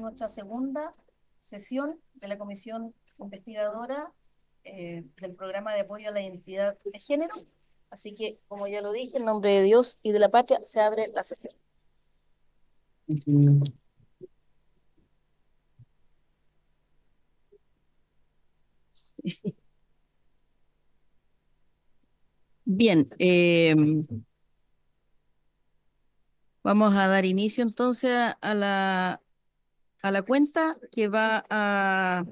nuestra segunda sesión de la Comisión Investigadora eh, del Programa de Apoyo a la Identidad de Género. Así que, como ya lo dije, en nombre de Dios y de la patria, se abre la sesión. Bien, eh, vamos a dar inicio entonces a la a la cuenta que va a,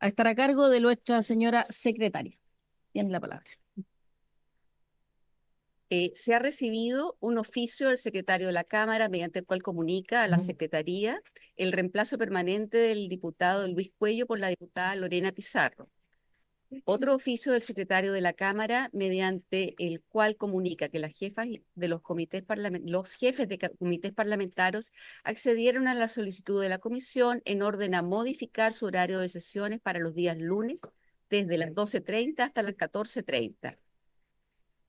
a estar a cargo de nuestra señora secretaria. Tiene la palabra. Eh, se ha recibido un oficio del secretario de la Cámara, mediante el cual comunica a la Secretaría el reemplazo permanente del diputado Luis Cuello por la diputada Lorena Pizarro otro oficio del secretario de la Cámara, mediante el cual comunica que las jefas de los comités los jefes de comités parlamentarios accedieron a la solicitud de la comisión en orden a modificar su horario de sesiones para los días lunes desde las 12.30 hasta las 14.30.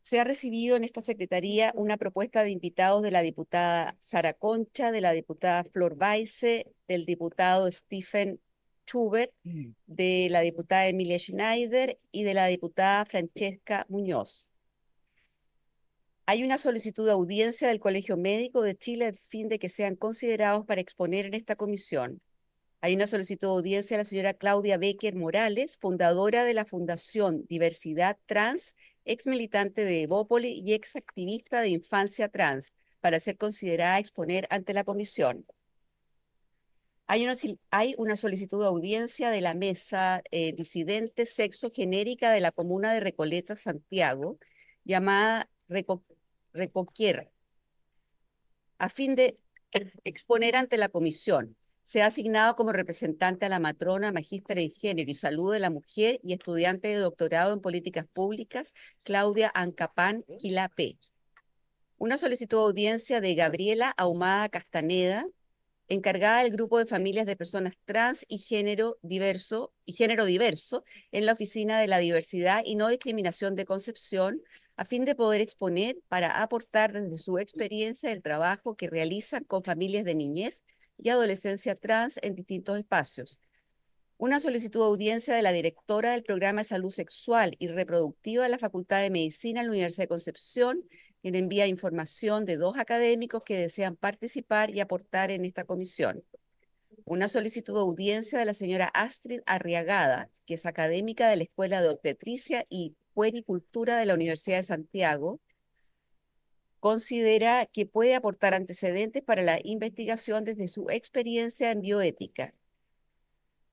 Se ha recibido en esta Secretaría una propuesta de invitados de la diputada Sara Concha, de la diputada Flor Baise, del diputado Stephen Schubert, mm. de la diputada Emilia Schneider y de la diputada Francesca Muñoz. Hay una solicitud de audiencia del Colegio Médico de Chile a fin de que sean considerados para exponer en esta comisión. Hay una solicitud de audiencia de la señora Claudia Becker Morales, fundadora de la Fundación Diversidad Trans, ex militante de Evópoli y ex activista de infancia trans, para ser considerada a exponer ante la comisión. Hay una, solicitud de audiencia de la mesa eh, disidente sexo genérica de la comuna de Recoleta, Santiago, llamada Recoquiera, a fin de exponer ante la comisión. Se ha asignado como representante a la matrona, magíster en género y salud de la mujer y estudiante de doctorado en políticas públicas, Claudia Ancapán Quilapé. Una solicitud de audiencia de Gabriela Ahumada Castaneda, encargada del grupo de familias de personas trans y género diverso y género diverso en la Oficina de la Diversidad y No Discriminación de Concepción, a fin de poder exponer para aportar desde su experiencia el trabajo que realizan con familias de niñez y adolescencia trans en distintos espacios. Una solicitud de audiencia de la directora del programa de salud sexual y reproductiva de la Facultad de Medicina en la Universidad de Concepción quien envía información de dos académicos que desean participar y aportar en esta comisión. Una solicitud de audiencia de la señora Astrid Arriagada, que es académica de la Escuela de Obstetricia y Puericultura de la Universidad de Santiago, considera que puede aportar antecedentes para la investigación desde su experiencia en bioética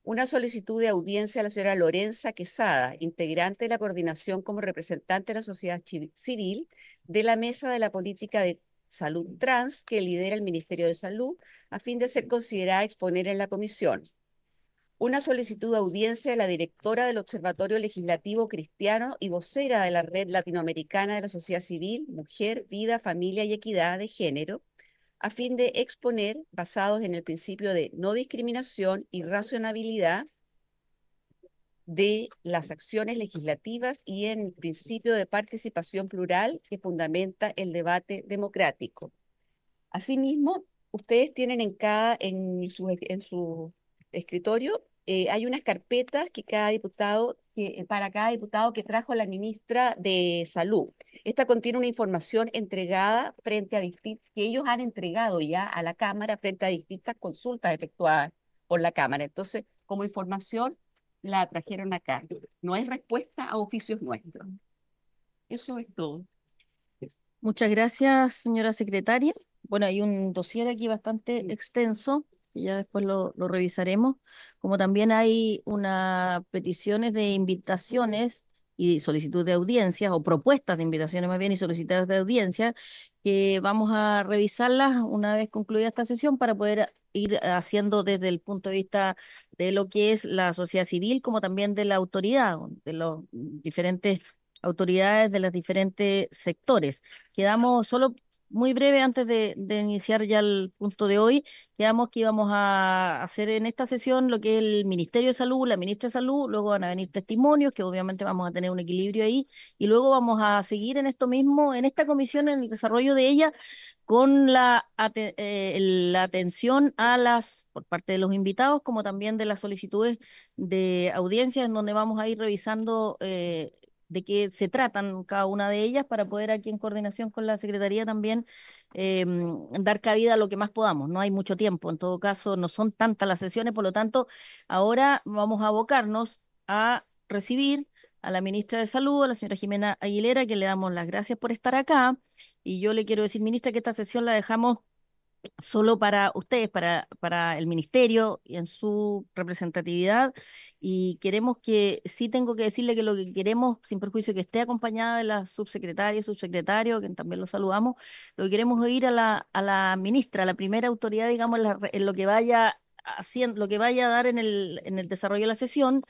una solicitud de audiencia a la señora Lorenza Quesada, integrante de la coordinación como representante de la sociedad civil de la Mesa de la Política de Salud Trans que lidera el Ministerio de Salud, a fin de ser considerada exponer en la comisión. Una solicitud de audiencia a la directora del Observatorio Legislativo Cristiano y vocera de la Red Latinoamericana de la Sociedad Civil, Mujer, Vida, Familia y Equidad de Género, a fin de exponer, basados en el principio de no discriminación y razonabilidad, de las acciones legislativas y en el principio de participación plural que fundamenta el debate democrático. Asimismo, ustedes tienen en cada en su, en su escritorio eh, hay unas carpetas que cada diputado, para cada diputado que trajo la ministra de Salud. Esta contiene una información entregada frente a que ellos han entregado ya a la Cámara frente a distintas consultas efectuadas por la Cámara. Entonces, como información, la trajeron acá. No hay respuesta a oficios nuestros. Eso es todo. Muchas gracias, señora secretaria. Bueno, hay un dossier aquí bastante extenso que ya después lo, revisaremos, como también hay unas peticiones de invitaciones y solicitud de audiencias, o propuestas de invitaciones más bien y solicitudes de audiencia, que vamos a revisarlas una vez concluida esta sesión para poder ir haciendo desde el punto de vista de lo que es la sociedad civil, como también de la autoridad, de las diferentes autoridades de los diferentes sectores. Quedamos solo muy breve antes de, iniciar ya el punto de hoy. Quedamos que íbamos a hacer en esta sesión lo que es el Ministerio de Salud, la Ministra de Salud, luego van a venir testimonios, que obviamente vamos a tener un equilibrio ahí, y luego vamos a seguir en esto mismo, en esta comisión, en el desarrollo de ella, con la, eh, atención a las, por parte de los invitados, como también de las solicitudes de audiencias, en donde vamos a ir revisando eh, de qué se tratan cada una de ellas para poder aquí en coordinación con la Secretaría también eh, dar cabida a lo que más podamos. No hay mucho tiempo, en todo caso, no son tantas las sesiones, por lo tanto, ahora vamos a abocarnos a recibir a la ministra de Salud, a la señora Jimena Aguilera, que le damos las gracias por estar acá. Y yo le quiero decir, ministra, que esta sesión la dejamos solo para ustedes, para, para el ministerio y en su representatividad. Y queremos que, sí tengo que decirle que lo que queremos, sin perjuicio que esté acompañada de la subsecretaria subsecretario, que también lo saludamos, lo que queremos oír a la, a la ministra, la primera autoridad, digamos, en, lo que vaya haciendo, lo que vaya a dar en el, en el desarrollo de la sesión,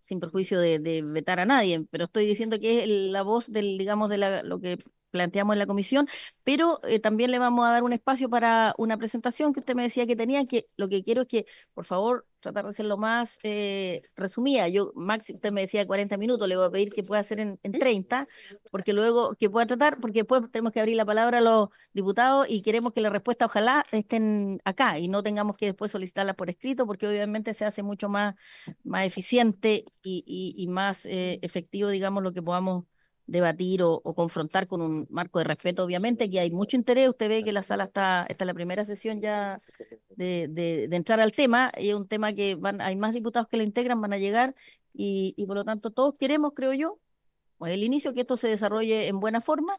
sin perjuicio de, vetar a nadie, pero estoy diciendo que es la voz del, digamos, de la, lo que planteamos en la comisión, pero eh, también le vamos a dar un espacio para una presentación que usted me decía que tenía, que lo que quiero es que, por favor, tratar de hacerlo más eh, resumida. Yo, máximo usted me decía 40 minutos, le voy a pedir que pueda hacer en, 30, porque luego, que pueda tratar, porque después tenemos que abrir la palabra a los diputados y queremos que la respuesta ojalá estén acá y no tengamos que después solicitarla por escrito, porque obviamente se hace mucho más, más eficiente y, más eh, efectivo, digamos, lo que podamos debatir o, confrontar con un marco de respeto, obviamente, que hay mucho interés. Usted ve que la sala está, está en la primera sesión ya de, de, de entrar al tema, y es un tema que van, hay más diputados que la integran, van a llegar, y, por lo tanto todos queremos, creo yo, pues el inicio, que esto se desarrolle en buena forma,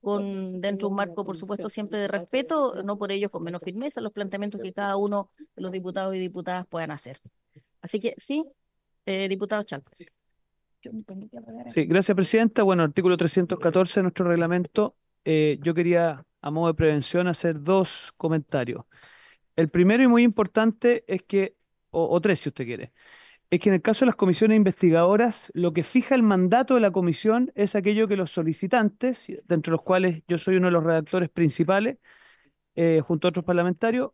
con dentro de un marco, por supuesto, siempre de respeto, no por ellos con menos firmeza, los planteamientos que cada uno de los diputados y diputadas puedan hacer. Así que sí, eh, diputado Chalco. Sí, gracias, Presidenta. Bueno, artículo 314 de nuestro reglamento. Eh, yo quería, a modo de prevención, hacer dos comentarios. El primero y muy importante es que, o, tres si usted quiere, es que en el caso de las comisiones investigadoras, lo que fija el mandato de la comisión es aquello que los solicitantes, dentro de los cuales yo soy uno de los redactores principales, eh, junto a otros parlamentarios,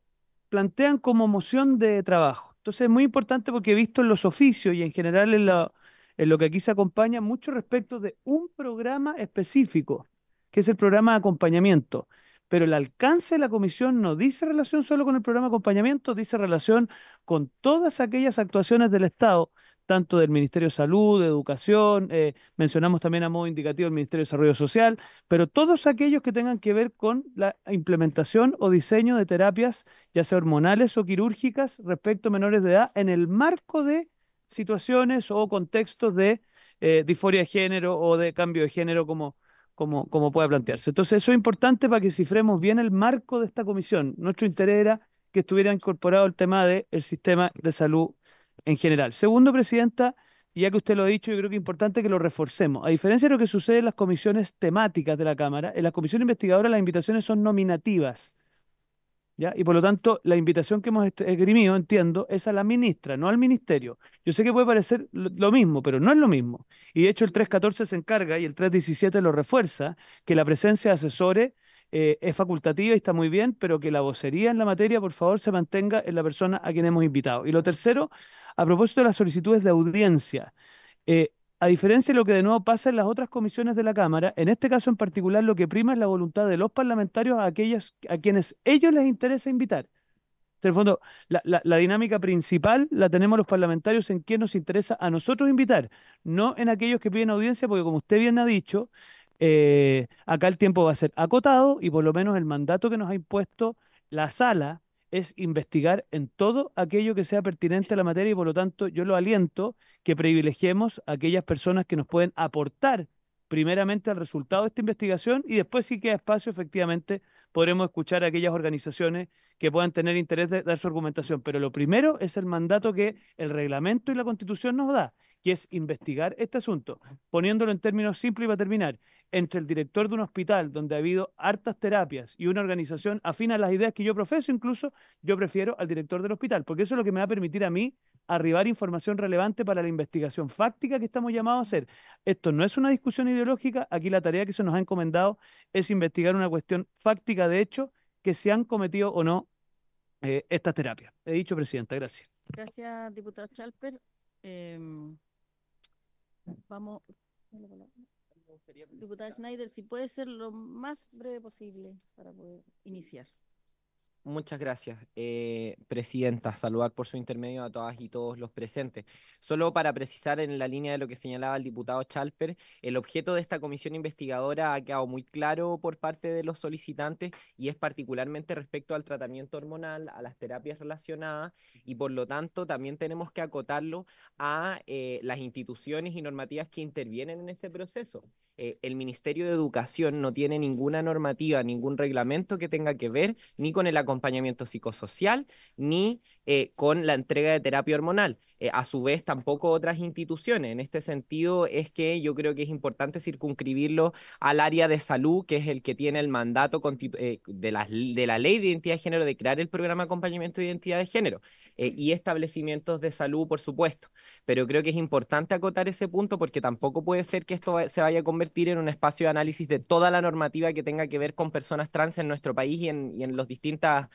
plantean como moción de trabajo. Entonces es muy importante porque he visto en los oficios y en general en, la, en lo que aquí se acompaña mucho respecto de un programa específico, que es el programa de acompañamiento. Pero el alcance de la comisión no dice relación solo con el programa de acompañamiento, dice relación con todas aquellas actuaciones del Estado, tanto del Ministerio de Salud, de Educación, eh, mencionamos también a modo indicativo el Ministerio de Desarrollo Social, pero todos aquellos que tengan que ver con la implementación o diseño de terapias, ya sea hormonales o quirúrgicas, respecto a menores de edad, en el marco de situaciones o contextos de eh, disforia de género o de cambio de género como, como, como pueda plantearse. Entonces, eso es importante para que cifremos bien el marco de esta comisión. Nuestro interés era que estuviera incorporado el tema del sistema de salud en general. Segundo, Presidenta, ya que usted lo ha dicho, yo creo que es importante que lo reforcemos. A diferencia de lo que sucede en las comisiones temáticas de la Cámara, en las Comisión investigadoras las invitaciones son nominativas. Y por lo tanto, la invitación que hemos esgrimido, entiendo, es a la ministra, no al ministerio. Yo sé que puede parecer lo mismo, pero no es lo mismo. Y de hecho el 314 se encarga y el 317 lo refuerza, que la presencia de asesores eh, es facultativa y está muy bien, pero que la vocería en la materia, por favor, se mantenga en la persona a quien hemos invitado. Y lo tercero, a propósito de las solicitudes de audiencia. Eh, a diferencia de lo que de nuevo pasa en las otras comisiones de la Cámara, en este caso en particular lo que prima es la voluntad de los parlamentarios a, aquellas a quienes ellos les interesa invitar. En el fondo, la, dinámica principal la tenemos los parlamentarios en quien nos interesa a nosotros invitar, no en aquellos que piden audiencia, porque como usted bien ha dicho, eh, acá el tiempo va a ser acotado y por lo menos el mandato que nos ha impuesto la sala es investigar en todo aquello que sea pertinente a la materia y por lo tanto yo lo aliento que privilegiemos a aquellas personas que nos pueden aportar primeramente al resultado de esta investigación y después si queda espacio efectivamente podremos escuchar a aquellas organizaciones que puedan tener interés de dar su argumentación. Pero lo primero es el mandato que el reglamento y la constitución nos da, que es investigar este asunto, poniéndolo en términos simples y para terminar entre el director de un hospital donde ha habido hartas terapias y una organización afina a las ideas que yo profeso, incluso yo prefiero al director del hospital, porque eso es lo que me va a permitir a mí arribar información relevante para la investigación fáctica que estamos llamados a hacer. Esto no es una discusión ideológica, aquí la tarea que se nos ha encomendado es investigar una cuestión fáctica de hecho que se han cometido o no eh, estas terapias. He dicho, Presidenta, gracias. Gracias, diputado Chalper. Em, vamos. Diputada Schneider, si puede ser lo más breve posible para poder iniciar. Muchas gracias, eh, Presidenta. Saludar por su intermedio a todas y todos los presentes. Solo para precisar en la línea de lo que señalaba el diputado Chalper, el objeto de esta comisión investigadora ha quedado muy claro por parte de los solicitantes y es particularmente respecto al tratamiento hormonal, a las terapias relacionadas y por lo tanto también tenemos que acotarlo a eh, las instituciones y normativas que intervienen en ese proceso. Eh, el Ministerio de Educación no tiene ninguna normativa, ningún reglamento que tenga que ver ni con el acompañamiento psicosocial, ni eh, con la entrega de terapia hormonal. Eh, a su vez, tampoco otras instituciones. En este sentido, es que yo creo que es importante circunscribirlo al área de salud, que es el que tiene el mandato eh, de, la, ley de identidad de género de crear el programa de acompañamiento de identidad de género y establecimientos de salud, por supuesto. Pero creo que es importante acotar ese punto porque tampoco puede ser que esto se vaya a convertir en un espacio de análisis de toda la normativa que tenga que ver con personas trans en nuestro país y en, y en las distintas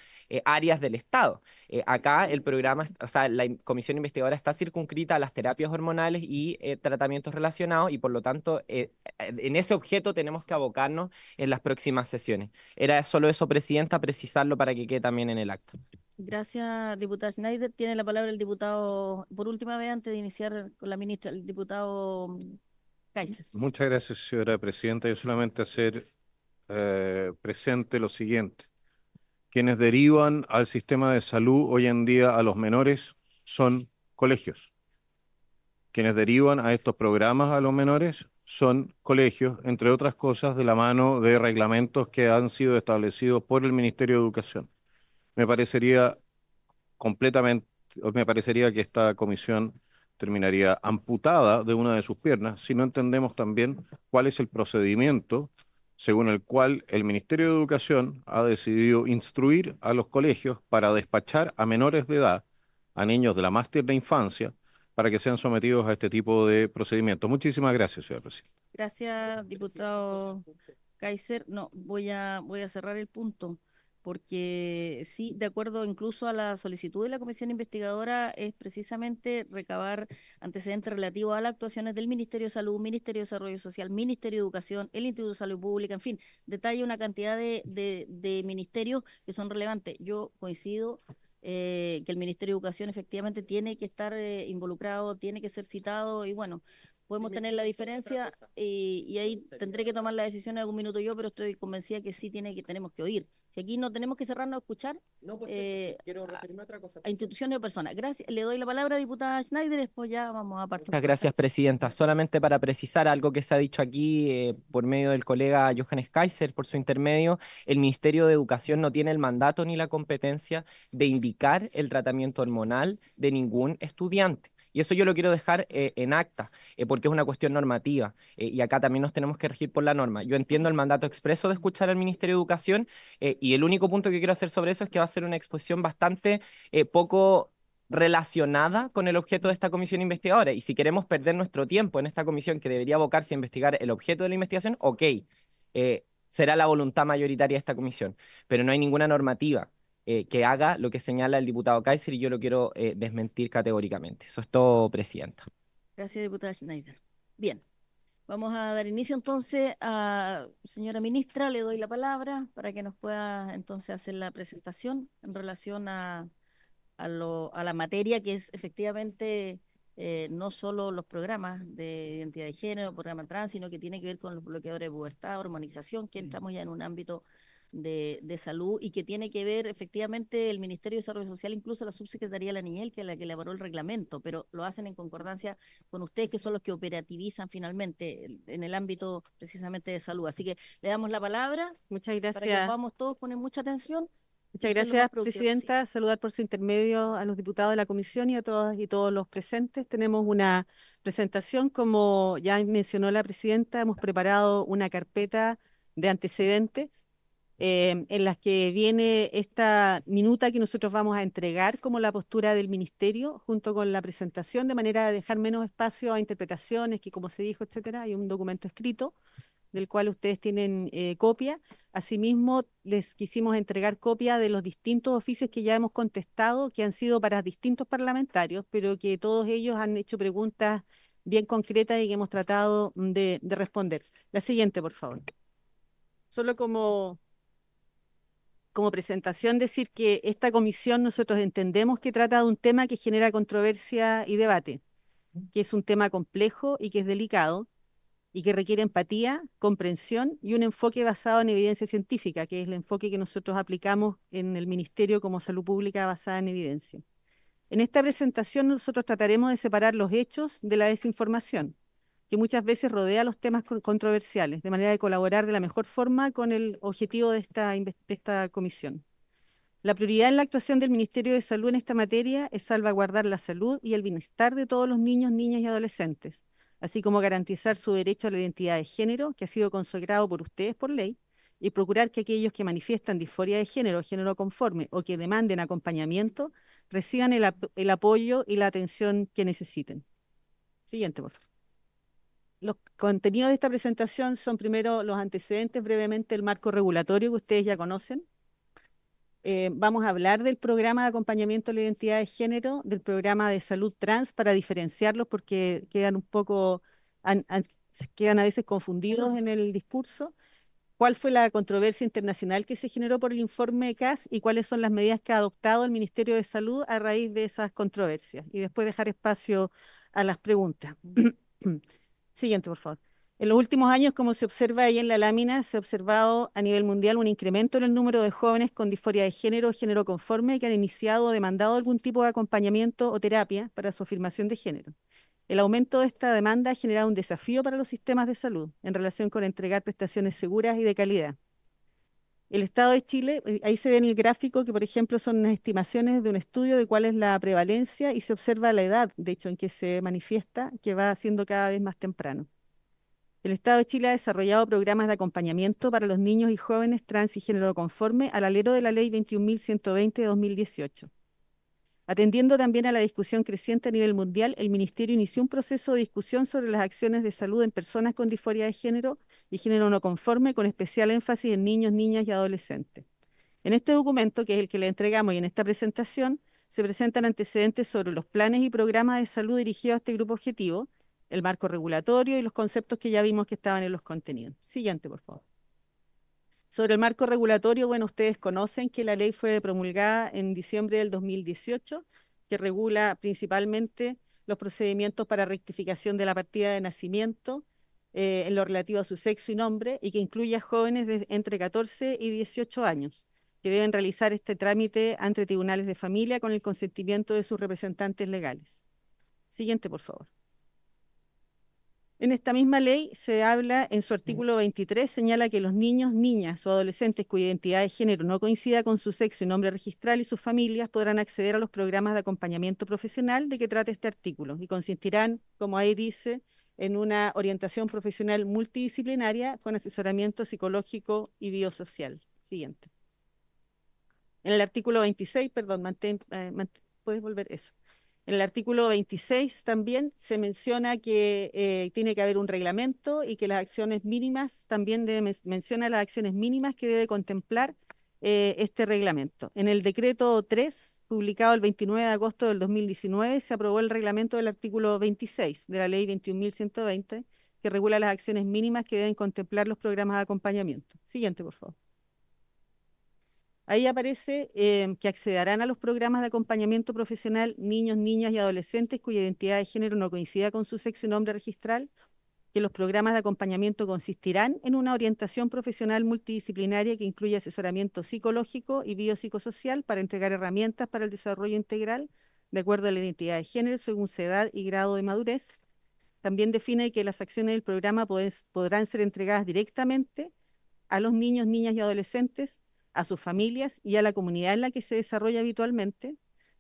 áreas del Estado. acá el programa, o sea, la comisión investigadora está circunscrita a las terapias hormonales y eh, tratamientos relacionados y por lo tanto eh, eh, en ese objeto tenemos que abocarnos en las próximas sesiones. Era solo eso, Presidenta, precisarlo para que quede también en el acto. Gracias, diputada Schneider. Tiene la palabra el diputado, por última vez, antes de iniciar con la ministra, el diputado mm, Kaiser. Muchas gracias, señora Presidenta. Yo solamente hacer presente lo siguiente quienes derivan al sistema de salud hoy en día a los menores son colegios. Quienes derivan a estos programas a los menores son colegios, entre otras cosas, de la mano de reglamentos que han sido establecidos por el Ministerio de Educación. Me parecería completamente, me parecería que esta comisión terminaría amputada de una de sus piernas si no entendemos también cuál es el procedimiento según el cual el Ministerio de Educación ha decidido instruir a los colegios para despachar a menores de edad, a niños de la más tierna infancia, para que sean sometidos a este tipo de procedimientos. Muchísimas gracias, señor presidente. Gracias, diputado Kaiser. No, voy a, voy a cerrar el punto porque sí, de acuerdo incluso a la solicitud de la comisión investigadora, es precisamente recabar antecedentes relativos a las actuaciones del Ministerio de Salud, Ministerio de Desarrollo Social, Ministerio de Educación, el Instituto de Salud Pública, en fin, detalle una cantidad de, ministerios que son relevantes. Yo coincido eh, que el Ministerio de Educación efectivamente tiene que estar eh, involucrado, tiene que ser citado y bueno, podemos tener la diferencia y, ahí tendré que tomar la decisión en algún minuto yo, pero estoy convencida que sí tiene que tenemos que oír. Si aquí no tenemos que cerrarnos a escuchar no, pues, eh, quiero referirme a, otra cosa, a pues, instituciones o personas. Gracias. Le doy la palabra a diputada Schneider, después ya vamos a partir. Muchas gracias, presidenta. Solamente para precisar algo que se ha dicho aquí eh, por medio del colega Johannes Kaiser, por su intermedio, el Ministerio de Educación no tiene el mandato ni la competencia de indicar el tratamiento hormonal de ningún estudiante. Y eso yo lo quiero dejar eh, en acta, eh, porque es una cuestión normativa eh, y acá también nos tenemos que regir por la norma. Yo entiendo el mandato expreso de escuchar al Ministerio de Educación y el único punto que quiero hacer sobre eso es que va a ser una exposición bastante poco relacionada con el objeto de esta comisión investigadora. Y si queremos perder nuestro tiempo en esta comisión que debería abocarse a investigar el objeto de la investigación, ok será la voluntad mayoritaria de esta comisión, pero no hay ninguna normativa. Eh, que haga lo que señala el diputado Kaiser y yo lo quiero eh, desmentir categóricamente. Eso es todo, Presidenta. Gracias, diputada Schneider. Bien, vamos a dar inicio entonces a señora ministra, le doy la palabra para que nos pueda entonces hacer la presentación en relación a, a, lo, a la materia que es efectivamente... Eh, no solo los programas de identidad de género, programa trans, sino que tiene que ver con los bloqueadores de pubertad, hormonización, que mm. entramos ya en un ámbito de, Salud y que tiene que ver efectivamente el Ministerio de Desarrollo Social, incluso la Subsecretaría de la Niñez, que es la que elaboró el reglamento, pero lo hacen en concordancia con ustedes, que son los que operativizan finalmente en el ámbito precisamente de salud. Así que le damos la palabra. Muchas gracias. Para que podamos todos poner mucha atención. Muchas gracias, pues, Presidenta. Saludar por su intermedio a los diputados de la Comisión y a todas y todos los presentes. Tenemos una presentación, como ya mencionó la Presidenta, hemos preparado una carpeta de antecedentes eh, en las que viene esta minuta que nosotros vamos a entregar como la postura del ministerio junto con la presentación, de manera de dejar menos espacio a interpretaciones, que como se dijo, etcétera, hay un documento escrito del cual ustedes tienen eh, copia. Asimismo, les quisimos entregar copia de los distintos oficios que ya hemos contestado, que han sido para distintos parlamentarios, pero que todos ellos han hecho preguntas bien concretas y que hemos tratado mm, de responder. La siguiente, por favor. Solo como como presentación decir que esta comisión nosotros entendemos que trata de un tema que genera controversia y debate, que es un tema complejo y que es delicado y que requiere empatía, comprensión y un enfoque basado en evidencia científica, que es el enfoque que nosotros aplicamos en el Ministerio como Salud Pública basada en evidencia. En esta presentación nosotros trataremos de separar los hechos de la desinformación que muchas veces rodea los temas controversiales, de manera de colaborar de la mejor forma con el objetivo de esta, comisión. La prioridad en la actuación del Ministerio de Salud en esta materia es salvaguardar la salud y el bienestar de todos los niños, niñas y adolescentes, así como garantizar su derecho a la identidad de género, que ha sido consagrado por ustedes por ley, y procurar que aquellos que manifiestan disforia de género género conforme o que demanden acompañamiento reciban el, el apoyo y la atención que necesiten. Siguiente, por favor los contenidos de esta presentación son primero los antecedentes, brevemente el marco regulatorio que ustedes ya conocen. Eh, vamos a hablar del programa de acompañamiento a la identidad de género, del programa de salud trans para diferenciarlos porque quedan un poco, quedan a veces confundidos en el discurso. ¿Cuál fue la controversia internacional que se generó por el informe CAS y cuáles son las medidas que ha adoptado el Ministerio de Salud a raíz de esas controversias? Y después dejar espacio a las preguntas. Siguiente, por favor. En los últimos años, como se observa ahí en la lámina, se ha observado a nivel mundial un incremento en el número de jóvenes con disforia de género o género conforme que han iniciado o demandado algún tipo de acompañamiento o terapia para su afirmación de género. El aumento de esta demanda ha generado un desafío para los sistemas de salud en relación con entregar prestaciones seguras y de calidad. El Estado de Chile, eh, ahí se ve en el gráfico que, por ejemplo, son unas estimaciones de un estudio de cuál es la prevalencia y se observa la edad, de hecho, en que se manifiesta, que va siendo cada vez más temprano. El Estado de Chile ha desarrollado programas de acompañamiento para los niños y jóvenes trans y género conforme al alero de la Ley 21.120 de 2018. Atendiendo también a la discusión creciente a nivel mundial, el Ministerio inició un proceso de discusión sobre las acciones de salud en personas con disforia de género y género no conforme, con especial énfasis en niños, niñas y adolescentes. En este documento, que es el que le entregamos y en esta presentación, se presentan antecedentes sobre los planes y programas de salud dirigidos a este grupo objetivo, el marco regulatorio y los conceptos que ya vimos que estaban en los contenidos. Siguiente, por favor. Sobre el marco regulatorio, bueno, ustedes conocen que la ley fue promulgada en diciembre del 2018, que regula principalmente los procedimientos para rectificación de la partida de nacimiento, eh, en lo relativo a su sexo y nombre y que incluya jóvenes de entre 14 y 18 años que deben realizar este trámite ante tribunales de familia con el consentimiento de sus representantes legales. Siguiente, por favor. En esta misma ley se habla, en su artículo 23, señala que los niños, niñas o adolescentes cuya identidad de género no coincida con su sexo y nombre registral y sus familias podrán acceder a los programas de acompañamiento profesional de que trata este artículo y consistirán, como ahí dice, en una orientación profesional multidisciplinaria con asesoramiento psicológico y biosocial. Siguiente. En el artículo 26, perdón, mantén, eh, puedes volver eso. En el artículo 26 también se menciona que eh, tiene que haber un reglamento y que las acciones mínimas, también menciona las acciones mínimas que debe contemplar eh, este reglamento. En el decreto 3 publicado el 29 de agosto del 2019, se aprobó el reglamento del artículo 26 de la Ley 21.120, que regula las acciones mínimas que deben contemplar los programas de acompañamiento. Siguiente, por favor. Ahí aparece em, que accederán a los programas de acompañamiento profesional niños, niñas y adolescentes cuya identidad de género no coincida con su sexo y nombre registral que los programas de acompañamiento consistirán en una orientación profesional multidisciplinaria que incluye asesoramiento psicológico y biopsicosocial para entregar herramientas para el desarrollo integral de acuerdo a la identidad de género según su edad y grado de madurez. También define que las acciones del programa podrán ser entregadas directamente a los niños, niñas y adolescentes, a sus familias y a la comunidad en la que se desarrolla habitualmente,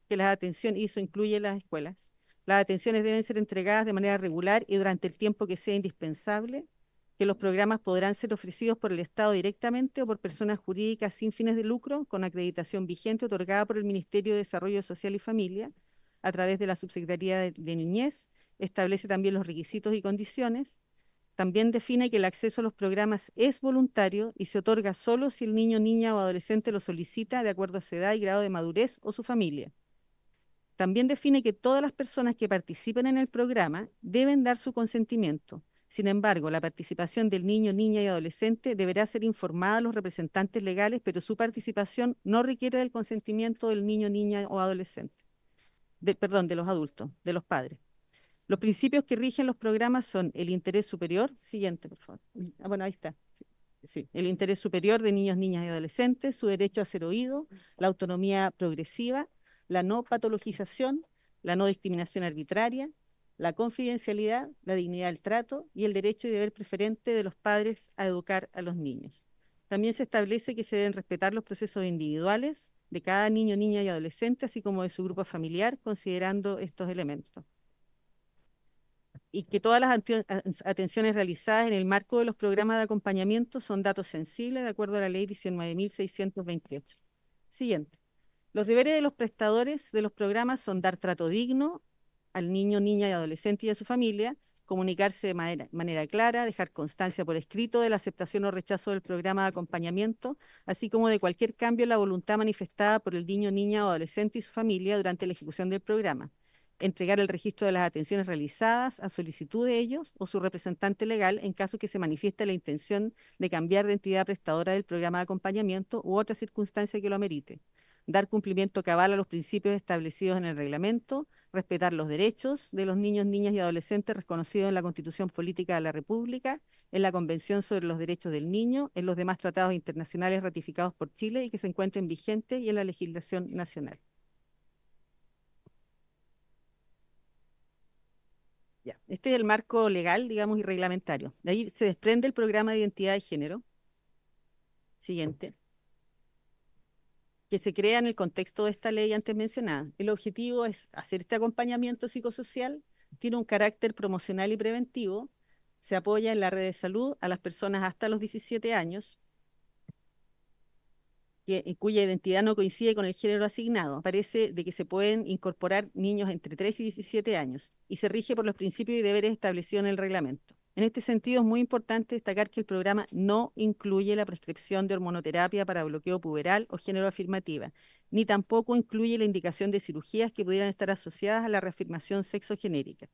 que la atención hizo incluye las escuelas las atenciones deben ser entregadas de manera regular y durante el tiempo que sea indispensable, que los programas podrán ser ofrecidos por el Estado directamente o por personas jurídicas sin fines de lucro con acreditación vigente otorgada por el Ministerio de Desarrollo Social y Familia a través de la Subsecretaría de, Niñez. Establece también los requisitos y condiciones. También define que el acceso a los programas es voluntario y se otorga solo si el niño, niña o adolescente lo solicita de acuerdo a su edad y grado de madurez o su familia. También define que todas las personas que participen en el programa deben dar su consentimiento. Sin embargo, la participación del niño, niña y adolescente deberá ser informada a los representantes legales, pero su participación no requiere del consentimiento del niño, niña o adolescente. De, perdón, de los adultos, de los padres. Los principios que rigen los programas son el interés superior, siguiente, por favor. Ah, bueno, ahí está. el interés superior de niños, niñas y adolescentes, su derecho a ser oído, la autonomía progresiva, la no patologización, la no discriminación arbitraria, la confidencialidad, la dignidad del trato y el derecho y deber preferente de los padres a educar a los niños. También se establece que se deben respetar los procesos individuales de cada niño, niña y adolescente, así como de su grupo familiar, considerando estos elementos. Y que todas las atenciones realizadas en el marco de los programas de acompañamiento son datos sensibles de acuerdo a la ley 19.628. Siguiente. Los deberes de los prestadores de los programas son dar trato digno al niño, niña y adolescente y a su familia, comunicarse de manera, clara, dejar constancia por escrito de la aceptación o rechazo del programa de acompañamiento, así como de cualquier cambio en la voluntad manifestada por el niño, niña o adolescente y su familia durante la ejecución del programa, entregar el registro de las atenciones realizadas a solicitud de ellos o su representante legal en caso que se manifieste la intención de cambiar de entidad prestadora del programa de acompañamiento u otra circunstancia que lo amerite dar cumplimiento cabal a los principios establecidos en el reglamento, respetar los derechos de los niños, niñas y adolescentes reconocidos en la Constitución Política de la República, en la Convención sobre los Derechos del Niño, en los demás tratados internacionales ratificados por Chile y que se encuentren vigentes y en la legislación nacional. Ya. Este es el marco legal, digamos, y reglamentario. De ahí se desprende el programa de identidad de género. Siguiente que se crea en el contexto de esta ley antes mencionada. El objetivo es hacer este acompañamiento psicosocial, tiene un carácter promocional y preventivo, se apoya en la red de salud a las personas hasta los 17 años, eh, cuya identidad no coincide con el género asignado. Parece de que se pueden incorporar niños entre 3 y 17 años y se rige por los principios y deberes establecidos en el reglamento. En este sentido, es muy importante destacar que el programa no incluye la prescripción de hormonoterapia para bloqueo puberal o género afirmativa, ni tampoco incluye la indicación de cirugías que pudieran estar asociadas a la reafirmación sexogenérica.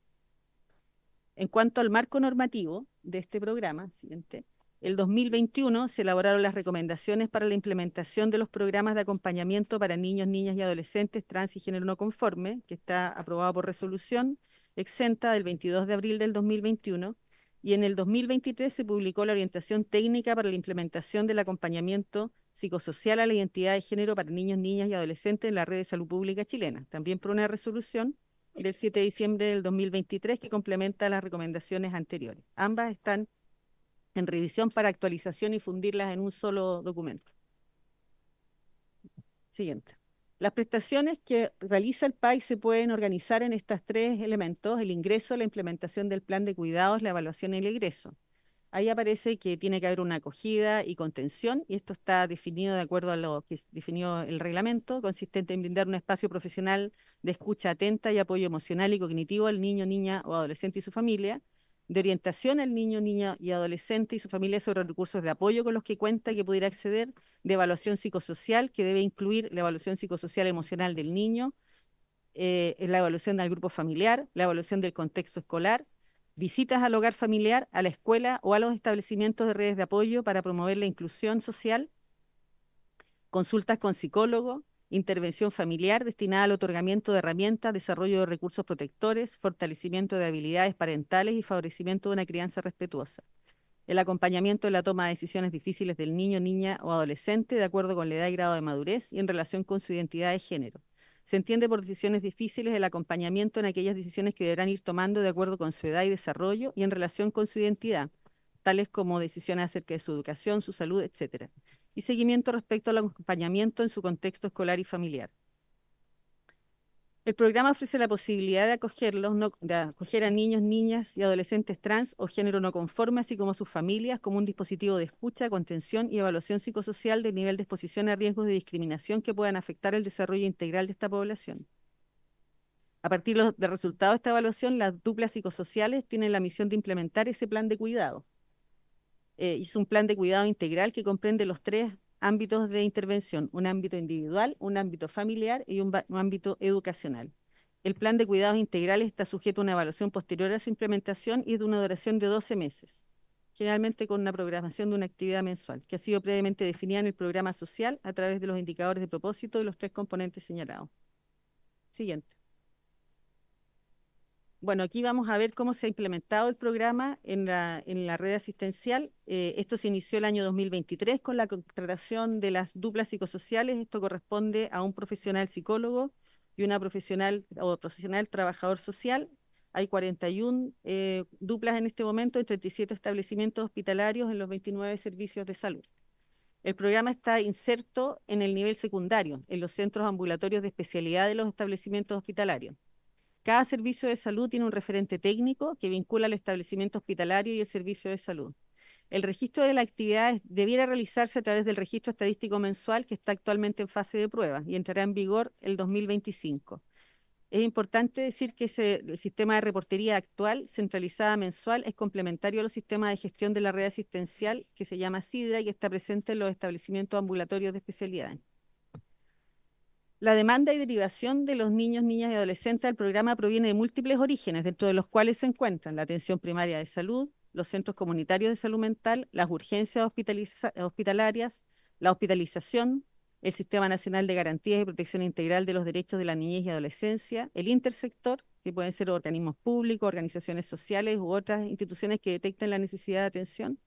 En cuanto al marco normativo de este programa, siguiente, el 2021 se elaboraron las recomendaciones para la implementación de los programas de acompañamiento para niños, niñas y adolescentes trans y género no conforme, que está aprobado por resolución exenta del 22 de abril del 2021 y en el 2023 se publicó la orientación técnica para la implementación del acompañamiento psicosocial a la identidad de género para niños, niñas y adolescentes en la red de salud pública chilena, también por una resolución del 7 de diciembre del 2023 que complementa las recomendaciones anteriores. Ambas están en revisión para actualización y fundirlas en un solo documento. Siguiente. Las prestaciones que realiza el PAI se pueden organizar en estos tres elementos, el ingreso, la implementación del plan de cuidados, la evaluación y el egreso. Ahí aparece que tiene que haber una acogida y contención, y esto está definido de acuerdo a lo que definió el reglamento, consistente en brindar un espacio profesional de escucha atenta y apoyo emocional y cognitivo al niño, niña o adolescente y su familia, de orientación al niño, niña y adolescente y su familia sobre recursos de apoyo con los que cuenta y que pudiera acceder, de evaluación psicosocial, que debe incluir la evaluación psicosocial emocional del niño, eh, la evaluación del grupo familiar, la evaluación del contexto escolar, visitas al hogar familiar, a la escuela o a los establecimientos de redes de apoyo para promover la inclusión social, consultas con psicólogos, intervención familiar destinada al otorgamiento de herramientas, desarrollo de recursos protectores, fortalecimiento de habilidades parentales y favorecimiento de una crianza respetuosa. El acompañamiento en la toma de decisiones difíciles del niño, niña o adolescente de acuerdo con la edad y grado de madurez y en relación con su identidad de género. Se entiende por decisiones difíciles el acompañamiento en aquellas decisiones que deberán ir tomando de acuerdo con su edad y desarrollo y en relación con su identidad, tales como decisiones acerca de su educación, su salud, etcétera y seguimiento respecto al acompañamiento en su contexto escolar y familiar. El programa ofrece la posibilidad de, acoger a niños, niñas y adolescentes trans o género no conforme, así como a sus familias, como un dispositivo de escucha, contención y evaluación psicosocial del nivel de exposición a riesgos de discriminación que puedan afectar el desarrollo integral de esta población. A partir de resultado de esta evaluación, las duplas psicosociales tienen la misión de implementar ese plan de cuidado. Eh, hizo un plan de cuidado integral que comprende los tres ámbitos de intervención, un ámbito individual, un ámbito familiar y un, ámbito educacional. El plan de cuidados integral está sujeto a una evaluación posterior a su implementación y de una duración de 12 meses, generalmente con una programación de una actividad mensual, que ha sido previamente definida en el programa social a través de los indicadores de propósito y los tres componentes señalados. Siguiente. Bueno, aquí vamos a ver cómo se ha implementado el programa en la, red asistencial. Eh, esto se inició el año 2023 con la contratación de las duplas psicosociales. Esto corresponde a un profesional psicólogo y una profesional o profesional trabajador social. Hay 41 eh, duplas en este momento en 37 establecimientos hospitalarios en los 29 servicios de salud. El programa está inserto en el nivel secundario, en los centros ambulatorios de especialidad de los establecimientos hospitalarios. Cada servicio de salud tiene un referente técnico que vincula al establecimiento hospitalario y el servicio de salud. El registro de la actividad debiera realizarse a través del registro estadístico mensual que está actualmente en fase de prueba y entrará en vigor el 2025. Es importante decir que el sistema de reportería actual, centralizada mensual, es complementario a los sistemas de gestión de la red asistencial que se llama SIDRA y que está presente en los establecimientos ambulatorios de especialidades. La demanda y derivación de los niños, niñas y adolescentes al programa proviene de múltiples orígenes, dentro de los cuales se encuentran la atención primaria de salud, los centros comunitarios de salud mental, las urgencias hospitalarias, la hospitalización, el Sistema Nacional de Garantías y Protección Integral de los Derechos de la Niñez y Adolescencia, el intersector, que pueden ser organismos públicos, organizaciones sociales u otras instituciones que detecten la necesidad de atención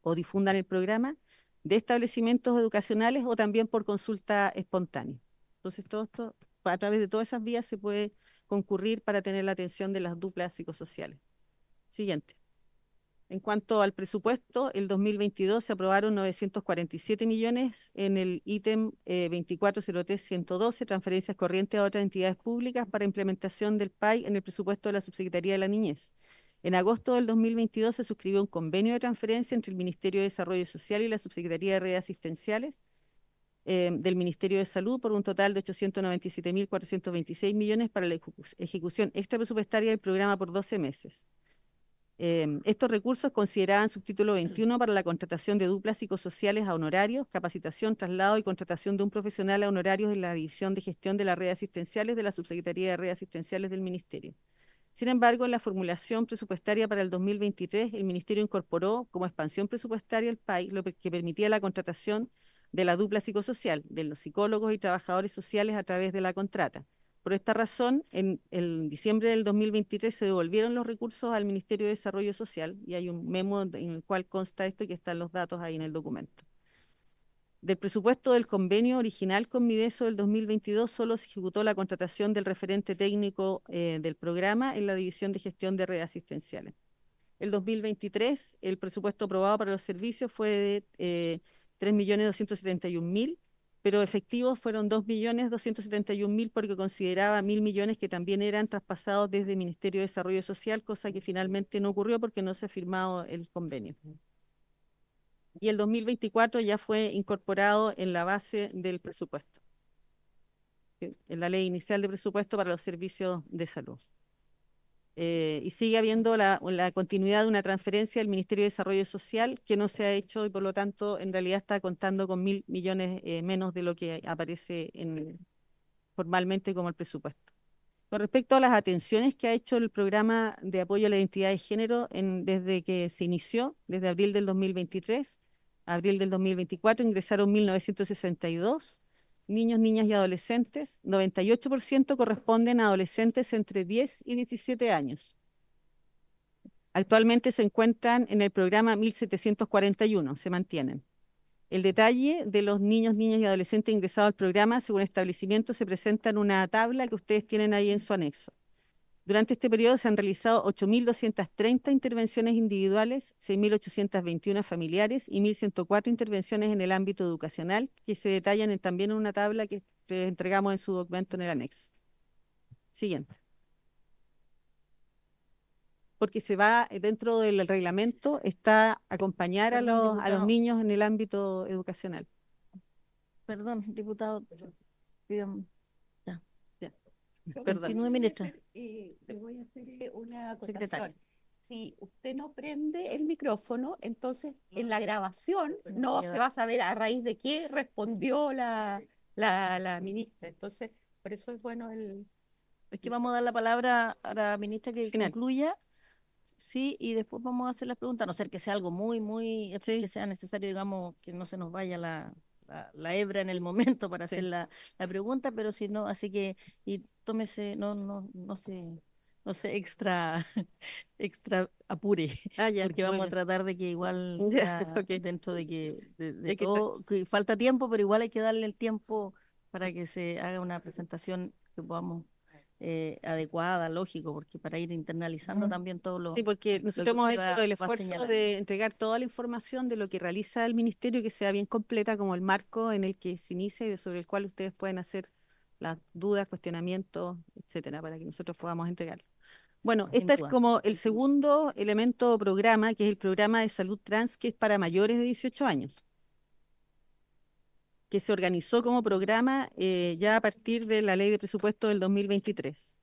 o difundan el programa, de establecimientos educacionales o también por consulta espontánea. Entonces, todo esto, a través de todas esas vías se puede concurrir para tener la atención de las duplas psicosociales. Siguiente. En cuanto al presupuesto, el 2022 se aprobaron 947 millones en el ítem 24.03.112, eh, 2403-112, transferencias corrientes a otras entidades públicas para implementación del PAI en el presupuesto de la Subsecretaría de la Niñez. En agosto del 2022 se suscribió un convenio de transferencia entre el Ministerio de Desarrollo Social y la Subsecretaría de Redes Asistenciales eh, del Ministerio de Salud por un total de 897.426 millones para la ejecución extra presupuestaria del programa por 12 meses. Eh, estos recursos consideraban subtítulo 21 para la contratación de duplas psicosociales a honorarios, capacitación, traslado y contratación de un profesional a honorarios en la División de Gestión de las Redes Asistenciales de la Subsecretaría de Redes Asistenciales del Ministerio. Sin embargo, en la formulación presupuestaria para el 2023, el Ministerio incorporó como expansión presupuestaria el PAI, lo que permitía la contratación de la dupla psicosocial, de los psicólogos y trabajadores sociales a través de la contrata. Por esta razón, en, el diciembre del 2023 se devolvieron los recursos al Ministerio de Desarrollo Social y hay un memo en el cual consta esto y que están los datos ahí en el documento. Del presupuesto del convenio original con Mideso del 2022 solo se ejecutó la contratación del referente técnico eh, del programa en la División de Gestión de Redes Asistenciales. El 2023 el presupuesto aprobado para los servicios fue de eh, 3.271.000, pero efectivos fueron 2.271.000 porque consideraba mil millones que también eran traspasados desde el Ministerio de Desarrollo Social, cosa que finalmente no ocurrió porque no se ha firmado el convenio. Y el 2024 ya fue incorporado en la base del presupuesto, en la ley inicial de presupuesto para los servicios de salud. Eh, y sigue habiendo la, continuidad de una transferencia del Ministerio de Desarrollo Social que no se ha hecho y por lo tanto en realidad está contando con mil millones eh, menos de lo que aparece formalmente como el presupuesto. Con respecto a las atenciones que ha hecho el programa de apoyo a la identidad de género desde que se inició, desde abril del 2023, abril del 2024 ingresaron 1962 niños, niñas y adolescentes, 98% corresponden a adolescentes entre 10 y 17 años. Actualmente se encuentran en el programa 1741, se mantienen. El detalle de los niños, niñas y adolescentes ingresados al programa, según establecimiento, se presenta en una tabla que ustedes tienen ahí en su anexo. Durante este periodo se han realizado 8.230 intervenciones individuales, 6.821 familiares y 1.104 intervenciones en el ámbito educacional, que se detallan también en una tabla que les entregamos en su documento en el anexo. Siguiente. Porque se va, eh, dentro del reglamento, está acompañar a los, niños en el ámbito educacional. Perdón, diputado. Continúe, minutos. Eh, le voy a hacer eh, una Si usted no prende el micrófono, entonces en la grabación no se va a saber a raíz de qué respondió la, la, ministra. Entonces, por eso es bueno el... Es que vamos a dar la palabra a la ministra que concluya. Sí, y después vamos a hacer las preguntas, a no ser que sea algo muy, muy, que sea necesario, digamos, que no se nos vaya la, la, hebra en el momento para hacer la, la, pregunta, pero si no, así que, y tómese, no, no, no se, no sé extra, extra apure, ah, porque vamos a tratar de que igual dentro de que, falta tiempo, pero igual hay que darle el tiempo para que se haga una presentación que podamos eh, adecuada, lógico, porque para ir internalizando también todo lo. Sí, porque nosotros hemos hecho el esfuerzo de entregar toda la información de lo que realiza el ministerio que sea bien completa como el marco en el que se inicia y sobre el cual ustedes pueden hacer las dudas, cuestionamientos, etcétera, para que nosotros podamos entregarlo. Bueno, este es como el segundo elemento programa, que es el programa de salud trans, que es para mayores de 18 años, que se organizó como programa eh, ya a partir de la ley de presupuesto del 2023.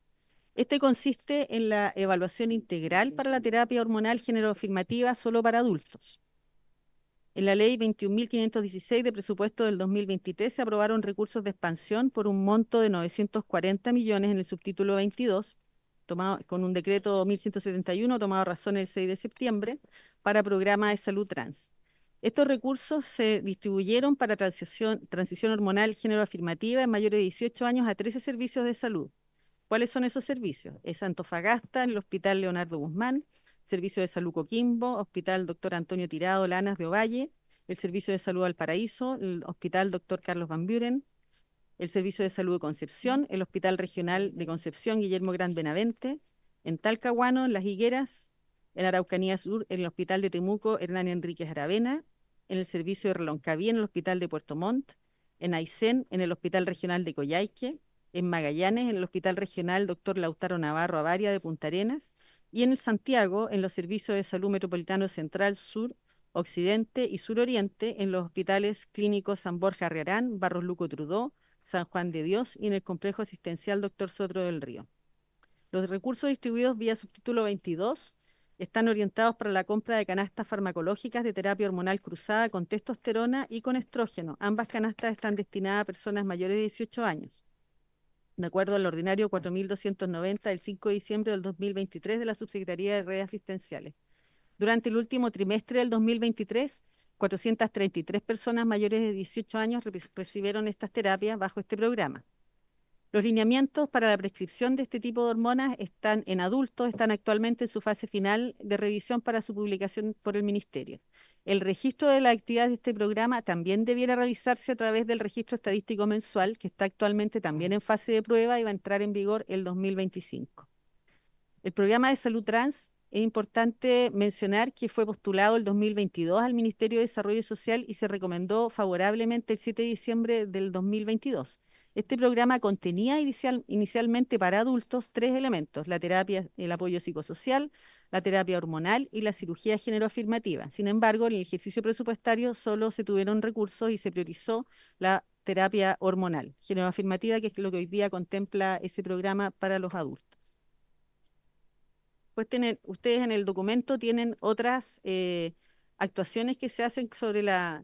Este consiste en la evaluación integral para la terapia hormonal género afirmativa solo para adultos en la ley 21.516 de presupuesto del 2023 se aprobaron recursos de expansión por un monto de 940 millones en el subtítulo 22, tomado, con un decreto 1171 tomado razón el 6 de septiembre, para programa de salud trans. Estos recursos se distribuyeron para transición, transición hormonal género afirmativa en mayores de 18 años a 13 servicios de salud. ¿Cuáles son esos servicios? Es Antofagasta, el Hospital Leonardo Guzmán, Servicio de Salud Coquimbo, Hospital Dr. Antonio Tirado, Lanas de Ovalle, el Servicio de Salud Al el Hospital doctor Carlos Van Buren, el Servicio de Salud de Concepción, el Hospital Regional de Concepción Guillermo Gran Benavente, en Talcahuano, en Las Higueras, en Araucanía Sur, en el Hospital de Temuco Hernán Enríquez Aravena, en el Servicio de Reloncaví, en el Hospital de Puerto Montt, en Aysén, en el Hospital Regional de Coyhaique, en Magallanes, en el Hospital Regional Dr. Lautaro Navarro Avaria de Punta Arenas, y en el Santiago, en los servicios de salud metropolitano central, sur, occidente y suroriente, en los hospitales clínicos San Borja Rearán, Barros Luco Trudó, San Juan de Dios y en el complejo asistencial Doctor Sotro del Río. Los recursos distribuidos vía subtítulo 22 están orientados para la compra de canastas farmacológicas de terapia hormonal cruzada con testosterona y con estrógeno. Ambas canastas están destinadas a personas mayores de 18 años de acuerdo al ordinario 4290 del 5 de diciembre del 2023 de la Subsecretaría de Redes Asistenciales. Durante el último trimestre del 2023, 433 personas mayores de 18 años recibieron estas terapias bajo este programa. Los lineamientos para la prescripción de este tipo de hormonas están en adultos, están actualmente en su fase final de revisión para su publicación por el Ministerio. El registro de la actividad de este programa también debiera realizarse a través del registro estadístico mensual, que está actualmente también en fase de prueba y va a entrar en vigor el 2025. El programa de salud trans es importante mencionar que fue postulado el 2022 al Ministerio de Desarrollo Social y se recomendó favorablemente el 7 de diciembre del 2022. Este programa contenía inicialmente para adultos tres elementos, la terapia, el apoyo psicosocial, la terapia hormonal y la cirugía género afirmativa. Sin embargo, en el ejercicio presupuestario solo se tuvieron recursos y se priorizó la terapia hormonal género afirmativa, que es lo que hoy día contempla ese programa para los adultos. Pues tienen ustedes en el documento tienen otras eh, actuaciones que se hacen sobre las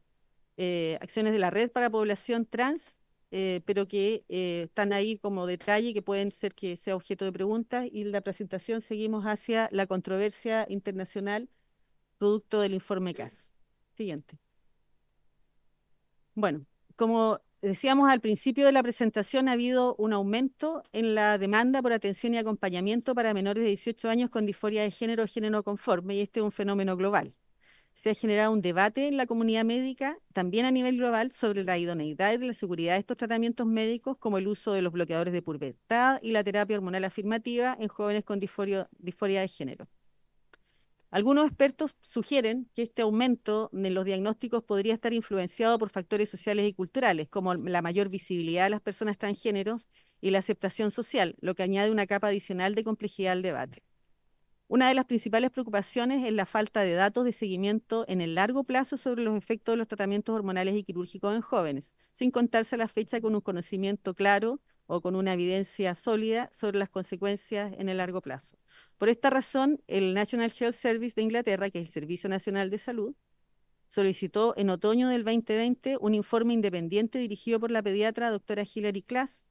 eh, acciones de la red para población trans eh, pero que eh, están ahí como detalle, que pueden ser que sea objeto de preguntas. Y la presentación seguimos hacia la controversia internacional producto del informe CAS. Siguiente. Bueno, como decíamos al principio de la presentación, ha habido un aumento en la demanda por atención y acompañamiento para menores de 18 años con disforia de género o género conforme, y este es un fenómeno global se ha generado un debate en la comunidad médica, también a nivel global, sobre la idoneidad y la seguridad de estos tratamientos médicos, como el uso de los bloqueadores de pubertad y la terapia hormonal afirmativa en jóvenes con disforia, disforia de género. Algunos expertos sugieren que este aumento en los diagnósticos podría estar influenciado por factores sociales y culturales, como la mayor visibilidad de las personas transgéneros y la aceptación social, lo que añade una capa adicional de complejidad al debate. Una de las principales preocupaciones es la falta de datos de seguimiento en el largo plazo sobre los efectos de los tratamientos hormonales y quirúrgicos en jóvenes, sin contarse a la fecha con un conocimiento claro o con una evidencia sólida sobre las consecuencias en el largo plazo. Por esta razón, el National Health Service de Inglaterra, que es el Servicio Nacional de Salud, solicitó en otoño del 2020 un informe independiente dirigido por la pediatra doctora Hilary Cass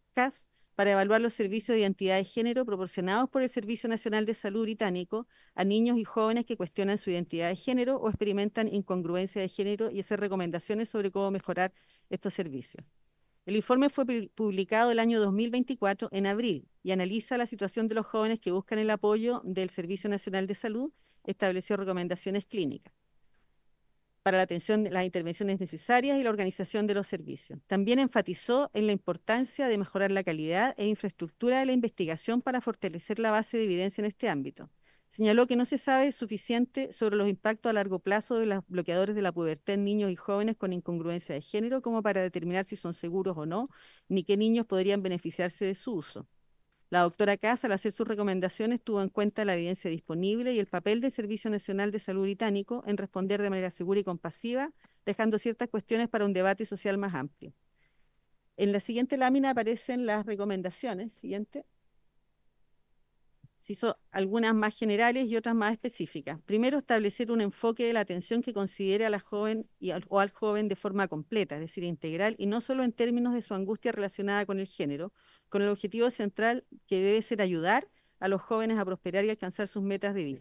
para evaluar los servicios de identidad de género proporcionados por el Servicio Nacional de Salud Británico a niños y jóvenes que cuestionan su identidad de género o experimentan incongruencia de género y hacer recomendaciones sobre cómo mejorar estos servicios. El informe fue publicado el año 2024 en abril y analiza la situación de los jóvenes que buscan el apoyo del Servicio Nacional de Salud, estableció recomendaciones clínicas para la atención de las intervenciones necesarias y la organización de los servicios. También enfatizó en la importancia de mejorar la calidad e infraestructura de la investigación para fortalecer la base de evidencia en este ámbito. Señaló que no se sabe suficiente sobre los impactos a largo plazo de los bloqueadores de la pubertad en niños y jóvenes con incongruencia de género como para determinar si son seguros o no, ni qué niños podrían beneficiarse de su uso. La doctora Cass, al hacer sus recomendaciones, tuvo en cuenta la evidencia disponible y el papel del Servicio Nacional de Salud Británico en responder de manera segura y compasiva, dejando ciertas cuestiones para un debate social más amplio. En la siguiente lámina aparecen las recomendaciones. Siguiente. Se hizo algunas más generales y otras más específicas. Primero, establecer un enfoque de la atención que considere a la joven o al joven de forma completa, es decir, integral, y no solo en términos de su angustia relacionada con el género, con el objetivo central que debe ser ayudar a los jóvenes a prosperar y alcanzar sus metas de vida.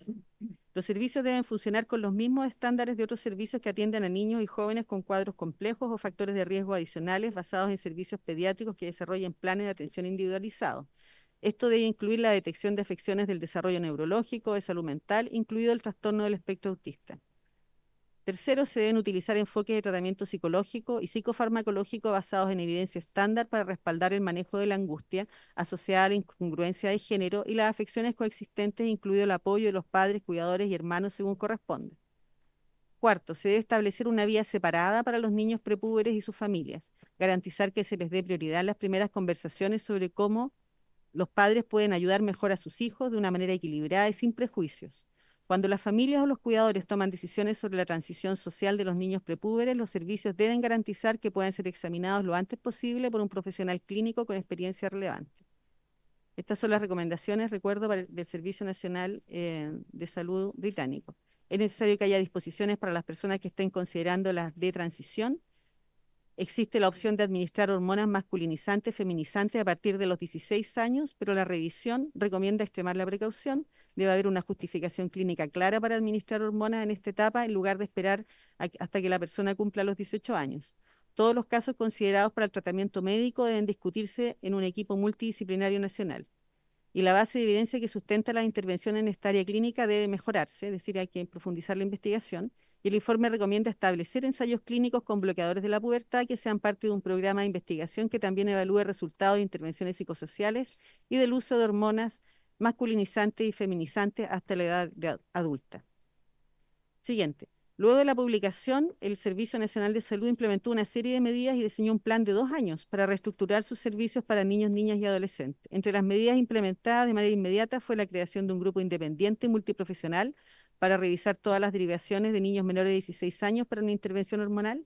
Los servicios deben funcionar con los mismos estándares de otros servicios que atienden a niños y jóvenes con cuadros complejos o factores de riesgo adicionales basados en servicios pediátricos que desarrollen planes de atención individualizados. Esto debe incluir la detección de afecciones del desarrollo neurológico, de salud mental, incluido el trastorno del espectro autista. Tercero, se deben utilizar enfoques de tratamiento psicológico y psicofarmacológico basados en evidencia estándar para respaldar el manejo de la angustia asociada a la incongruencia de género y las afecciones coexistentes, incluido el apoyo de los padres, cuidadores y hermanos según corresponde. Cuarto, se debe establecer una vía separada para los niños prepúberes y sus familias, garantizar que se les dé prioridad en las primeras conversaciones sobre cómo los padres pueden ayudar mejor a sus hijos de una manera equilibrada y sin prejuicios. Cuando las familias o los cuidadores toman decisiones sobre la transición social de los niños prepúberes, los servicios deben garantizar que puedan ser examinados lo antes posible por un profesional clínico con experiencia relevante. Estas son las recomendaciones, recuerdo, del Servicio Nacional eh, de Salud británico. Es necesario que haya disposiciones para las personas que estén considerando las de transición. Existe la opción de administrar hormonas masculinizantes, feminizantes a partir de los 16 años, pero la revisión recomienda extremar la precaución debe haber una justificación clínica clara para administrar hormonas en esta etapa en lugar de esperar hasta que la persona cumpla los 18 años. Todos los casos considerados para el tratamiento médico deben discutirse en un equipo multidisciplinario nacional. Y la base de evidencia que sustenta la intervención en esta área clínica debe mejorarse, es decir, hay que profundizar la investigación. Y el informe recomienda establecer ensayos clínicos con bloqueadores de la pubertad que sean parte de un programa de investigación que también evalúe resultados de intervenciones psicosociales y del uso de hormonas masculinizante y feminizante hasta la edad adulta. Siguiente. Luego de la publicación, el Servicio Nacional de Salud implementó una serie de medidas y diseñó un plan de dos años para reestructurar sus servicios para niños, niñas y adolescentes. Entre las medidas implementadas de manera inmediata fue la creación de un grupo independiente y multiprofesional para revisar todas las derivaciones de niños menores de 16 años para una intervención hormonal,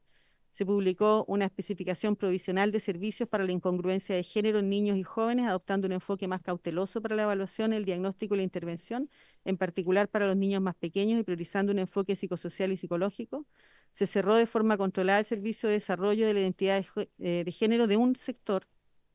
se publicó una especificación provisional de servicios para la incongruencia de género en niños y jóvenes, adoptando un enfoque más cauteloso para la evaluación, el diagnóstico y la intervención, en particular para los niños más pequeños y priorizando un enfoque psicosocial y psicológico. Se cerró de forma controlada el servicio de desarrollo de la identidad de eh, género de un sector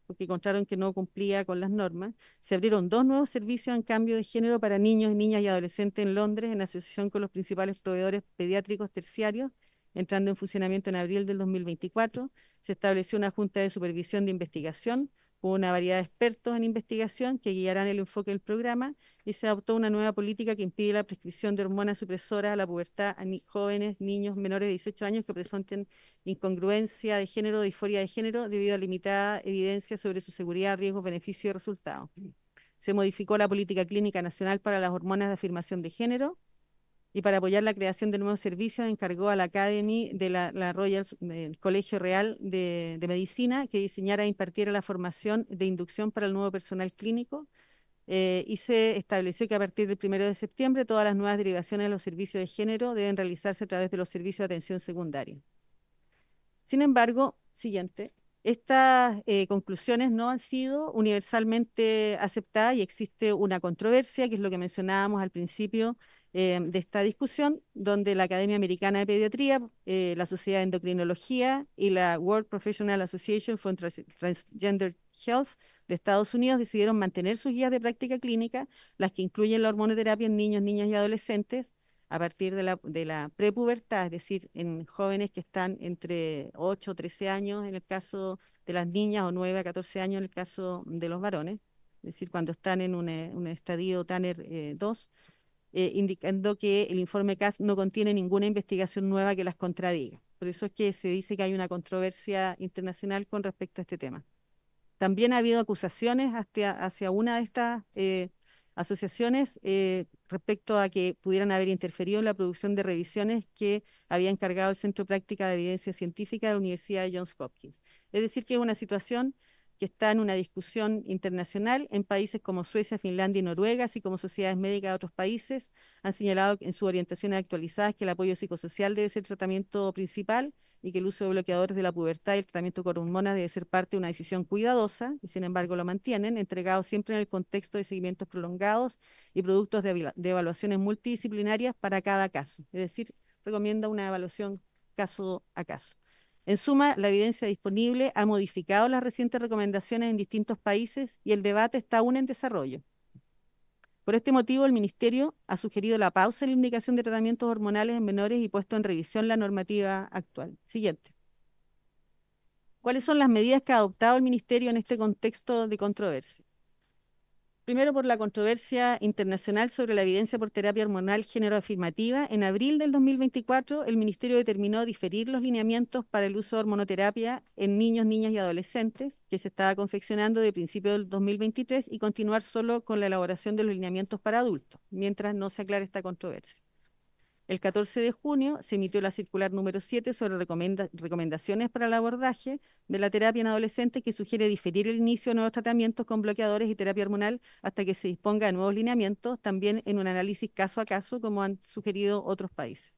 porque encontraron que no cumplía con las normas. Se abrieron dos nuevos servicios en cambio de género para niños, niñas y adolescentes en Londres en asociación con los principales proveedores pediátricos terciarios entrando en funcionamiento en abril del 2024, se estableció una Junta de Supervisión de Investigación con una variedad de expertos en investigación que guiarán el enfoque del programa y se adoptó una nueva política que impide la prescripción de hormonas supresoras a la pubertad a jóvenes, niños menores de 18 años que presenten incongruencia de género o disforia de género debido a limitada evidencia sobre su seguridad, riesgo, beneficio y resultados. Se modificó la política clínica nacional para las hormonas de afirmación de género y para apoyar la creación de nuevos servicios encargó a la Academy de la, Royal eh, el Colegio Real de, Medicina que diseñara e impartiera la formación de inducción para el nuevo personal clínico eh, y se estableció que a partir del 1 de septiembre todas las nuevas derivaciones de los servicios de género deben realizarse a través de los servicios de atención secundaria. Sin embargo, siguiente, estas eh, conclusiones no han sido universalmente aceptadas y existe una controversia, que es lo que mencionábamos al principio, eh, de esta discusión, donde la Academia Americana de Pediatría, eh, la Sociedad de Endocrinología y la World Professional Association for Transgender Health de Estados Unidos decidieron mantener sus guías de práctica clínica, las que incluyen la hormonoterapia en niños, niñas y adolescentes a partir de la, prepubertad, es decir, en jóvenes que están entre 8 o 13 años en el caso de las niñas o 9 a 14 años en el caso de los varones, es decir, cuando están en un, eh, estadio Tanner 2. Eh, indicando que el informe CAS no contiene ninguna investigación nueva que las contradiga. Por eso es que se dice que hay una controversia internacional con respecto a este tema. También ha habido acusaciones hacia, una de estas eh, asociaciones eh, respecto a que pudieran haber interferido en la producción de revisiones que había encargado el Centro Práctica de Evidencia Científica de la Universidad de Johns Hopkins. Es decir, que es una situación que está en una discusión internacional en países como Suecia, Finlandia y Noruega, así como sociedades médicas de otros países, han señalado en sus orientaciones actualizadas que el apoyo psicosocial debe ser el tratamiento principal y que el uso de bloqueadores de la pubertad y el tratamiento con hormonas debe ser parte de una decisión cuidadosa, y sin embargo lo mantienen, entregado siempre en el contexto de seguimientos prolongados y productos de, de evaluaciones multidisciplinarias para cada caso. Es decir, recomienda una evaluación caso a caso. En suma, la evidencia disponible ha modificado las recientes recomendaciones en distintos países y el debate está aún en desarrollo. Por este motivo, el Ministerio ha sugerido la pausa en la indicación de tratamientos hormonales en menores y puesto en revisión la normativa actual. Siguiente. ¿Cuáles son las medidas que ha adoptado el Ministerio en este contexto de controversia? Primero por la controversia internacional sobre la evidencia por terapia hormonal género afirmativa. En abril del 2024, el Ministerio determinó diferir los lineamientos para el uso de hormonoterapia en niños, niñas y adolescentes, que se estaba confeccionando de principio del 2023, y continuar solo con la elaboración de los lineamientos para adultos, mientras no se aclare esta controversia. El 14 de junio se emitió la circular número 7 sobre recomendaciones para el abordaje de la terapia en adolescentes que sugiere diferir el inicio de nuevos tratamientos con bloqueadores y terapia hormonal hasta que se disponga de nuevos lineamientos, también en un análisis caso a caso, como han sugerido otros países.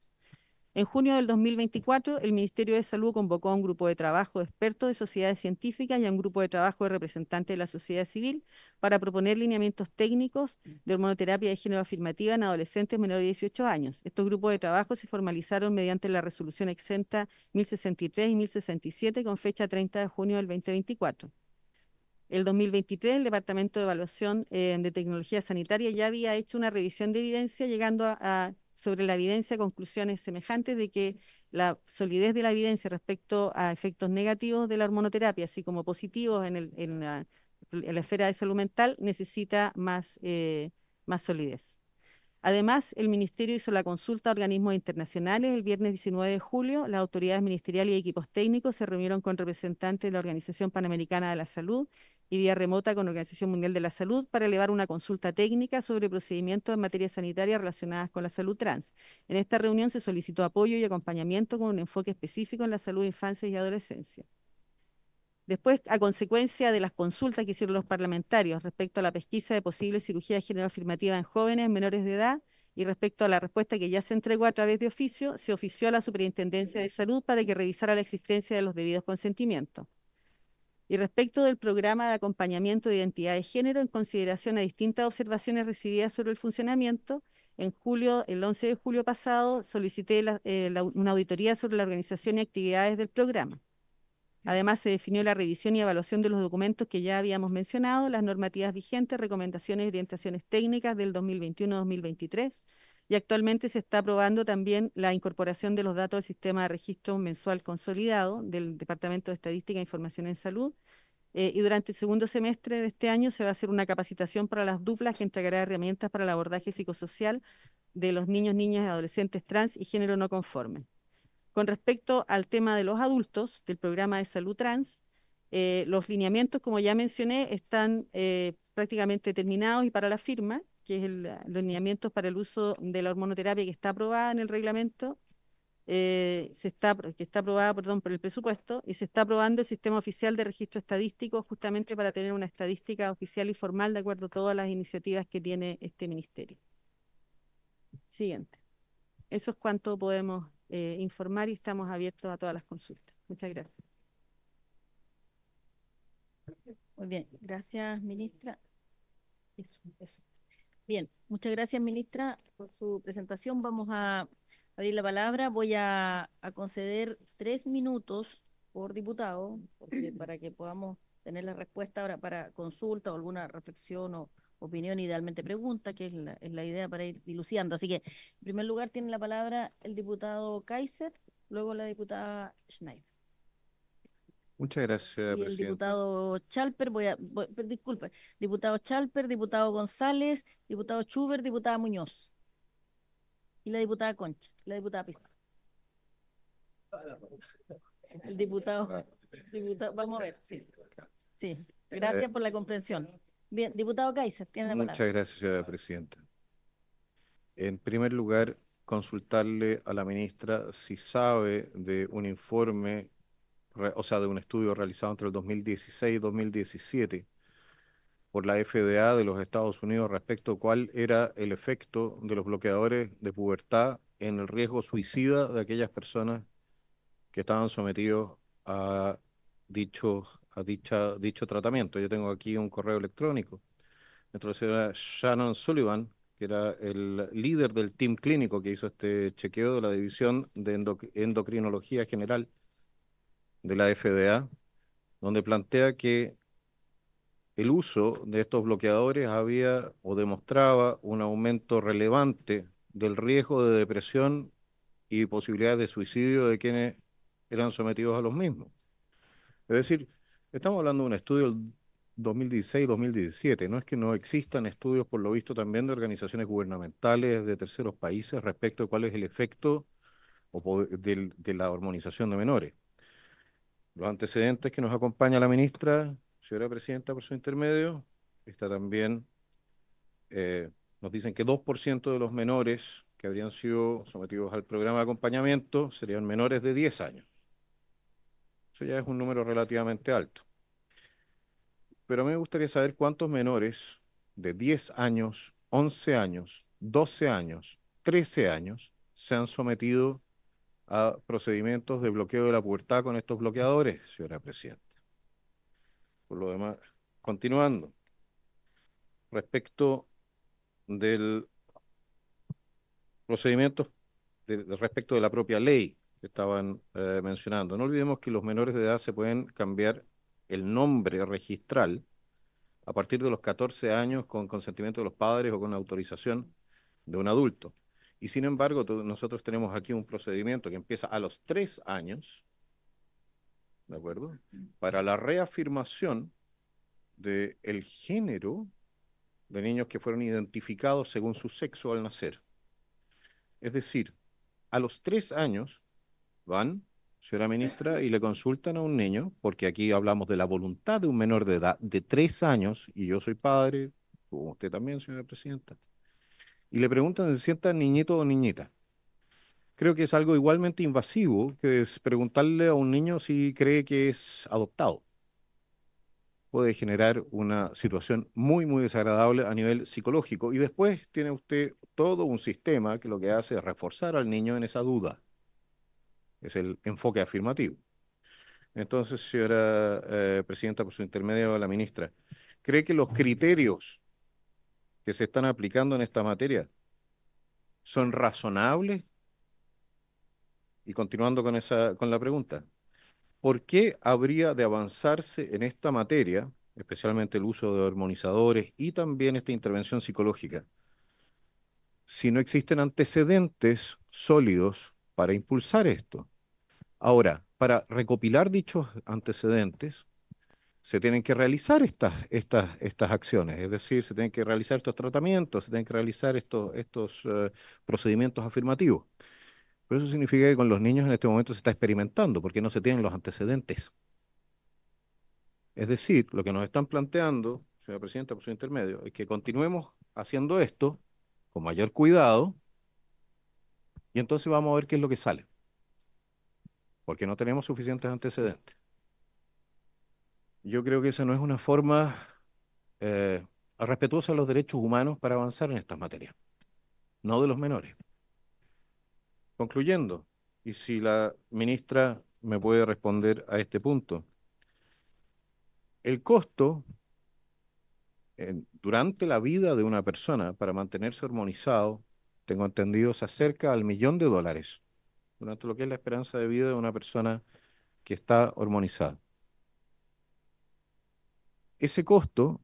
En junio del 2024, el Ministerio de Salud convocó a un grupo de trabajo de expertos de sociedades científicas y a un grupo de trabajo de representantes de la sociedad civil para proponer lineamientos técnicos de hormonoterapia de género afirmativa en adolescentes menores de 18 años. Estos grupos de trabajo se formalizaron mediante la resolución exenta 1063 y 1067 con fecha 30 de junio del 2024 el 2023 el Departamento de Evaluación eh, de Tecnología Sanitaria ya había hecho una revisión de evidencia llegando a sobre la evidencia conclusiones semejantes de que la solidez de la evidencia respecto a efectos negativos de la hormonoterapia, así como positivos en, el, en, la, esfera de salud mental, necesita más, eh, más solidez. Además, el Ministerio hizo la consulta a organismos internacionales. El viernes 19 de julio, las autoridades ministeriales y equipos técnicos se reunieron con representantes de la Organización Panamericana de la Salud y día remota con la Organización Mundial de la Salud para elevar una consulta técnica sobre procedimientos en materia sanitaria relacionadas con la salud trans. En esta reunión se solicitó apoyo y acompañamiento con un enfoque específico en la salud de infancia y adolescencia. Después, a consecuencia de las consultas que hicieron los parlamentarios respecto a la pesquisa de posibles cirugías de afirmativa en jóvenes menores de edad y respecto a la respuesta que ya se entregó a través de oficio, se ofició a la Superintendencia de Salud para que revisara la existencia de los debidos consentimientos. Y respecto del programa de acompañamiento de identidad de género, en consideración a distintas observaciones recibidas sobre el funcionamiento, en julio, el 11 de julio pasado, solicité eh, una auditoría sobre la organización y actividades del programa. Además, se definió la revisión y evaluación de los documentos que ya habíamos mencionado, las normativas vigentes, recomendaciones y orientaciones técnicas del 2021-2023, y actualmente se está aprobando también la incorporación de los datos del sistema de registro mensual consolidado del Departamento de Estadística e Información en Salud. Eh, y durante el segundo semestre de este año se va a hacer una capacitación para las duplas que entregará herramientas para el abordaje psicosocial de los niños, niñas y adolescentes trans y género no conforme. Con respecto al tema de los adultos del programa de salud trans, eh, los lineamientos, como ya mencioné, están eh, prácticamente terminados y para la firma que es los lineamientos para el uso de la hormonoterapia que está aprobada en el reglamento, eh, se está, que está aprobada perdón, por el presupuesto, y se está aprobando el sistema oficial de registro estadístico justamente para tener una estadística oficial y formal de acuerdo a todas las iniciativas que tiene este ministerio. Siguiente. Eso es cuanto podemos eh, informar y estamos abiertos a todas las consultas. Muchas gracias. Muy bien, gracias, ministra. Eso, eso. Bien, muchas gracias, ministra, por su presentación. Vamos a abrir la palabra. Voy a, conceder tres minutos por diputado para que podamos tener la respuesta ahora para consulta o alguna reflexión o opinión, idealmente pregunta, que es la, es la idea para ir diluciando. Así que, en primer lugar, tiene la palabra el diputado Kaiser, luego la diputada Schneider. Muchas gracias, el Diputado Chalper, voy a, disculpe, diputado Chalper, diputado González, diputado Schubert, diputada Muñoz. Y la diputada Concha, la diputada Pizarro. El diputado, diputado, vamos a ver, sí. Sí, eh, gracias por la comprensión. Bien, diputado Kaiser, tiene la palabra. Muchas gracias, presidenta. En primer lugar, consultarle a la ministra si sabe de un informe o sea, de un estudio realizado entre el 2016 y 2017 por la FDA de los Estados Unidos respecto a cuál era el efecto de los bloqueadores de pubertad en el riesgo suicida de aquellas personas que estaban sometidos a dicho, a dicha, dicho tratamiento. Yo tengo aquí un correo electrónico. Entonces era Shannon Sullivan, que era el líder del team clínico que hizo este chequeo de la División de Endocrinología General de la FDA, donde plantea que el uso de estos bloqueadores había o demostraba un aumento relevante del riesgo de depresión y posibilidades de suicidio de quienes eran sometidos a los mismos. Es decir, estamos hablando de un estudio del 2016-2017, no es que no existan estudios, por lo visto, también de organizaciones gubernamentales de terceros países respecto a cuál es el efecto o de la hormonización de menores los antecedentes que nos acompaña la ministra, señora presidenta, por su intermedio. Está también, eh, nos dicen que 2% de los menores que habrían sido sometidos al programa de acompañamiento serían menores de 10 años. Eso ya es un número relativamente alto. Pero me gustaría saber cuántos menores de 10 años, 11 años, 12 años, 13 años se han sometido a a procedimientos de bloqueo de la pubertad con estos bloqueadores, señora Presidenta. Por lo demás, continuando, respecto del procedimiento, respecto de la propia ley que estaban eh, mencionando, no olvidemos que los menores de edad se pueden cambiar el nombre registral a partir de los 14 años con consentimiento de los padres o con autorización de un adulto. Y sin embargo, nosotros tenemos aquí un procedimiento que empieza a los tres años, ¿de acuerdo? Para la reafirmación del género de niños que fueron identificados según su sexo al nacer. Es decir, a los tres años van, señora ministra, y le consultan a un niño, porque aquí hablamos de la voluntad de un menor de edad de tres años, y yo soy padre, como usted también, señora presidenta, y le preguntan si se sienta niñito o niñita. Creo que es algo igualmente invasivo que es preguntarle a un niño si cree que es adoptado. Puede generar una situación muy, muy desagradable a nivel psicológico. Y después tiene usted todo un sistema que lo que hace es reforzar al niño en esa duda. Es el enfoque afirmativo. Entonces, señora eh, presidenta, por su intermedio, la ministra, ¿cree que los criterios que se están aplicando en esta materia son razonables? Y continuando con, esa, con la pregunta, ¿por qué habría de avanzarse en esta materia, especialmente el uso de hormonizadores y también esta intervención psicológica, si no existen antecedentes sólidos para impulsar esto? Ahora, para recopilar dichos antecedentes, se tienen que realizar estas, estas, estas acciones, es decir, se tienen que realizar estos tratamientos, se tienen que realizar estos, estos eh, procedimientos afirmativos. Pero eso significa que con los niños en este momento se está experimentando, porque no se tienen los antecedentes. Es decir, lo que nos están planteando, señora presidenta, por su intermedio, es que continuemos haciendo esto con mayor cuidado y entonces vamos a ver qué es lo que sale, porque no tenemos suficientes antecedentes. Yo creo que esa no es una forma eh, respetuosa de los derechos humanos para avanzar en estas materias, no de los menores. Concluyendo, y si la ministra me puede responder a este punto, el costo durante la vida de una persona para mantenerse hormonizado, tengo entendido, se acerca al millón de dólares, durante lo que es la esperanza de vida de una persona que está hormonizada ese costo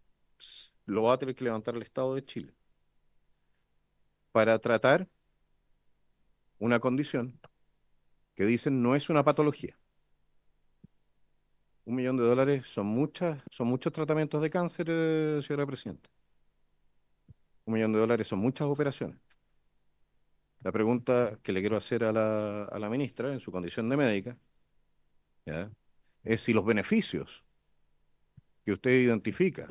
lo va a tener que levantar el Estado de Chile para tratar una condición que dicen no es una patología. Un millón de dólares son muchas, son muchos tratamientos de cáncer, eh, señora presidenta. Un millón de dólares son muchas operaciones. La pregunta que le quiero hacer a la, ministra, en su condición de médica, es si los beneficios que usted identifica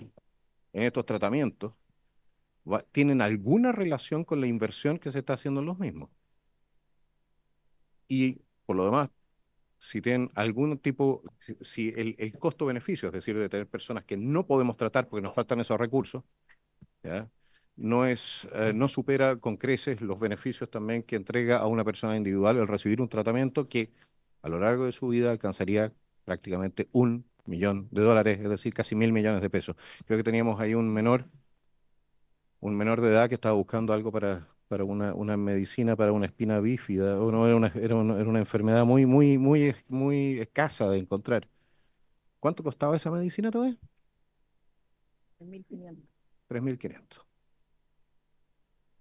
en estos tratamientos tienen alguna relación con la inversión que se está haciendo en los mismos. Y por lo demás, si tienen algún tipo, si el, costo-beneficio, es decir, de tener personas que no podemos tratar porque nos faltan esos recursos, no es eh, no supera con creces los beneficios también que entrega a una persona individual al recibir un tratamiento que a lo largo de su vida alcanzaría prácticamente un millón de dólares, es decir, casi mil millones de pesos. Creo que teníamos ahí un menor, un menor de edad que estaba buscando algo para, una, medicina, para una espina bífida, o no, era una, era era una enfermedad muy, muy, muy, muy escasa de encontrar. ¿Cuánto costaba esa medicina todavía? 3.500. 3.500.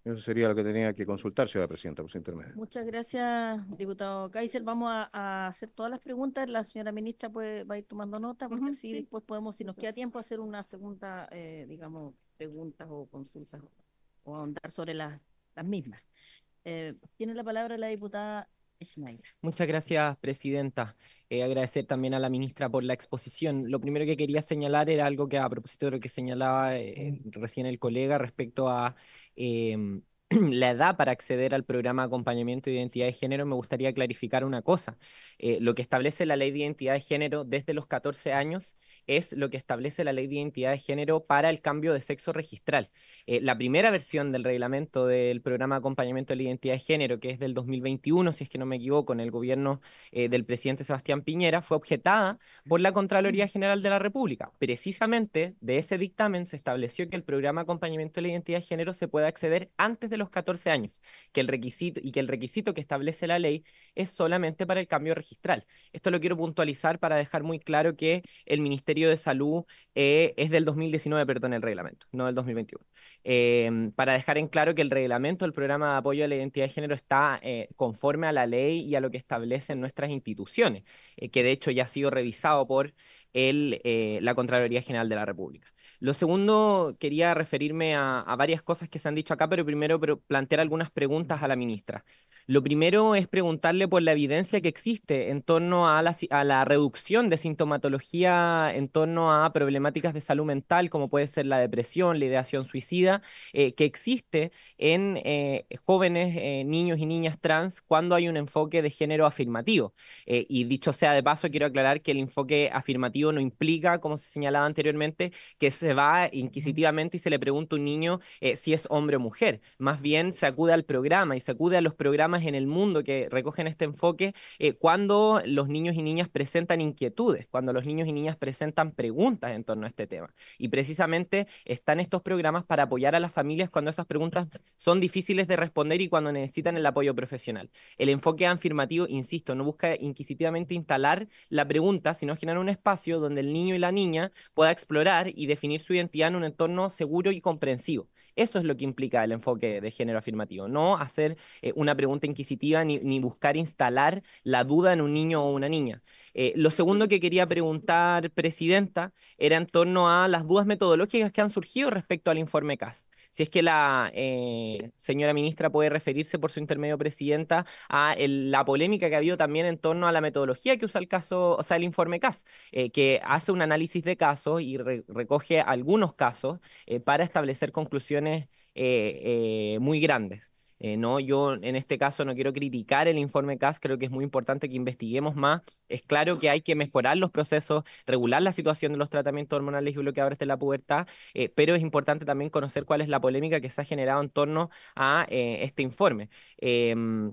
Eso sería lo que tenía que consultar, señora presidenta, por su intermedio. Muchas gracias, diputado Kaiser. Vamos a, hacer todas las preguntas. La señora ministra puede, va a ir tomando nota, porque así después podemos, si nos queda tiempo, hacer una segunda, eh, digamos, preguntas o consultas o ahondar sobre las mismas. Eh, tiene la palabra la diputada Schneider. Muchas gracias, presidenta. Eh, agradecer también a la ministra por la exposición. Lo primero que quería señalar era algo que a propósito de lo que señalaba eh, recién el colega respecto a eh, la edad para acceder al programa de acompañamiento de identidad de género, me gustaría clarificar una cosa. Eh, lo que establece la ley de identidad de género desde los 14 años es lo que establece la ley de identidad de género para el cambio de sexo registral. Eh, la primera versión del reglamento del programa de acompañamiento de la identidad de género, que es del 2021, si es que no me equivoco, en el gobierno eh, del presidente Sebastián Piñera, fue objetada por la Contraloría General de la República. Precisamente de ese dictamen se estableció que el programa de acompañamiento de la identidad de género se puede acceder antes de los 14 años, que el requisito, y que el requisito que establece la ley es solamente para el cambio registral. Esto lo quiero puntualizar para dejar muy claro que el Ministerio de Salud eh, es del 2019, perdón, el reglamento, no del 2021. Em, para dejar en claro que el reglamento el programa de apoyo a la identidad de género está eh, conforme a la ley y a lo que establecen nuestras instituciones, eh, que de hecho ya ha sido revisado por el, la Contraloría General de la República. Lo segundo, quería referirme a, varias cosas que se han dicho acá, pero primero pero plantear algunas preguntas a la ministra. Lo primero es preguntarle por la evidencia que existe en torno a la, reducción de sintomatología en torno a problemáticas de salud mental, como puede ser la depresión, la ideación suicida, eh, que existe en eh, jóvenes, eh, niños y niñas trans cuando hay un enfoque de género afirmativo. y dicho sea de paso, quiero aclarar que el enfoque afirmativo no implica, como se señalaba anteriormente, que se va inquisitivamente y se le pregunta a un niño si es hombre o mujer. Más bien se acude al programa y se acude a los programas en el mundo que recogen este enfoque eh, cuando los niños y niñas presentan inquietudes, cuando los niños y niñas presentan preguntas en torno a este tema. Y precisamente están estos programas para apoyar a las familias cuando esas preguntas son difíciles de responder y cuando necesitan el apoyo profesional. El enfoque afirmativo, insisto, no busca inquisitivamente instalar la pregunta, sino generar un espacio donde el niño y la niña pueda explorar y definir su identidad en un entorno seguro y comprensivo. Eso es lo que implica el enfoque de género afirmativo, no hacer eh, una pregunta inquisitiva ni, buscar instalar la duda en un niño o una niña. Eh, lo segundo que quería preguntar, Presidenta, era en torno a las dudas metodológicas que han surgido respecto al informe CAS si es que la eh, señora ministra puede referirse por su intermedio presidenta a la polémica que ha habido también en torno a la metodología que usa el caso, o sea, el informe CAS, eh, que hace un análisis de casos y recoge algunos casos eh, para establecer conclusiones muy grandes. Eh, no, yo en este caso no quiero criticar el informe CAS, creo que es muy importante que investiguemos más. Es claro que hay que mejorar los procesos, regular la situación de los tratamientos hormonales y bloqueadores de la pubertad, eh, pero es importante también conocer cuál es la polémica que se ha generado en torno a eh, este informe. Em,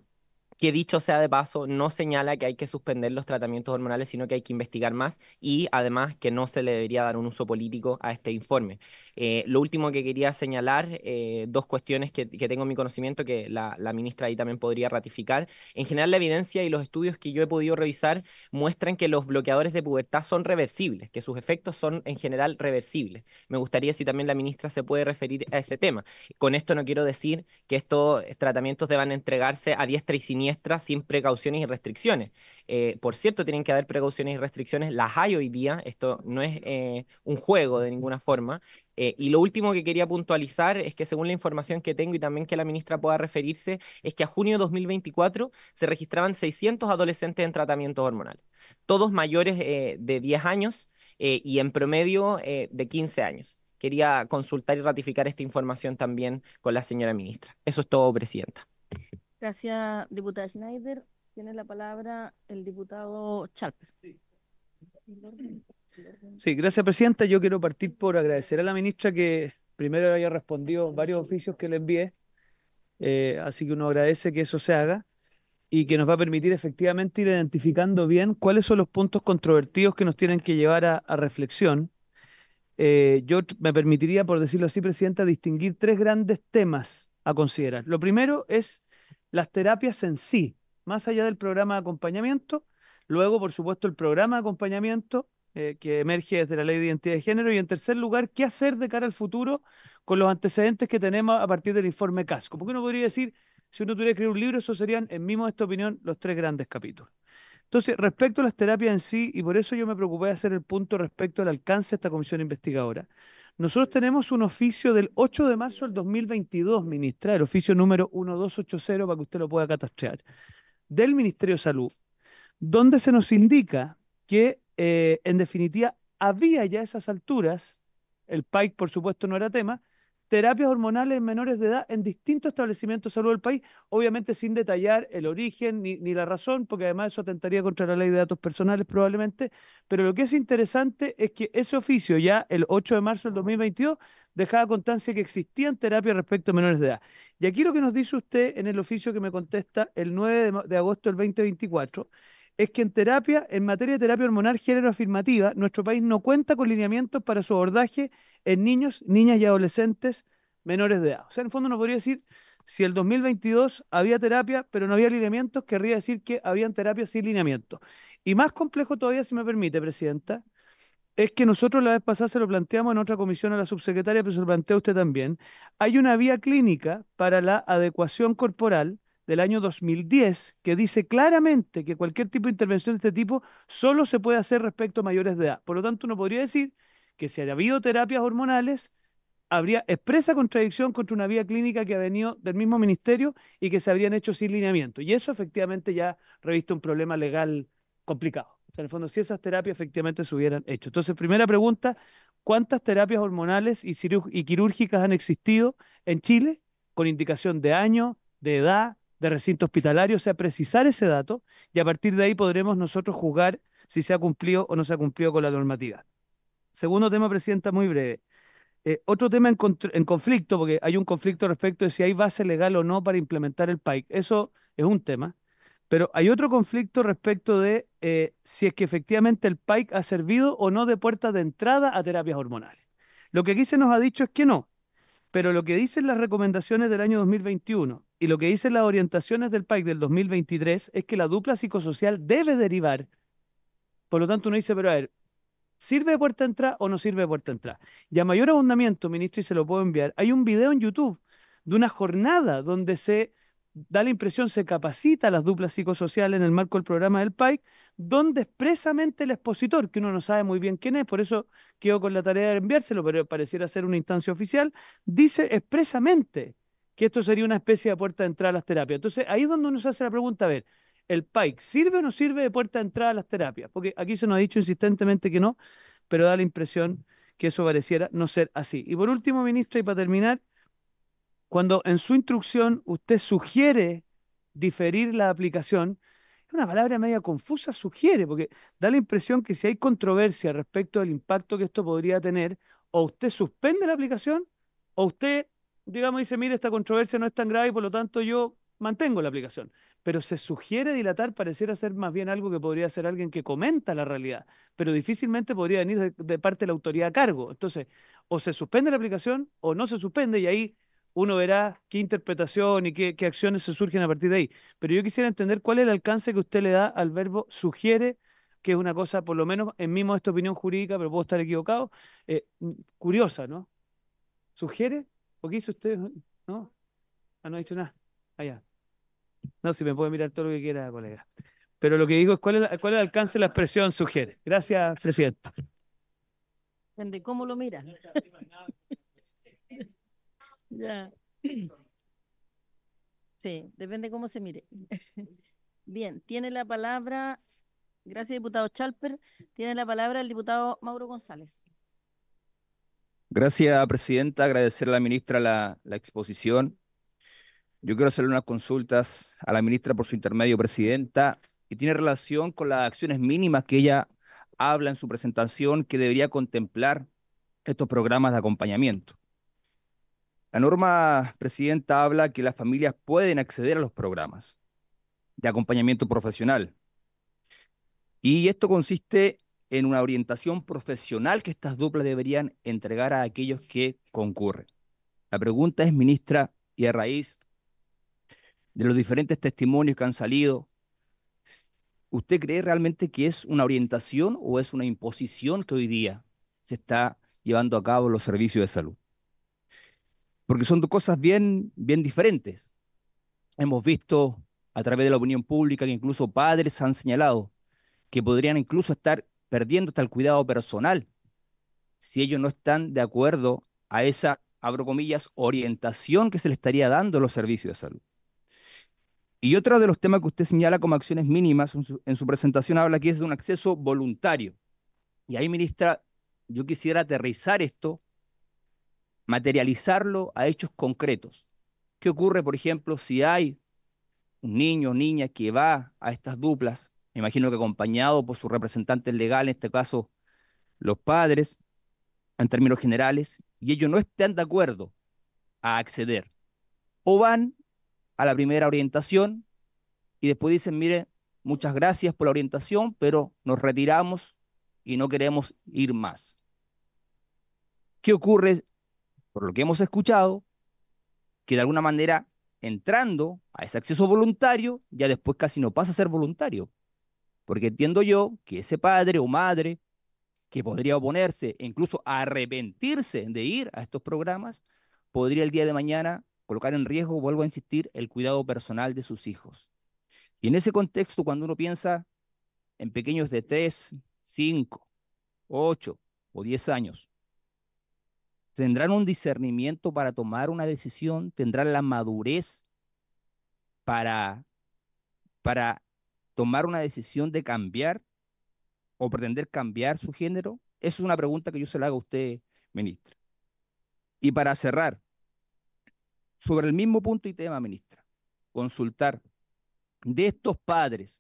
que dicho sea de paso, no señala que hay que suspender los tratamientos hormonales, sino que hay que investigar más y además que no se le debería dar un uso político a este informe. Eh, lo último que quería señalar, eh, dos cuestiones que, tengo mi conocimiento que la, la, ministra ahí también podría ratificar. En general, la evidencia y los estudios que yo he podido revisar muestran que los bloqueadores de pubertad son reversibles, que sus efectos son en general reversibles. Me gustaría si también la ministra se puede referir a ese tema. Con esto no quiero decir que estos tratamientos deban entregarse a diestra y siniestra sin precauciones y restricciones. Eh, por cierto, tienen que haber precauciones y restricciones, las hay hoy día, esto no es eh, un juego de ninguna forma. Eh, y lo último que quería puntualizar es que según la información que tengo y también que la ministra pueda referirse, es que a junio de 2024 se registraban 600 adolescentes en tratamientos hormonales, todos mayores de 10 años y en promedio de 15 años quería consultar y ratificar esta información también con la señora ministra. Eso es todo, Presidenta. Gracias, diputada Schneider. Tiene la palabra el diputado Charper. Sí. gracias, presidenta. Yo quiero partir por agradecer a la ministra que primero haya respondido varios oficios que le envié. Eh, así que uno agradece que eso se haga y que nos va a permitir efectivamente ir identificando bien cuáles son los puntos controvertidos que nos tienen que llevar a, reflexión. Eh, yo me permitiría, por decirlo así, Presidenta, distinguir tres grandes temas a considerar. Lo primero es las terapias en sí, más allá del programa de acompañamiento. Luego, por supuesto, el programa de acompañamiento eh, que emerge desde la ley de identidad de género. Y en tercer lugar, qué hacer de cara al futuro con los antecedentes que tenemos a partir del informe Casco. Porque uno podría decir, si uno tuviera que escribir un libro, eso serían, en mi modesta opinión, los tres grandes capítulos. Entonces, respecto a las terapias en sí, y por eso yo me preocupé de hacer el punto respecto al alcance de esta comisión investigadora, nosotros tenemos un oficio del 8 de marzo del 2022, ministra, el oficio número 1280 para que usted lo pueda catastrear, del Ministerio de Salud, donde se nos indica que, eh, en definitiva, había ya a esas alturas, el PAIC por supuesto no era tema, terapias hormonales en menores de edad en distintos establecimientos de salud del país, obviamente sin detallar el origen ni, la razón, porque además eso atentaría contra la ley de datos personales probablemente, pero lo que es interesante es que ese oficio ya el 8 de marzo del 2022 dejaba constancia que existían terapias respecto a menores de edad. Y aquí lo que nos dice usted en el oficio que me contesta el 9 de, de agosto del 2024 es que en terapia, en materia de terapia hormonal género afirmativa, nuestro país no cuenta con lineamientos para su abordaje en niños, niñas y adolescentes menores de edad. O sea, en el fondo no podría decir, si el 2022 había terapia, pero no había lineamientos, querría decir que habían terapias sin lineamientos. Y más complejo todavía, si me permite, Presidenta, es que nosotros la vez pasada se lo planteamos en otra comisión a la subsecretaria, pero se lo plantea usted también. Hay una vía clínica para la adecuación corporal del año 2010 que dice claramente que cualquier tipo de intervención de este tipo solo se puede hacer respecto a mayores de edad. Por lo tanto, uno podría decir que si haya habido terapias hormonales, habría expresa contradicción contra una vía clínica que ha venido del mismo ministerio y que se habrían hecho sin lineamiento. Y eso efectivamente ya reviste un problema legal complicado. en el fondo, si esas terapias efectivamente se hubieran hecho. Entonces, primera pregunta, ¿cuántas terapias hormonales y, y quirúrgicas han existido en Chile con indicación de año, de edad, de recinto hospitalario? O sea, precisar ese dato y a partir de ahí podremos nosotros juzgar si se ha cumplido o no se ha cumplido con la normativa. Segundo tema, Presidenta, muy breve. Eh, otro tema en, conflicto, porque hay un conflicto respecto de si hay base legal o no para implementar el PAIC. Eso es un tema. Pero hay otro conflicto respecto de eh, si es que efectivamente el PAIC ha servido o no de puerta de entrada a terapias hormonales. Lo que aquí se nos ha dicho es que no, pero lo que dicen las recomendaciones del año 2021 y lo que dicen las orientaciones del PAIC del 2023 es que la dupla psicosocial debe derivar. Por lo tanto, uno dice, pero a ver, ¿Sirve de puerta de entrada o no sirve de puerta de entrada? Y a mayor abundamiento, ministro, y se lo puedo enviar, hay un video en YouTube de una jornada donde se da la impresión, se capacita a las duplas psicosociales en el marco del programa del PAIC, donde expresamente el expositor, que uno no sabe muy bien quién es, por eso quedo con la tarea de enviárselo, pero pareciera ser una instancia oficial, dice expresamente que esto sería una especie de puerta de entrada a las terapias. Entonces, ahí es donde uno se hace la pregunta, a ver, el Pike, ¿sirve o no sirve de puerta de entrada a las terapias? Porque aquí se nos ha dicho insistentemente que no, pero da la impresión que eso pareciera no ser así. Y por último, ministro, y para terminar, cuando en su instrucción usted sugiere diferir la aplicación, es una palabra media confusa, sugiere, porque da la impresión que si hay controversia respecto del impacto que esto podría tener, o usted suspende la aplicación, o usted, digamos, dice, mire, esta controversia no es tan grave y por lo tanto yo mantengo la aplicación pero se sugiere dilatar pareciera ser más bien algo que podría ser alguien que comenta la realidad, pero difícilmente podría venir de, parte de la autoridad a cargo. Entonces, o se suspende la aplicación o no se suspende y ahí uno verá qué interpretación y qué, acciones se surgen a partir de ahí. Pero yo quisiera entender cuál es el alcance que usted le da al verbo sugiere, que es una cosa, por lo menos en mi modesta opinión jurídica, pero puedo estar equivocado, eh, curiosa, ¿no? ¿Sugiere? ¿O qué hizo usted? ¿No? Ah, no ha dicho nada. Allá. Ah, no, si me puede mirar todo lo que quiera, colega. Pero lo que digo es cuál es, el alcance de la expresión sugiere. Gracias, presidente. De cómo lo mira. Sí, depende cómo se mire. Bien, tiene la palabra, gracias diputado Chalper, tiene la palabra el diputado Mauro González. Gracias, presidenta. Agradecer a la ministra la, la exposición. Yo quiero hacerle unas consultas a la ministra por su intermedio, presidenta, y tiene relación con las acciones mínimas que ella habla en su presentación que debería contemplar estos programas de acompañamiento. La norma, presidenta, habla que las familias pueden acceder a los programas de acompañamiento profesional. Y esto consiste en una orientación profesional que estas duplas deberían entregar a aquellos que concurren. La pregunta es, ministra, y a raíz de los diferentes testimonios que han salido, ¿usted cree realmente que es una orientación o es una imposición que hoy día se está llevando a cabo los servicios de salud? Porque son dos cosas bien, bien diferentes. Hemos visto a través de la opinión pública que incluso padres han señalado que podrían incluso estar perdiendo hasta el cuidado personal si ellos no están de acuerdo a esa, abro comillas, orientación que se le estaría dando los servicios de salud. Y otro de los temas que usted señala como acciones mínimas en su, presentación habla que es de un acceso voluntario. Y ahí, ministra, yo quisiera aterrizar esto, materializarlo a hechos concretos. ¿Qué ocurre, por ejemplo, si hay un niño o niña que va a estas duplas, imagino que acompañado por su representante legal, en este caso los padres, en términos generales, y ellos no están de acuerdo a acceder? O van a la primera orientación y después dicen, mire, muchas gracias por la orientación, pero nos retiramos y no queremos ir más. ¿Qué ocurre? Por lo que hemos escuchado, que de alguna manera entrando a ese acceso voluntario, ya después casi no pasa a ser voluntario. Porque entiendo yo que ese padre o madre que podría oponerse e incluso arrepentirse de ir a estos programas, podría el día de mañana colocar en riesgo, vuelvo a insistir, el cuidado personal de sus hijos. Y en ese contexto, cuando uno piensa en pequeños de 3, 5, 8 o 10 años, ¿tendrán un discernimiento para tomar una decisión? ¿Tendrán la madurez para, para tomar una decisión de cambiar o pretender cambiar su género? Esa es una pregunta que yo se la hago a usted, ministra. Y para cerrar, sobre el mismo punto y tema, ministra, consultar de estos padres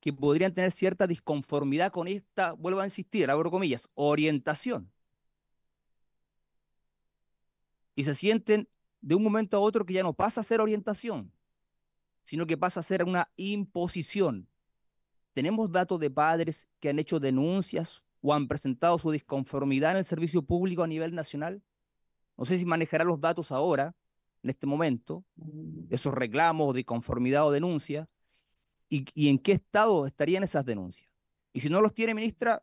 que podrían tener cierta disconformidad con esta, vuelvo a insistir, abro comillas, orientación. Y se sienten de un momento a otro que ya no pasa a ser orientación, sino que pasa a ser una imposición. Tenemos datos de padres que han hecho denuncias o han presentado su disconformidad en el servicio público a nivel nacional. No sé si manejará los datos ahora, en este momento, mm. esos reclamos de conformidad o denuncia, y, en qué estado estarían esas denuncias. Y si no los tiene, ministra,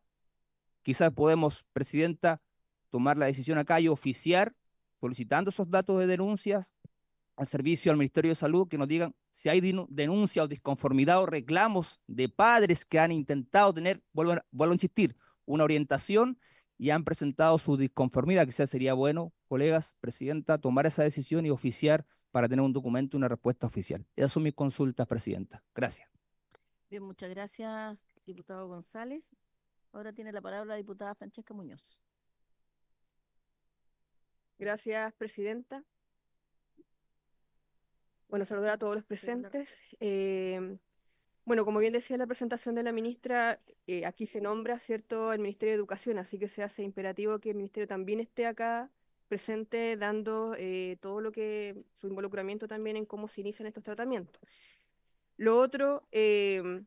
quizás podemos, presidenta, tomar la decisión acá y oficiar solicitando esos datos de denuncias al servicio al Ministerio de Salud que nos digan si hay denuncia o disconformidad o reclamos de padres que han intentado tener, vuelvo, vuelvo a insistir, una orientación y han presentado su disconformidad, quizás sería bueno colegas, presidenta, tomar esa decisión y oficiar para tener un documento, una respuesta oficial. Esas son mis consultas, presidenta. Gracias. Bien, muchas gracias, diputado González. Ahora tiene la palabra la diputada Francesca Muñoz. Gracias, presidenta. Bueno, saludar a todos los presentes. Eh, bueno, como bien decía la presentación de la ministra, eh, aquí se nombra, ¿cierto?, el Ministerio de Educación, así que se hace imperativo que el Ministerio también esté acá presente dando eh, todo lo que su involucramiento también en cómo se inician estos tratamientos. Lo otro, em,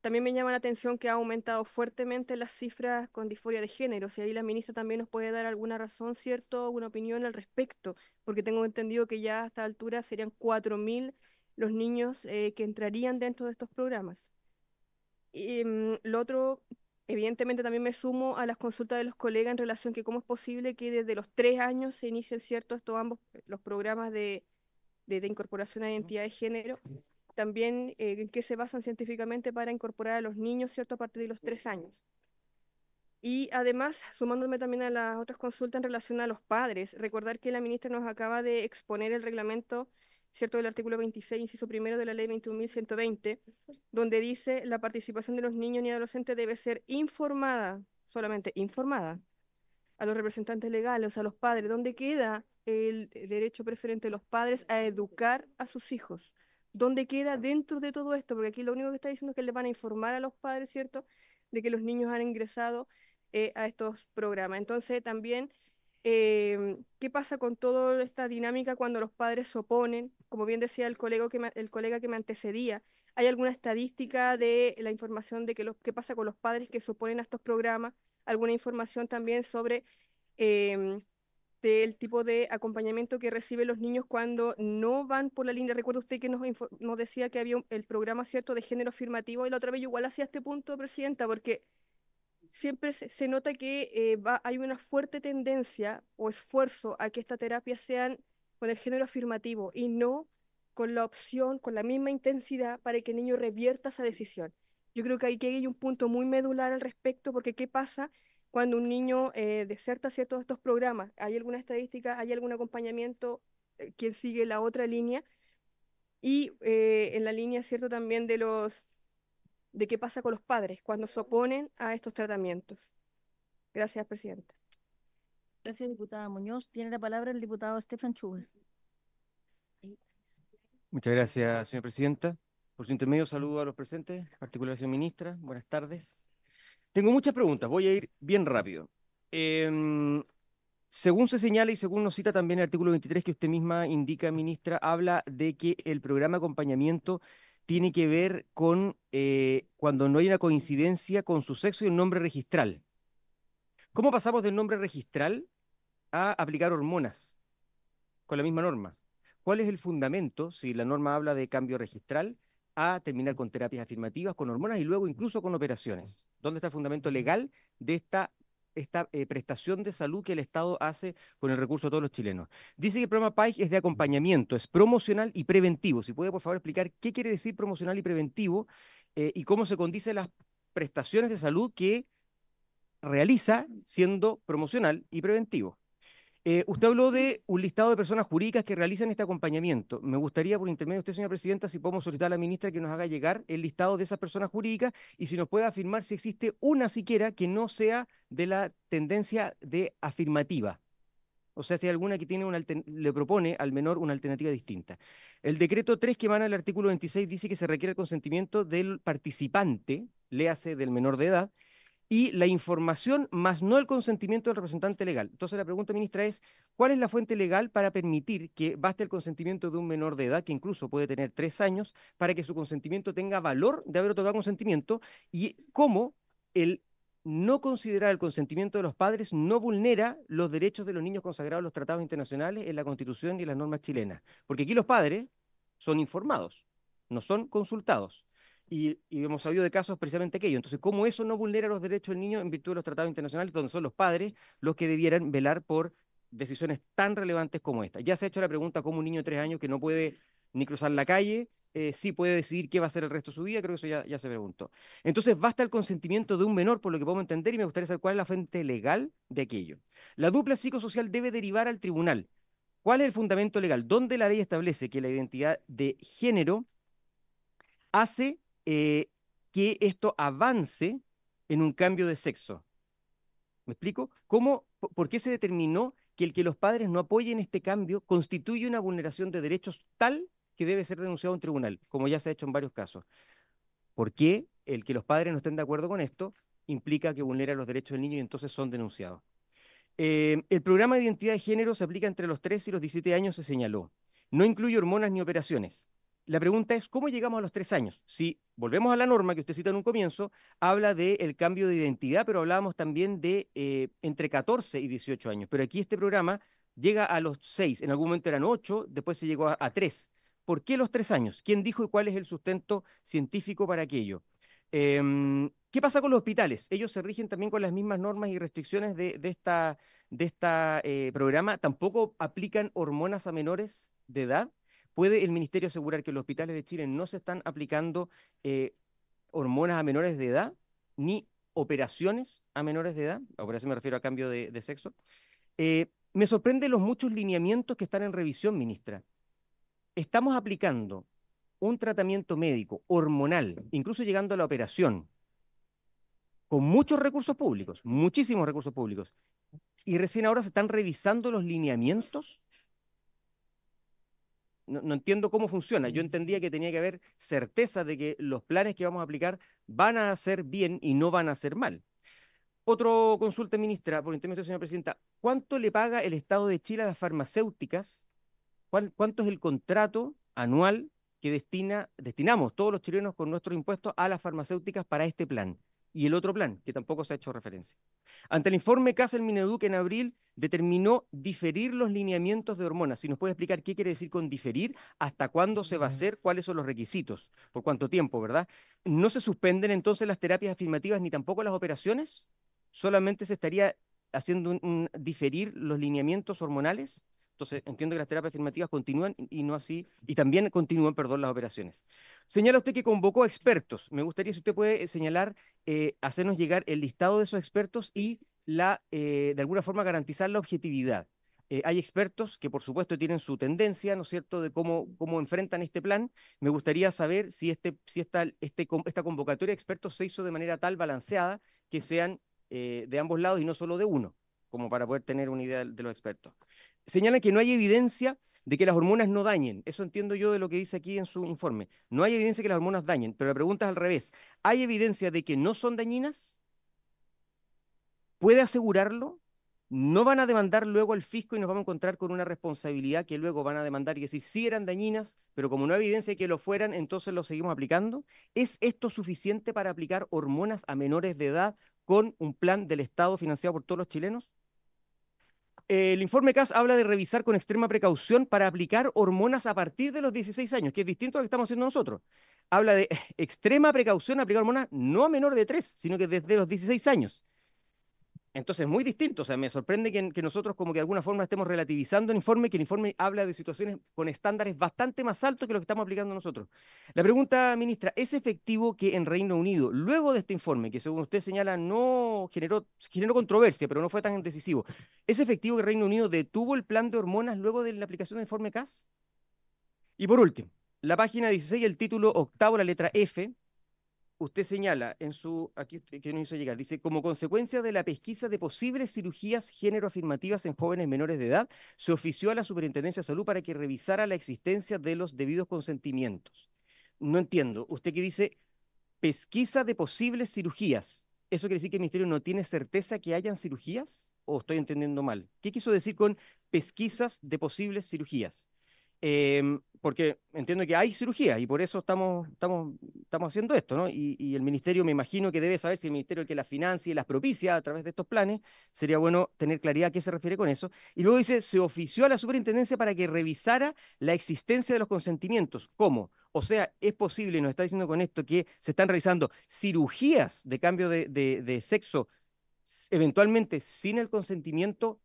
también me llama la atención que ha aumentado fuertemente las cifras con disforia de género. Si ahí la ministra también nos puede dar alguna razón, ¿cierto? Una opinión al respecto, porque tengo entendido que ya a esta altura serían 4.000 los niños eh, que entrarían dentro de estos programas. Y, em, lo otro Evidentemente también me sumo a las consultas de los colegas en relación que cómo es posible que desde los tres años se inicie cierto ambos los programas de, incorporación a identidad de género. También eh, en qué se basan científicamente para incorporar a los niños, ¿cierto?, a partir de los tres años. Y además, sumándome también a las otras consultas en relación a los padres, recordar que la ministra nos acaba de exponer el reglamento ¿cierto? Del artículo 26, inciso primero de la ley 21.120, donde dice la participación de los niños y adolescentes debe ser informada, solamente informada, a los representantes legales, a los padres. ¿Dónde queda el derecho preferente de los padres a educar a sus hijos? ¿Dónde queda dentro de todo esto? Porque aquí lo único que está diciendo es que le van a informar a los padres, ¿cierto? De que los niños han ingresado eh, a estos programas. Entonces, también, eh, ¿qué pasa con toda esta dinámica cuando los padres se oponen como bien decía el colega que me, el colega que me antecedía, ¿hay alguna estadística de la información de que lo, qué pasa con los padres que se oponen a estos programas? ¿Alguna información también sobre em, el tipo de acompañamiento que reciben los niños cuando no van por la línea. Recuerda usted que nos, decía que había el programa cierto de género afirmativo y la otra vez igual hacía este punto, Presidenta, porque siempre se, nota que eh, hay una fuerte tendencia o esfuerzo a que estas terapias sean con el género afirmativo y no con la opción, con la misma intensidad para que el niño revierta esa decisión. Yo creo que aquí hay un punto muy medular al respecto, porque ¿qué pasa cuando un niño eh, deserta ciertos de estos programas? ¿Hay alguna estadística, hay algún acompañamiento? Eh, quien ¿Quién sigue la otra línea? Y eh, en la línea, ¿cierto?, también de los de qué pasa con los padres cuando se oponen a estos tratamientos. Gracias, presidente. Gracias, diputada Muñoz. Tiene la palabra el diputado Estefan Schubert. Muchas gracias, señora presidenta. Por su intermedio, saludo a los presentes, en particular, señora ministra. Buenas tardes. Tengo muchas preguntas, voy a ir bien rápido. Em, según se señala y según nos cita también el artículo 23 que usted misma indica, ministra, habla de que el programa de acompañamiento tiene que ver con eh, cuando no hay una coincidencia con su sexo y el nombre registral. ¿Cómo pasamos del nombre registral a aplicar hormonas con la misma norma? ¿Cuál es el fundamento, si la norma habla de cambio registral, a terminar con terapias afirmativas, con hormonas y luego incluso con operaciones? ¿Dónde está el fundamento legal de esta, esta eh, prestación de salud que el Estado hace con el recurso de todos los chilenos? Dice que el programa PAIC es de acompañamiento, es promocional y preventivo. Si puede, por favor, explicar qué quiere decir promocional y preventivo eh, y cómo se condicen las prestaciones de salud que realiza siendo promocional y preventivo. Eh, usted habló de un listado de personas jurídicas que realizan este acompañamiento. Me gustaría, por intermedio de usted, señora presidenta, si podemos solicitar a la ministra que nos haga llegar el listado de esas personas jurídicas y si nos puede afirmar si existe una siquiera que no sea de la tendencia de afirmativa. O sea, si hay alguna que tiene una le propone al menor una alternativa distinta. El decreto 3 que emana el artículo 26 dice que se requiere el consentimiento del participante, léase, del menor de edad, y la información más no el consentimiento del representante legal. Entonces la pregunta, ministra, es ¿cuál es la fuente legal para permitir que baste el consentimiento de un menor de edad, que incluso puede tener tres años, para que su consentimiento tenga valor de haber otorgado consentimiento? ¿Y cómo el no considerar el consentimiento de los padres no vulnera los derechos de los niños consagrados en los tratados internacionales, en la Constitución y en las normas chilenas? Porque aquí los padres son informados, no son consultados y, hemos sabido de casos precisamente aquello. Entonces, ¿cómo eso no vulnera los derechos del niño en virtud de los tratados internacionales, donde son los padres los que debieran velar por decisiones tan relevantes como esta? Ya se ha hecho la pregunta cómo un niño de tres años que no puede ni cruzar la calle, eh, sí puede decidir qué va a hacer el resto de su vida, creo que eso ya, se preguntó. Entonces, basta el consentimiento de un menor, por lo que podemos entender, y me gustaría saber cuál es la fuente legal de aquello. La dupla psicosocial debe derivar al tribunal. ¿Cuál es el fundamento legal? ¿Dónde la ley establece que la identidad de género hace eh, que esto avance en un cambio de sexo. ¿Me explico? ¿Cómo, ¿Por qué se determinó que el que los padres no apoyen este cambio constituye una vulneración de derechos tal que debe ser denunciado en tribunal, como ya se ha hecho en varios casos? ¿Por qué el que los padres no estén de acuerdo con esto implica que vulnera los derechos del niño y entonces son denunciados? Eh, el programa de identidad de género se aplica entre los 3 y los 17 años, se señaló. No incluye hormonas ni operaciones la pregunta es, ¿cómo llegamos a los tres años? Si volvemos a la norma que usted cita en un comienzo, habla del el cambio de identidad, pero hablábamos también de eh, entre 14 y 18 años. Pero aquí este programa llega a los seis, en algún momento eran ocho, después se llegó a, tres. ¿Por qué los tres años? ¿Quién dijo y cuál es el sustento científico para aquello? Em, ¿Qué pasa con los hospitales? Ellos se rigen también con las mismas normas y restricciones de, este de esta, eh, programa. ¿Tampoco aplican hormonas a menores de edad? ¿Puede el Ministerio asegurar que los hospitales de Chile no se están aplicando eh, hormonas a menores de edad ni operaciones a menores de edad? A operación me refiero a cambio de, sexo. Eh, me sorprende los muchos lineamientos que están en revisión, ministra. Estamos aplicando un tratamiento médico, hormonal, incluso llegando a la operación, con muchos recursos públicos, muchísimos recursos públicos, y recién ahora se están revisando los lineamientos no, entiendo cómo funciona. Yo entendía que tenía que haber certeza de que los planes que vamos a aplicar van a ser bien y no van a ser mal. Otro consulta, ministra, por intermedio, señora presidenta. ¿Cuánto le paga el Estado de Chile a las farmacéuticas? ¿Cuánto es el contrato anual que destinamos todos los chilenos con nuestros impuestos a las farmacéuticas para este plan? y el otro plan, que tampoco se ha hecho referencia. Ante el informe el Mineduc en abril determinó diferir los lineamientos de hormonas. Si nos puede explicar qué quiere decir con diferir, hasta cuándo se va a hacer, cuáles son los requisitos, por cuánto tiempo, ¿verdad? ¿No se suspenden entonces las terapias afirmativas ni tampoco las operaciones? ¿Solamente se estaría haciendo diferir los lineamientos hormonales? Entonces, entiendo que las terapias afirmativas continúan y no así, y también continúan, perdón, las operaciones. Señala usted que convocó expertos. Me gustaría si usted puede eh, señalar, eh, hacernos llegar el listado de esos expertos y la, eh, de alguna forma garantizar la objetividad. hay expertos que, por supuesto, tienen su tendencia, ¿no es cierto?, de cómo, cómo enfrentan este plan. Me gustaría saber si, este, si esta, este esta convocatoria de expertos se hizo de manera tal balanceada que sean de ambos lados y no solo de uno, como para poder tener una idea de los expertos señalan que no hay evidencia de que las hormonas no dañen. Eso entiendo yo de lo que dice aquí en su informe. No hay evidencia de que las hormonas dañen, pero la pregunta es al revés. ¿Hay evidencia de que no son dañinas? ¿Puede asegurarlo? ¿No van a demandar luego al fisco y nos vamos a encontrar con una responsabilidad que luego van a demandar y decir sí eran dañinas, pero como no hay evidencia de que lo fueran, entonces lo seguimos aplicando? ¿Es esto suficiente para aplicar hormonas a menores de edad con un plan del Estado financiado por todos los chilenos? el informe CAS habla de revisar con extrema precaución para aplicar hormonas a partir de los 16 años, que es distinto a lo que estamos haciendo nosotros. Habla de extrema precaución aplicar hormonas no a menor de 3, sino que desde los 16 años. Entonces, muy distinto. O sea, me sorprende que, nosotros como que de alguna forma estemos relativizando el informe, que el informe habla de situaciones con estándares bastante más altos que los que estamos aplicando nosotros. La pregunta, ministra, ¿es efectivo que en Reino Unido, luego de este informe, que según usted señala no generó, generó controversia, pero no fue tan decisivo, ¿es efectivo que Reino Unido detuvo el plan de hormonas luego de la aplicación del informe CAS? Y por último, la página 16, el título octavo, la letra F, usted señala en su, aquí que nos hizo llegar, dice, como consecuencia de la pesquisa de posibles cirugías género afirmativas en jóvenes menores de edad, se ofició a la Superintendencia de Salud para que revisara la existencia de los debidos consentimientos. No entiendo, usted que dice pesquisa de posibles cirugías, ¿eso quiere decir que el Ministerio no tiene certeza que hayan cirugías? ¿O estoy entendiendo mal? ¿Qué quiso decir con pesquisas de posibles cirugías? Eh, porque entiendo que hay cirugía y por eso estamos, estamos, estamos haciendo esto, ¿no? Y, el ministerio, me imagino que debe saber si el ministerio que las financia y las propicia a través de estos planes, sería bueno tener claridad a qué se refiere con eso. Y luego dice, se ofició a la superintendencia para que revisara la existencia de los consentimientos. ¿Cómo? O sea, es posible, nos está diciendo con esto, que se están realizando cirugías de cambio de, de sexo eventualmente sin el consentimiento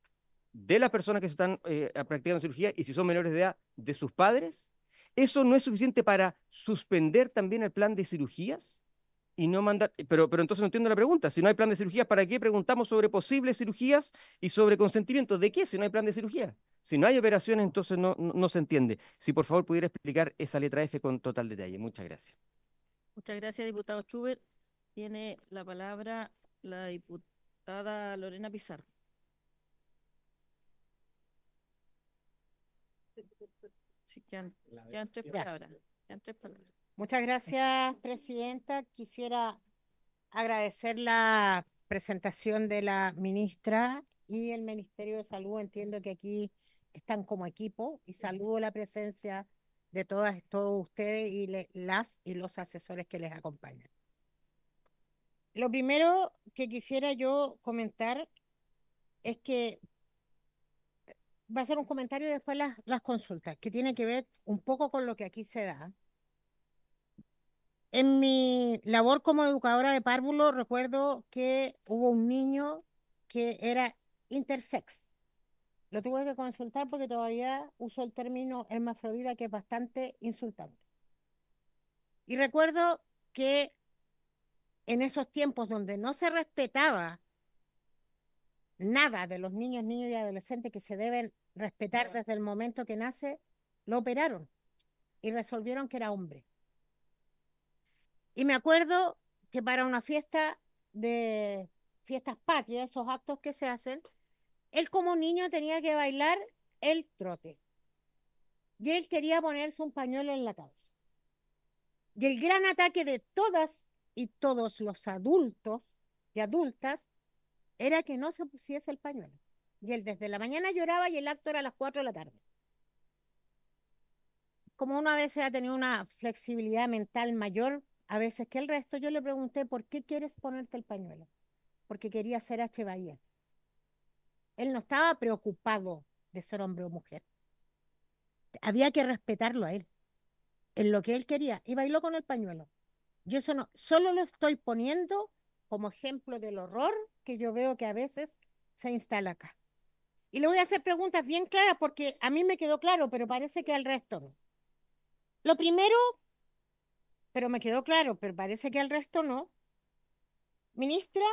de las personas que se están eh, practicando cirugía y si son menores de edad, de sus padres, ¿eso no es suficiente para suspender también el plan de cirugías? y no mandar. Eh, pero, pero entonces no entiendo la pregunta. Si no hay plan de cirugías, ¿para qué preguntamos sobre posibles cirugías y sobre consentimiento? ¿De qué si no hay plan de cirugía? Si no hay operaciones, entonces no, se entiende. Si por favor pudiera explicar esa letra F con total detalle. Muchas gracias. Muchas gracias, diputado Schubert. Tiene la palabra la diputada Lorena Pizarro. Muchas gracias, Presidenta. Quisiera agradecer la presentación de la ministra y el Ministerio de Salud. Entiendo que aquí están como equipo y saludo la presencia de todas todos ustedes y las y los asesores que les acompañan. Lo primero que quisiera yo comentar es que va a ser un comentario y después las, las consultas, que tiene que ver un poco con lo que aquí se da. En mi labor como educadora de párvulo, recuerdo que hubo un niño que era intersex. Lo tuve que consultar porque todavía uso el término hermafrodita, que es bastante insultante. Y recuerdo que en esos tiempos donde no se respetaba nada de los niños, niños y adolescentes que se deben respetar desde el momento que nace, lo operaron y resolvieron que era hombre. Y me acuerdo que para una fiesta de fiestas patrias, esos actos que se hacen, él como niño tenía que bailar el trote. Y él quería ponerse un pañuelo en la cabeza. Y el gran ataque de todas y todos los adultos y adultas era que no se pusiese el pañuelo. Y él desde la mañana lloraba y el acto era a las 4 de la tarde. Como uno a veces ha tenido una flexibilidad mental mayor, a veces que el resto, yo le pregunté, ¿por qué quieres ponerte el pañuelo? Porque quería ser H. Bahía. Él no estaba preocupado de ser hombre o mujer. Había que respetarlo a él, en lo que él quería, y bailó con el pañuelo. Yo solo lo estoy poniendo como ejemplo del horror que yo veo que a veces se instala acá. Y le voy a hacer preguntas bien claras porque a mí me quedó claro, pero parece que al resto no. Lo primero, pero me quedó claro, pero parece que al resto no. Ministra,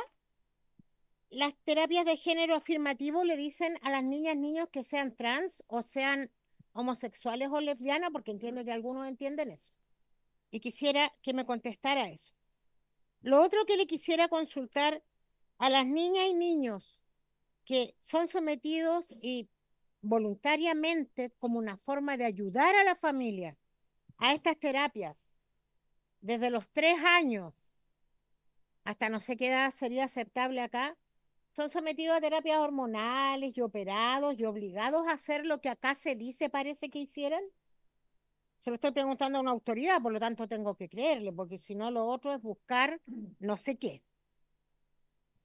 las terapias de género afirmativo le dicen a las niñas, niños que sean trans o sean homosexuales o lesbianas, porque entiendo que algunos entienden eso. Y quisiera que me contestara eso. Lo otro que le quisiera consultar a las niñas y niños que son sometidos y voluntariamente como una forma de ayudar a la familia a estas terapias desde los tres años hasta no sé qué edad sería aceptable acá, son sometidos a terapias hormonales y operados y obligados a hacer lo que acá se dice parece que hicieran? Se lo estoy preguntando a una autoridad, por lo tanto tengo que creerle, porque si no lo otro es buscar no sé qué.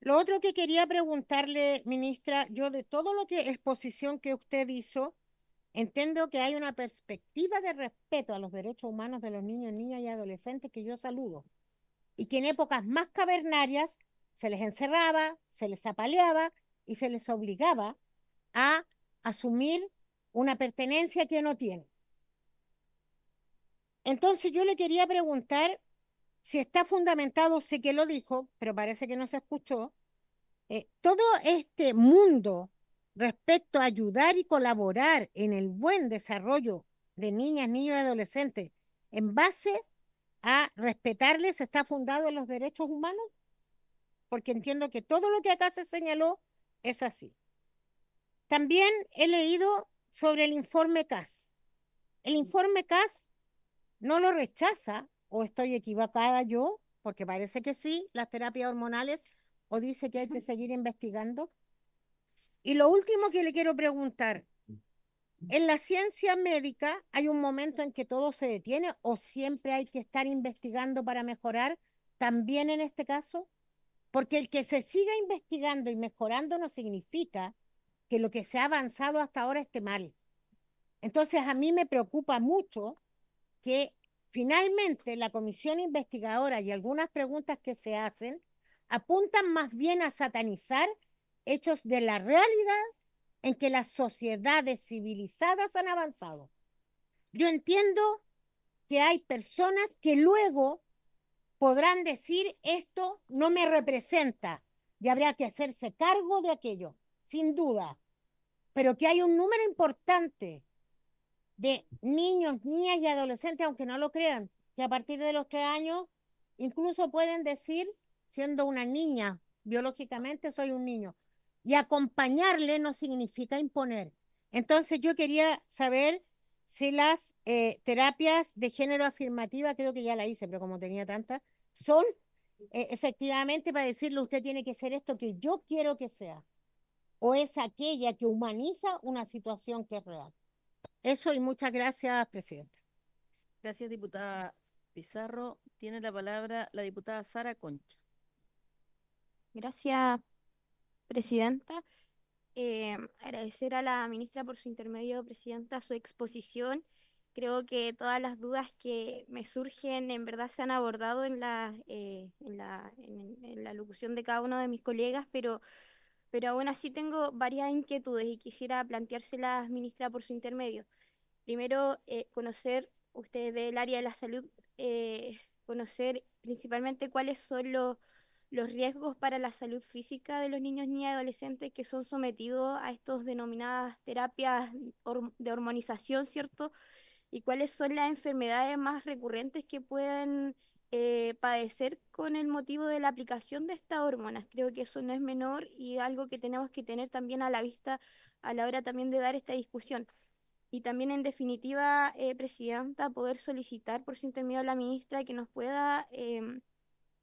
Lo otro que quería preguntarle, ministra, yo de todo lo que exposición que usted hizo, entiendo que hay una perspectiva de respeto a los derechos humanos de los niños, niñas y adolescentes que yo saludo, y que en épocas más cavernarias se les encerraba, se les apaleaba y se les obligaba a asumir una pertenencia que no tienen. Entonces yo le quería preguntar si está fundamentado, sé que lo dijo, pero parece que no se escuchó, eh, todo este mundo respecto a ayudar y colaborar en el buen desarrollo de niñas, niños y adolescentes en base a respetarles está fundado en los derechos humanos? Porque entiendo que todo lo que acá se señaló es así. También he leído sobre el informe CAS. El informe CAS no lo rechaza o estoy equivocada yo, porque parece que sí, las terapias hormonales, o dice que hay que seguir investigando. Y lo último que le quiero preguntar, en la ciencia médica hay un momento en que todo se detiene o siempre hay que estar investigando para mejorar, también en este caso, porque el que se siga investigando y mejorando no significa que lo que se ha avanzado hasta ahora esté mal. Entonces a mí me preocupa mucho que Finalmente, la comisión investigadora y algunas preguntas que se hacen apuntan más bien a satanizar hechos de la realidad en que las sociedades civilizadas han avanzado. Yo entiendo que hay personas que luego podrán decir esto no me representa y habrá que hacerse cargo de aquello, sin duda, pero que hay un número importante de niños, niñas y adolescentes, aunque no lo crean, que a partir de los tres años incluso pueden decir, siendo una niña, biológicamente soy un niño. Y acompañarle no significa imponer. Entonces yo quería saber si las eh, terapias de género afirmativa, creo que ya la hice, pero como tenía tantas, son eh, efectivamente para decirle usted tiene que ser esto que yo quiero que sea, o es aquella que humaniza una situación que es real. Eso y muchas gracias, Presidenta. Gracias, diputada Pizarro. Tiene la palabra la diputada Sara Concha. Gracias, Presidenta. Eh, agradecer a la ministra por su intermedio, Presidenta, su exposición. Creo que todas las dudas que me surgen en verdad se han abordado en la, eh, en la, en la locución de cada uno de mis colegas, pero pero aún así tengo varias inquietudes y quisiera planteárselas, ministra, por su intermedio. Primero, eh, conocer, ustedes del área de la salud, eh, conocer principalmente cuáles son los, riesgos para la salud física de los niños, y adolescentes que son sometidos a estas denominadas terapias de hormonización, ¿cierto? Y cuáles son las enfermedades más recurrentes que pueden eh, padecer con el motivo de la aplicación de esta hormonas. Creo que eso no es menor y algo que tenemos que tener también a la vista a la hora también de dar esta discusión. Y también, en definitiva, eh, Presidenta, poder solicitar por su intermedio a la ministra que nos pueda em,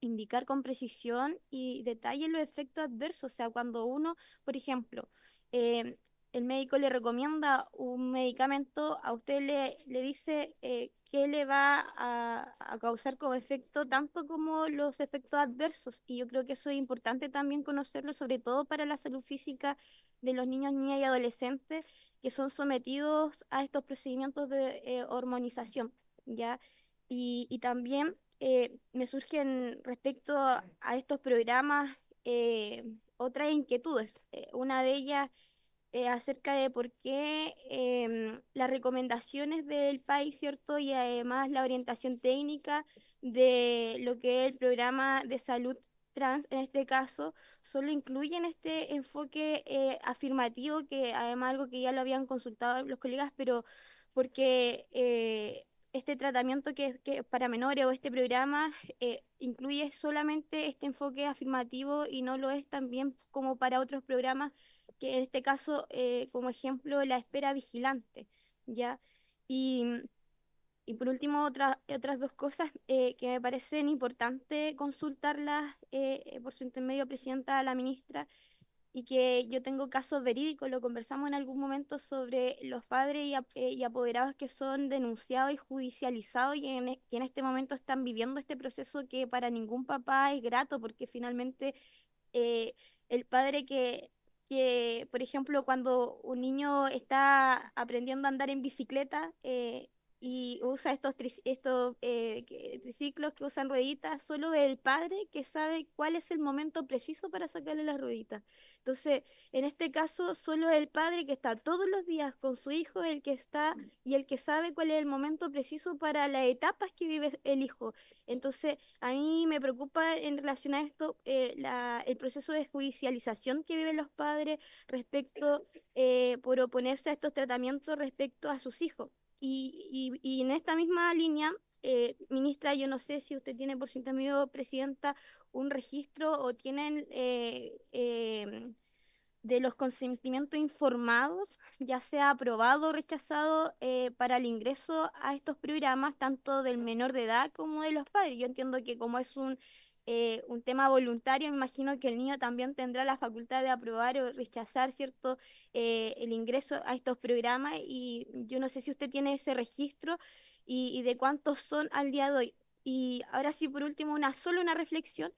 indicar con precisión y detalle los efectos adversos. O sea, cuando uno, por ejemplo, em, el médico le recomienda un medicamento, a usted le, le dice que eh, qué le va a, causar como efecto, tanto como los efectos adversos. Y yo creo que eso es importante también conocerlo, sobre todo para la salud física de los niños, niñas y adolescentes que son sometidos a estos procedimientos de eh, hormonización. ¿ya? Y, también eh, me surgen respecto a estos programas otras inquietudes. una de ellas eh, acerca de por qué em, las recomendaciones del país, ¿cierto? Y además la orientación técnica de lo que es el programa de salud trans, en este caso, solo incluyen este enfoque eh, afirmativo, que además algo que ya lo habían consultado los colegas, pero porque eh, este tratamiento que, que, para menores o este programa incluye solamente este enfoque afirmativo y no lo es también como para otros programas que en este caso, eh, como ejemplo, la espera vigilante, ¿ya? Y, por último, otras dos cosas eh, que me parecen importantes consultarlas eh, por su intermedio, Presidenta, a la Ministra, y que yo tengo casos verídicos, lo conversamos en algún momento sobre los padres y, apoderados que son denunciados y judicializados y e, que en este momento están viviendo este proceso que para ningún papá es grato porque finalmente el padre que que, por ejemplo, cuando un niño está aprendiendo a andar en bicicleta, eh, y usa estos, estos eh, triciclos que usan rueditas, solo el padre que sabe cuál es el momento preciso para sacarle las rueditas. Entonces, en este caso, solo el padre que está todos los días con su hijo, el que está y el que sabe cuál es el momento preciso para las etapas que vive el hijo. Entonces, a mí me preocupa en relación a esto eh, el proceso de judicialización que viven los padres respecto, eh, por oponerse a estos tratamientos respecto a sus hijos. Y, en esta misma línea, eh, ministra, yo no sé si usted tiene, por cierto, amigo, presidenta, un registro o tienen eh, eh, de los consentimientos informados, ya sea aprobado o rechazado para el ingreso a estos programas, tanto del menor de edad como de los padres. Yo entiendo que como es un eh, un tema voluntario, me imagino que el niño también tendrá la facultad de aprobar o rechazar cierto eh, el ingreso a estos programas y yo no sé si usted tiene ese registro y, y, de cuántos son al día de hoy. Y ahora sí, por último, una solo una reflexión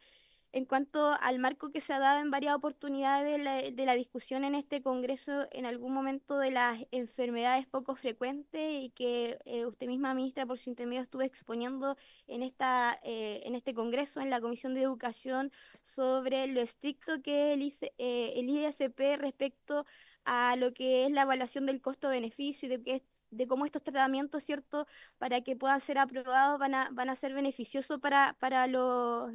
en cuanto al marco que se ha dado en varias oportunidades de la, discusión en este Congreso en algún momento de las enfermedades poco frecuentes y que eh, usted misma, ministra, por su intermedio estuve exponiendo en, esta, eh, en este Congreso, en la Comisión de Educación, sobre lo estricto que es el, IC, eh, ISP respecto a lo que es la evaluación del costo-beneficio y de que de cómo estos tratamientos, ¿cierto?, para que puedan ser aprobados, van a, van a ser beneficiosos para, para los,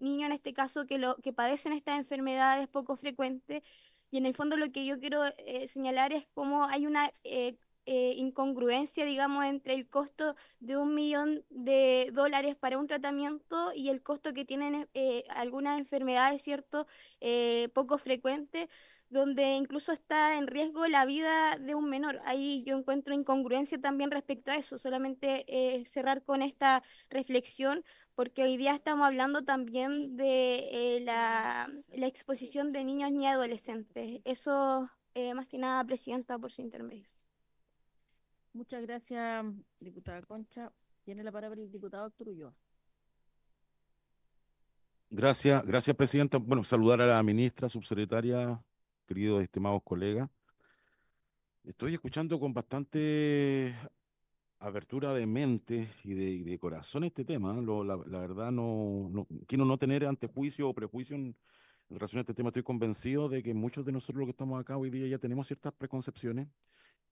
niños, en este caso, que, lo, que padecen estas enfermedades poco frecuentes. Y en el fondo lo que yo quiero eh, señalar es cómo hay una eh, eh, incongruencia, digamos, entre el costo de un millón de dólares para un tratamiento y el costo que tienen algunas enfermedades, ¿cierto?, poco frecuentes donde incluso está en riesgo la vida de un menor. Ahí yo encuentro incongruencia también respecto a eso, solamente eh, cerrar con esta reflexión, porque hoy día estamos hablando también de eh, la, exposición de niños ni adolescentes. Eso, eh, más que nada, Presidenta, por su intermedio. Muchas gracias, diputada Concha. Tiene la palabra el diputado Arturo Ulloa. Gracias, gracias, Presidenta. Bueno, saludar a la ministra, subsecretaria queridos, estimados colegas. Estoy escuchando con bastante abertura de mente y de, corazón este tema. ¿eh? la, verdad, no, quiero no tener antejuicio o prejuicio en, relación a este tema. Estoy convencido de que muchos de nosotros los que estamos acá hoy día ya tenemos ciertas preconcepciones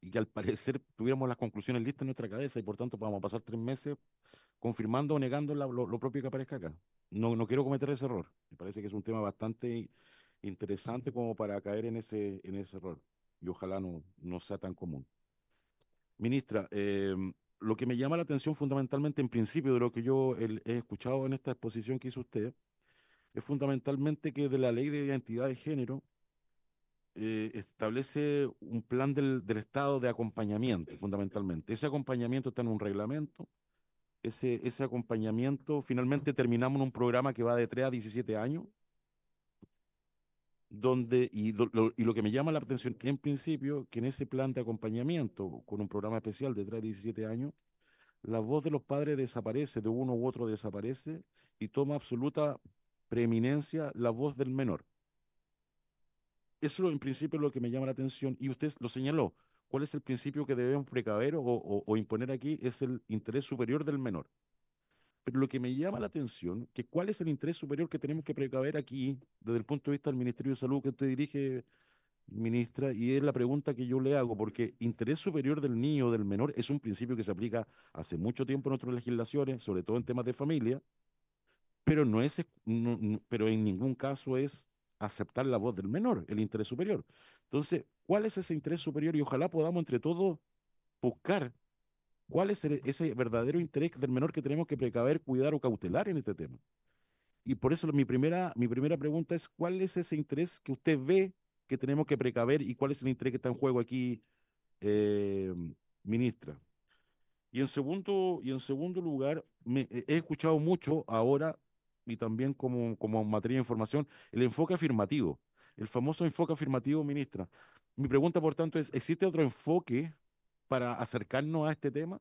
y que al parecer tuviéramos las conclusiones listas en nuestra cabeza y por tanto vamos a pasar tres meses confirmando o negando lo, lo, propio que aparezca acá. No, no quiero cometer ese error. Me parece que es un tema bastante interesante como para caer en ese, en ese error. Y ojalá no, no sea tan común. Ministra, eh, lo que me llama la atención fundamentalmente en principio de lo que yo he escuchado en esta exposición que hizo usted, es fundamentalmente que de la ley de identidad de género eh, establece un plan del, Estado de acompañamiento, fundamentalmente. Ese acompañamiento está en un reglamento, ese, ese acompañamiento finalmente terminamos en un programa que va de 3 a 17 años, donde, y lo, que me llama la atención, que en principio, que en ese plan de acompañamiento, con un programa especial de 3 a 17 años, la voz de los padres desaparece, de uno u otro desaparece, y toma absoluta preeminencia la voz del menor. Eso en principio es lo que me llama la atención, y usted lo señaló, ¿cuál es el principio que debemos precaver o, imponer aquí? Es el interés superior del menor lo que me llama la atención, que cuál es el interés superior que tenemos que precaver aquí desde el punto de vista del Ministerio de Salud que usted dirige, ministra, y es la pregunta que yo le hago, porque interés superior del niño, del menor, es un principio que se aplica hace mucho tiempo en otras legislaciones, sobre todo en temas de familia, pero, no es, pero en ningún caso es aceptar la voz del menor, el interés superior. Entonces, ¿cuál es ese interés superior? Y ojalá podamos entre todos buscar cuál es ese verdadero interés del menor que tenemos que precaver, cuidar o cautelar en este tema. Y por eso mi primera, mi primera pregunta es, ¿cuál es ese interés que usted ve que tenemos que precaver y cuál es el interés que está en juego aquí, eh, ministra? Y en segundo, y en segundo lugar, eh, he escuchado mucho ahora y también como, como materia de información, el enfoque afirmativo, el famoso enfoque afirmativo, ministra. Mi pregunta, por tanto, es, ¿existe otro enfoque para acercarnos a este tema?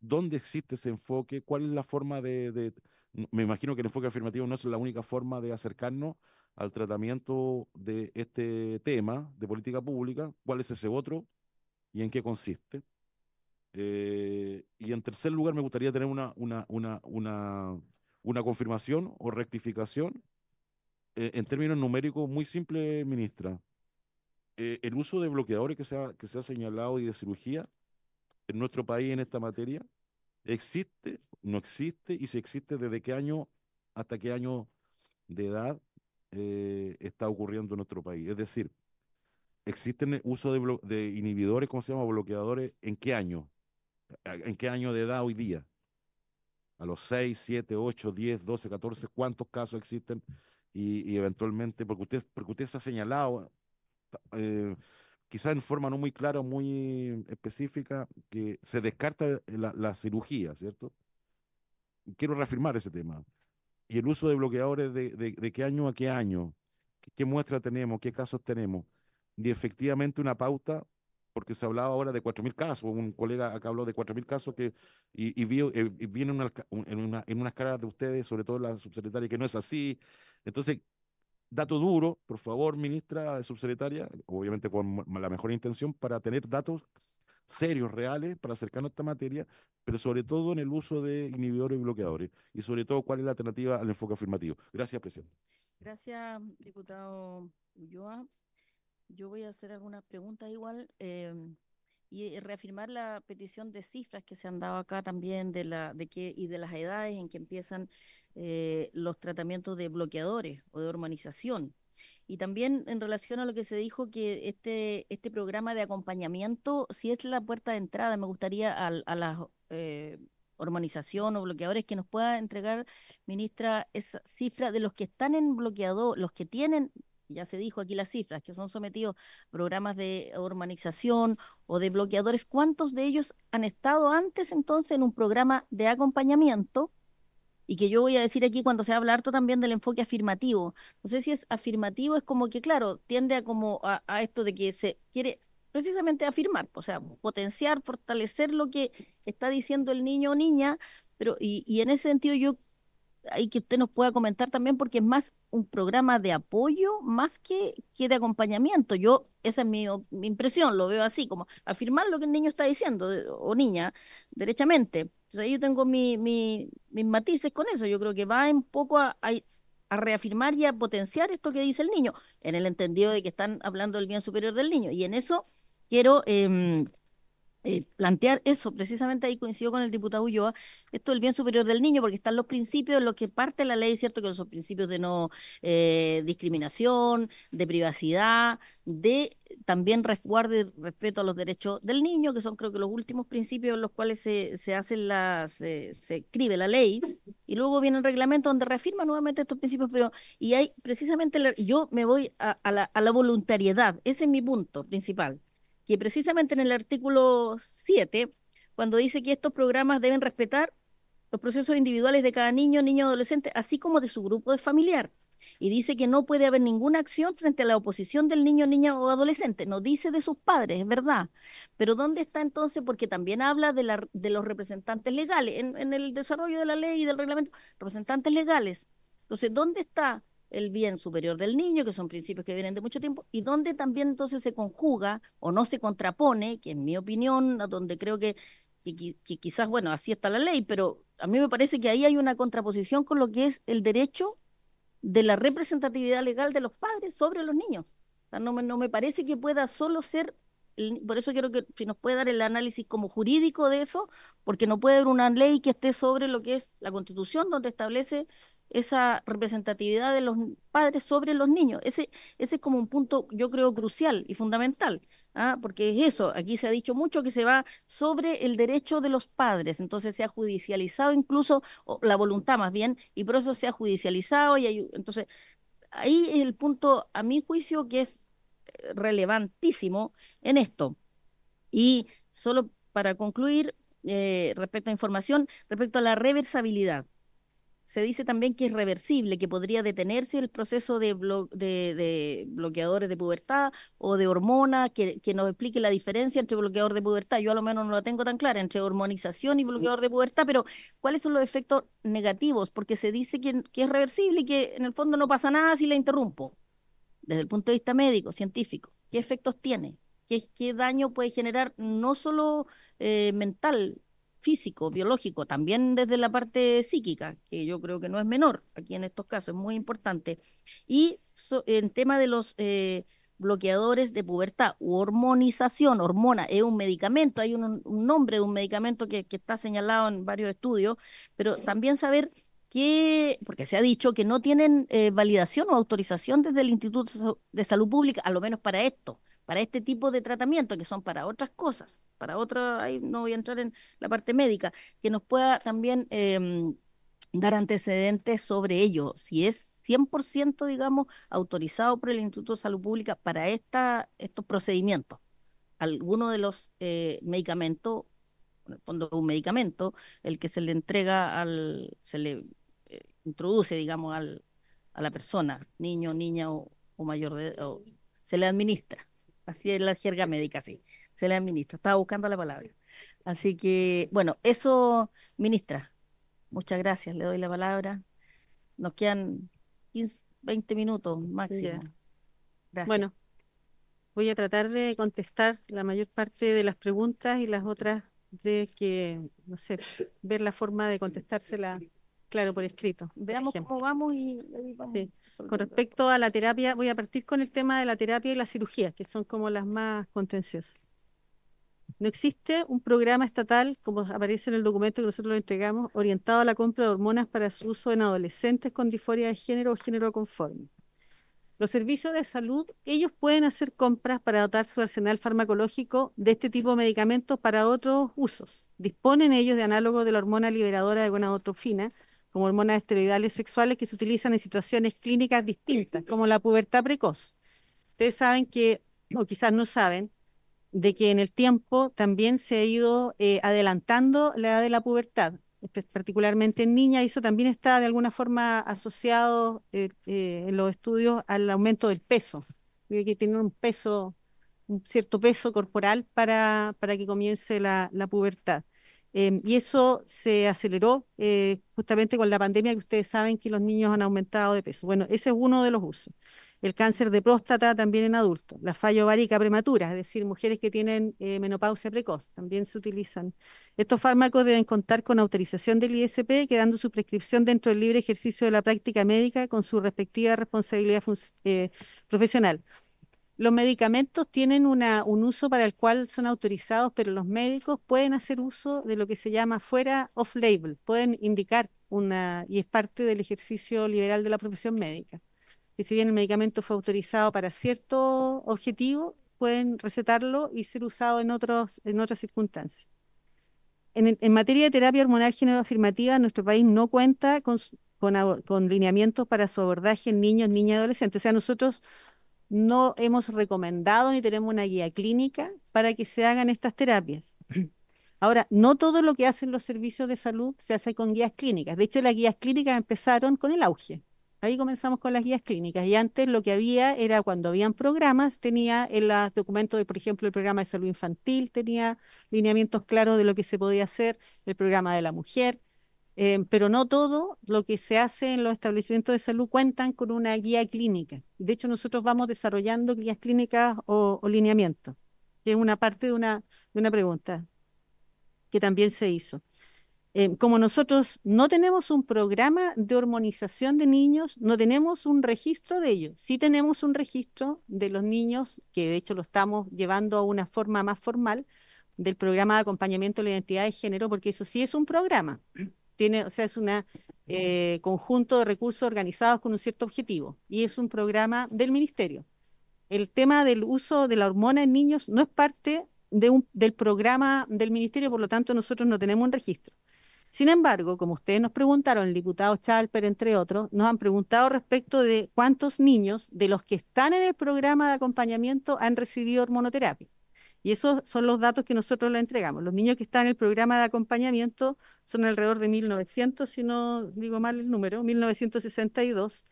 ¿Dónde existe ese enfoque? ¿Cuál es la forma de, Me imagino que el enfoque afirmativo no es la única forma de acercarnos al tratamiento de este tema de política pública. ¿Cuál es ese otro y en qué consiste? Eh, y en tercer lugar, me gustaría tener una, una, una, una, una confirmación o rectificación eh, en términos numéricos muy simple, ministra. Eh, el uso de bloqueadores que se, ha, que se ha señalado y de cirugía en nuestro país en esta materia, ¿existe? ¿No existe? Y si existe, ¿desde qué año hasta qué año de edad eh, está ocurriendo en nuestro país? Es decir, ¿existen uso de, inhibidores, ¿cómo se llama? Bloqueadores, ¿en qué año? ¿En qué año de edad hoy día? a los 6, 7, 8, 10, 12, 14, cuántos casos existen y, eventualmente, porque usted, porque usted se ha señalado eh, quizás en forma no muy clara, muy específica, que se descarta la, cirugía, ¿cierto? Quiero reafirmar ese tema. Y el uso de bloqueadores de, de, qué año a qué año, qué, muestra tenemos, qué casos tenemos. Y efectivamente una pauta porque se hablaba ahora de 4.000 casos, un colega acá habló de 4.000 casos que, y, y, eh, viene en, una, en unas caras de ustedes, sobre todo la subsecretaria, que no es así. Entonces, dato duro, por favor, ministra subsecretaria, obviamente con la mejor intención, para tener datos serios, reales, para acercarnos a esta materia, pero sobre todo en el uso de inhibidores y bloqueadores, y sobre todo cuál es la alternativa al enfoque afirmativo. Gracias, presidente. Gracias, diputado Ulloa. Yo voy a hacer algunas preguntas igual em, y reafirmar la petición de cifras que se han dado acá también de la de qué y de las edades en que empiezan eh, los tratamientos de bloqueadores o de hormonización. Y también en relación a lo que se dijo que este, este programa de acompañamiento, si es la puerta de entrada, me gustaría a, a las eh, hormonización o bloqueadores que nos pueda entregar, ministra, esa cifra de los que están en bloqueador, los que tienen, ya se dijo aquí las cifras, que son sometidos a programas de hormonización o de bloqueadores, ¿cuántos de ellos han estado antes entonces en un programa de acompañamiento? y que yo voy a decir aquí cuando se habla harto también del enfoque afirmativo. No sé si es afirmativo, es como que, claro, tiende a, como a, esto de que se quiere precisamente afirmar, o sea, potenciar, fortalecer lo que está diciendo el niño o niña, pero y, y en ese sentido yo ahí que usted nos pueda comentar también, porque es más un programa de apoyo más que, que de acompañamiento. Yo, esa es mi, impresión, lo veo así, como afirmar lo que el niño está diciendo, o niña, derechamente. Entonces ahí yo tengo mis matices con eso. Yo creo que va un poco a, reafirmar y a potenciar esto que dice el niño, en el entendido de que están hablando del bien superior del niño. Y en eso quiero... Em, eh, plantear eso, precisamente ahí coincido con el diputado Ulloa, esto del bien superior del niño, porque están los principios, lo que parte la ley, ¿cierto? Que son los principios de no eh, discriminación, de privacidad, de también resguardo y respeto a los derechos del niño, que son creo que los últimos principios en los cuales se, se se, escribe la ley, y luego viene el reglamento donde reafirma nuevamente estos principios, pero, y hay precisamente, yo me voy a, la, a la voluntariedad, ese es mi punto principal que precisamente en el artículo 7, cuando dice que estos programas deben respetar los procesos individuales de cada niño, niño, adolescente, así como de su grupo de familiar. Y dice que no puede haber ninguna acción frente a la oposición del niño, niña o adolescente. No dice de sus padres, es verdad. Pero ¿dónde está entonces? Porque también habla de, de los representantes legales, en, en el desarrollo de la ley y del reglamento, representantes legales. Entonces, ¿dónde está el bien superior del niño, que son principios que vienen de mucho tiempo, y donde también entonces se conjuga o no se contrapone, que en mi opinión, donde creo que, que, quizás, bueno, así está la ley, pero a mí me parece que ahí hay una contraposición con lo que es el derecho de la representatividad legal de los padres sobre los niños. no, me, parece que pueda solo ser, por eso quiero que nos puede dar el análisis como jurídico de eso, porque no puede haber una ley que esté sobre lo que es la constitución, donde establece esa representatividad de los padres sobre los niños. Ese, ese es como un punto, yo creo, crucial y fundamental, ¿ah? porque es eso, aquí se ha dicho mucho que se va sobre el derecho de los padres, entonces se ha judicializado incluso la voluntad más bien, y por eso se ha judicializado, y entonces ahí es el punto, a mi juicio, que es eh, relevantísimo en esto. Y solo para concluir, eh, respecto a información, respecto a la reversibilidad se dice también que es reversible, que podría detenerse el proceso de, de, bloqueadores de pubertad o de hormonas, que, nos explique la diferencia entre bloqueador de pubertad. Yo a lo menos no la tengo tan clara, entre hormonización y mm. bloqueador de pubertad, pero ¿cuáles son los efectos negativos? Porque se dice que, es reversible y que en el fondo no pasa nada si la interrumpo, desde el punto de vista médico, científico. ¿Qué efectos tiene? ¿Qué, daño puede generar no solo eh, mental, físico, biológico, también desde la parte psíquica, que yo creo que no es menor aquí en estos casos, es muy importante. Y en tema de los eh, bloqueadores de pubertad u hormonización, hormona, es un medicamento, hay un, nombre de un medicamento que, está señalado en varios estudios, pero también saber que, porque se ha dicho que no tienen eh, validación o autorización desde el Instituto de Salud Pública, a lo menos para esto para este tipo de tratamiento, que son para otras cosas, para otro, ahí no voy a entrar en la parte médica, que nos pueda también em, dar antecedentes sobre ello, si es 100%, digamos, autorizado por el Instituto de Salud Pública para esta, estos procedimientos. Alguno de los eh, medicamentos, en un medicamento, el que se le entrega al, se le eh, introduce, digamos, al, a la persona, niño, niña o, mayor de se le administra, Así es la jerga médica, sí. Se le administra. Estaba buscando la palabra. Así que, bueno, eso, ministra. Muchas gracias. Le doy la palabra. Nos quedan 15, 20 minutos máximo. Bueno, voy a tratar de contestar la mayor parte de las preguntas y las otras de que, no sé, ver la forma de contestársela Claro, por escrito. Veamos cómo vamos y, Con respecto a la terapia, voy a partir con el tema de la terapia y la cirugía, que son como las más contenciosas. No existe un programa estatal, como aparece en el documento que nosotros lo entregamos, orientado a la compra de hormonas para su uso en adolescentes con disforia de género o género conforme. Los servicios de salud, ellos pueden hacer compras para dotar su arsenal farmacológico de este tipo de medicamentos para otros usos. Disponen ellos de análogos de la hormona liberadora de gonadotropina, como hormonas esteroidales sexuales que se utilizan en situaciones clínicas distintas, como la pubertad precoz. Ustedes saben que, o quizás no saben, de que en el tiempo también se ha ido eh, adelantando la edad de la pubertad, particularmente en niñas, y eso también está de alguna forma asociado eh, eh, en los estudios al aumento del peso. Hay que tener un peso, un cierto peso corporal para, que comience la pubertad. Em, y eso se aceleró eh, justamente con la pandemia, que ustedes saben que los niños han aumentado de peso. Bueno, ese es uno de los usos. El cáncer de próstata también en adultos. La falla ovárica prematura, es decir, mujeres que tienen eh, menopausia precoz, también se utilizan. Estos fármacos deben contar con autorización del ISP, quedando su prescripción dentro del libre ejercicio de la práctica médica con su respectiva responsabilidad eh, profesional. Los medicamentos tienen una, un uso para el cual son autorizados, pero los médicos pueden hacer uso de lo que se llama fuera off-label, pueden indicar una, y es parte del ejercicio liberal de la profesión médica, que si bien el medicamento fue autorizado para cierto objetivo, pueden recetarlo y ser usado en, otros, en otras circunstancias. En, materia de terapia hormonal género afirmativa, nuestro país no cuenta con, con lineamientos para su abordaje en niños, niñas y adolescentes. O sea, nosotros no hemos recomendado ni tenemos una guía clínica para que se hagan estas terapias. Ahora, no todo lo que hacen los servicios de salud se hace con guías clínicas. De hecho, las guías clínicas empezaron con el auge. Ahí comenzamos con las guías clínicas. Y antes lo que había era cuando habían programas, tenía en los documentos, de, por ejemplo, el programa de salud infantil, tenía lineamientos claros de lo que se podía hacer, el programa de la mujer, eh, pero no todo lo que se hace en los establecimientos de salud cuentan con una guía clínica. De hecho, nosotros vamos desarrollando guías clínicas o, lineamientos, que es una parte de una, pregunta que también se hizo. Eh, como nosotros no tenemos un programa de hormonización de niños, no tenemos un registro de ellos. Sí tenemos un registro de los niños, que de hecho lo estamos llevando a una forma más formal, del programa de acompañamiento de la identidad de género, porque eso sí es un programa tiene, o sea, es un eh, conjunto de recursos organizados con un cierto objetivo y es un programa del ministerio. El tema del uso de la hormona en niños no es parte de un, del programa del ministerio, por lo tanto nosotros no tenemos un registro. Sin embargo, como ustedes nos preguntaron, el diputado Chalper, entre otros, nos han preguntado respecto de cuántos niños de los que están en el programa de acompañamiento han recibido hormonoterapia. Y esos son los datos que nosotros le entregamos. Los niños que están en el programa de acompañamiento son alrededor de 1.900, si no digo mal el número, 1.962.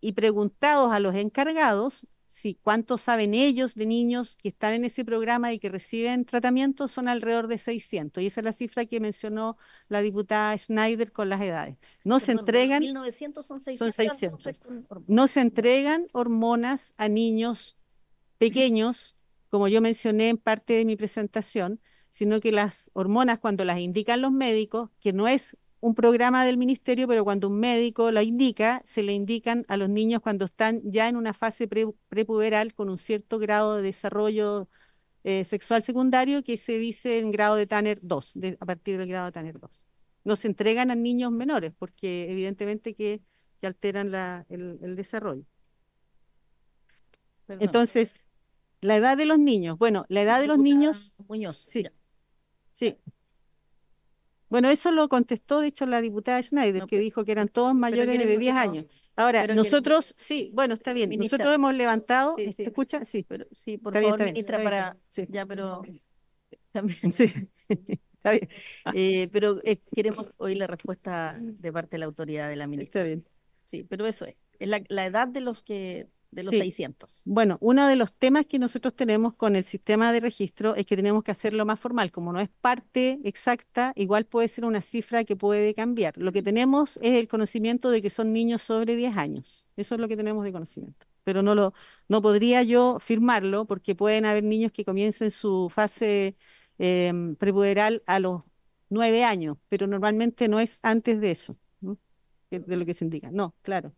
Y preguntados a los encargados si cuántos saben ellos de niños que están en ese programa y que reciben tratamiento, son alrededor de 600. Y esa es la cifra que mencionó la diputada Schneider con las edades. No se entregan... 1.900 No se entregan hormonas a niños pequeños como yo mencioné en parte de mi presentación, sino que las hormonas cuando las indican los médicos, que no es un programa del ministerio, pero cuando un médico la indica, se le indican a los niños cuando están ya en una fase prepuberal con un cierto grado de desarrollo eh, sexual secundario que se dice en grado de Tanner 2, a partir del grado de Tanner 2. No se entregan a niños menores porque evidentemente que, alteran el, desarrollo. Entonces, la edad de los niños. Bueno, la edad de los niños. Muñoz. Sí. Sí. Bueno, eso lo contestó, de hecho, la diputada Schneider, que dijo que eran todos mayores de 10 años. Ahora, nosotros, sí, bueno, está bien. Nosotros hemos levantado, escucha? Sí. Pero, sí, por favor, ministra, para... Sí. Ya, pero... Sí, está bien. Ah. Eh, pero eh, queremos oír la respuesta de parte de la autoridad de la ministra. Está bien. Sí, pero eso es. La, la edad de los que de los 600. Bueno, uno de los temas que nosotros tenemos con el sistema de registro es que tenemos que hacerlo más formal. Como no es parte exacta, igual puede ser una cifra que puede cambiar. Lo que tenemos es el conocimiento de que son niños sobre 10 años. Eso es lo que tenemos de conocimiento. Pero no, lo, no podría yo firmarlo porque pueden haber niños que comiencen su fase eh, prepuberal a los 9 años, pero normalmente no es antes de eso, de lo que se indica. No, claro.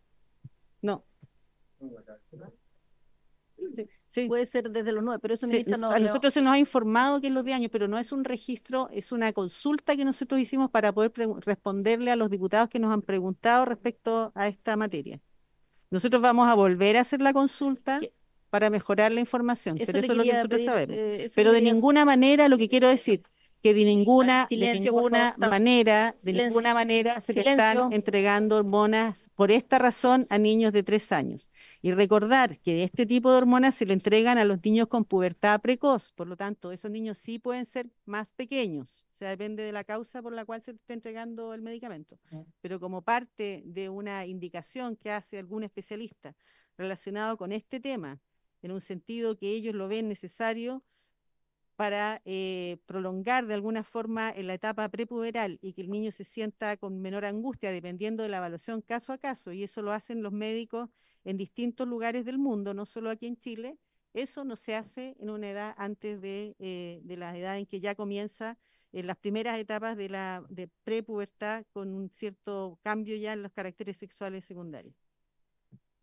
No, Puede ser desde los nueve, pero eso no, A nosotros se nos ha informado que es los de años, pero no es un registro, es una consulta que nosotros hicimos para poder responderle a los diputados que nos han preguntado respecto a esta materia. Nosotros vamos a volver a hacer la consulta para mejorar la información, pero eso es lo que nosotros sabemos. Eh, pero de ninguna manera, lo que quiero decir, que de ninguna, ninguna manera, de ninguna manera se están entregando hormonas por esta razón a niños de tres años. Y recordar que este tipo de hormonas se lo entregan a los niños con pubertad precoz, por lo tanto, esos niños sí pueden ser más pequeños, o sea, depende de la causa por la cual se está entregando el medicamento, mm. pero como parte de una indicación que hace algún especialista relacionado con este tema, en un sentido que ellos lo ven necesario para eh, prolongar de alguna forma en la etapa prepuberal y que el niño se sienta con menor angustia dependiendo de la evaluación caso a caso, y eso lo hacen los médicos en distintos lugares del mundo, no solo aquí en Chile, eso no se hace en una edad antes de, eh, la edad en que ya comienza en eh, las primeras etapas de la de prepubertad con un cierto cambio ya en los caracteres sexuales secundarios.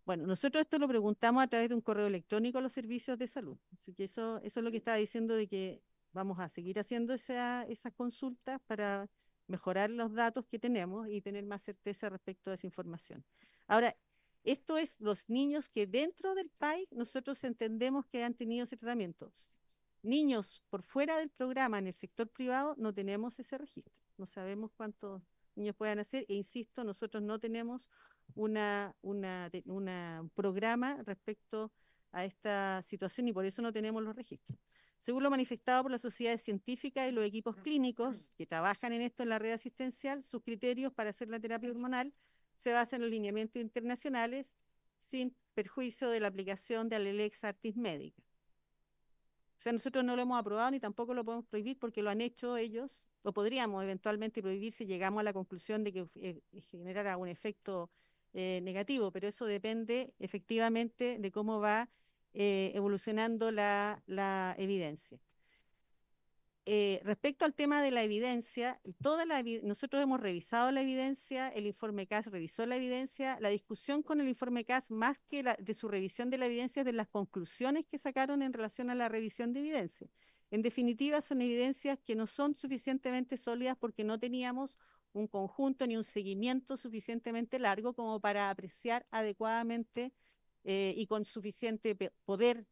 Bueno, nosotros esto lo preguntamos a través de un correo electrónico a los servicios de salud. Así que eso, es lo que estaba diciendo de que vamos a seguir haciendo esas consultas para mejorar los datos que tenemos y tener más certeza respecto a esa información. Ahora, esto es los niños que dentro del PAI nosotros entendemos que han tenido ese tratamiento. Niños por fuera del programa en el sector privado no tenemos ese registro. No sabemos cuántos niños puedan hacer e insisto, nosotros no tenemos una, un programa respecto a esta situación y por eso no tenemos los registros. Según lo manifestado por la Sociedad Científica y los equipos clínicos que trabajan en esto en la red asistencial, sus criterios para hacer la terapia hormonal se basa en los lineamientos internacionales sin perjuicio de la aplicación de la ley Artis Médica. O sea, nosotros no lo hemos aprobado ni tampoco lo podemos prohibir porque lo han hecho ellos, lo podríamos eventualmente prohibir si llegamos a la conclusión de que eh, eh, generara un efecto eh, negativo, pero eso depende efectivamente de cómo va evolucionando la evidencia. Eh, respecto al tema de la evidencia, nosotros hemos revisado la evidencia, el informe CAS revisó la evidencia, la discusión con el informe CAS, más que de su revisión de la evidencia, es de las conclusiones que sacaron en relación a la revisión de evidencia. En definitiva, son evidencias que no son suficientemente sólidas porque no teníamos un conjunto ni un seguimiento suficientemente largo como para apreciar adecuadamente eh, y con suficiente poder,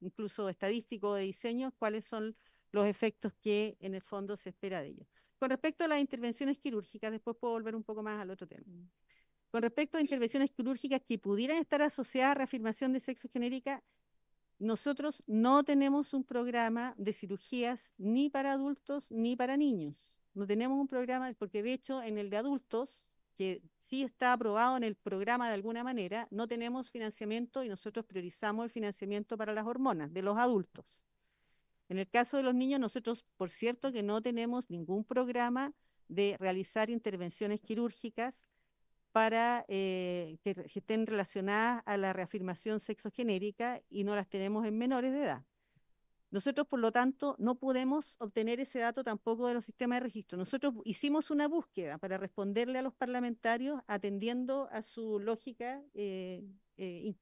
incluso estadístico de diseño, cuáles son los efectos que en el fondo se espera de ellos. Con respecto a las intervenciones quirúrgicas, después puedo volver un poco más al otro tema. Mm. Con respecto a intervenciones quirúrgicas que pudieran estar asociadas a reafirmación de sexo genérica, nosotros no tenemos un programa de cirugías ni para adultos ni para niños. No tenemos un programa, porque de hecho en el de adultos, que sí está aprobado en el programa de alguna manera, no tenemos financiamiento y nosotros priorizamos el financiamiento para las hormonas de los adultos. En el caso de los niños, nosotros, por cierto, que no tenemos ningún programa de realizar intervenciones quirúrgicas para eh, que, estén relacionadas a la reafirmación sexogenérica y no las tenemos en menores de edad. Nosotros, por lo tanto, no podemos obtener ese dato tampoco de los sistemas de registro. Nosotros hicimos una búsqueda para responderle a los parlamentarios atendiendo a su lógica eh, eh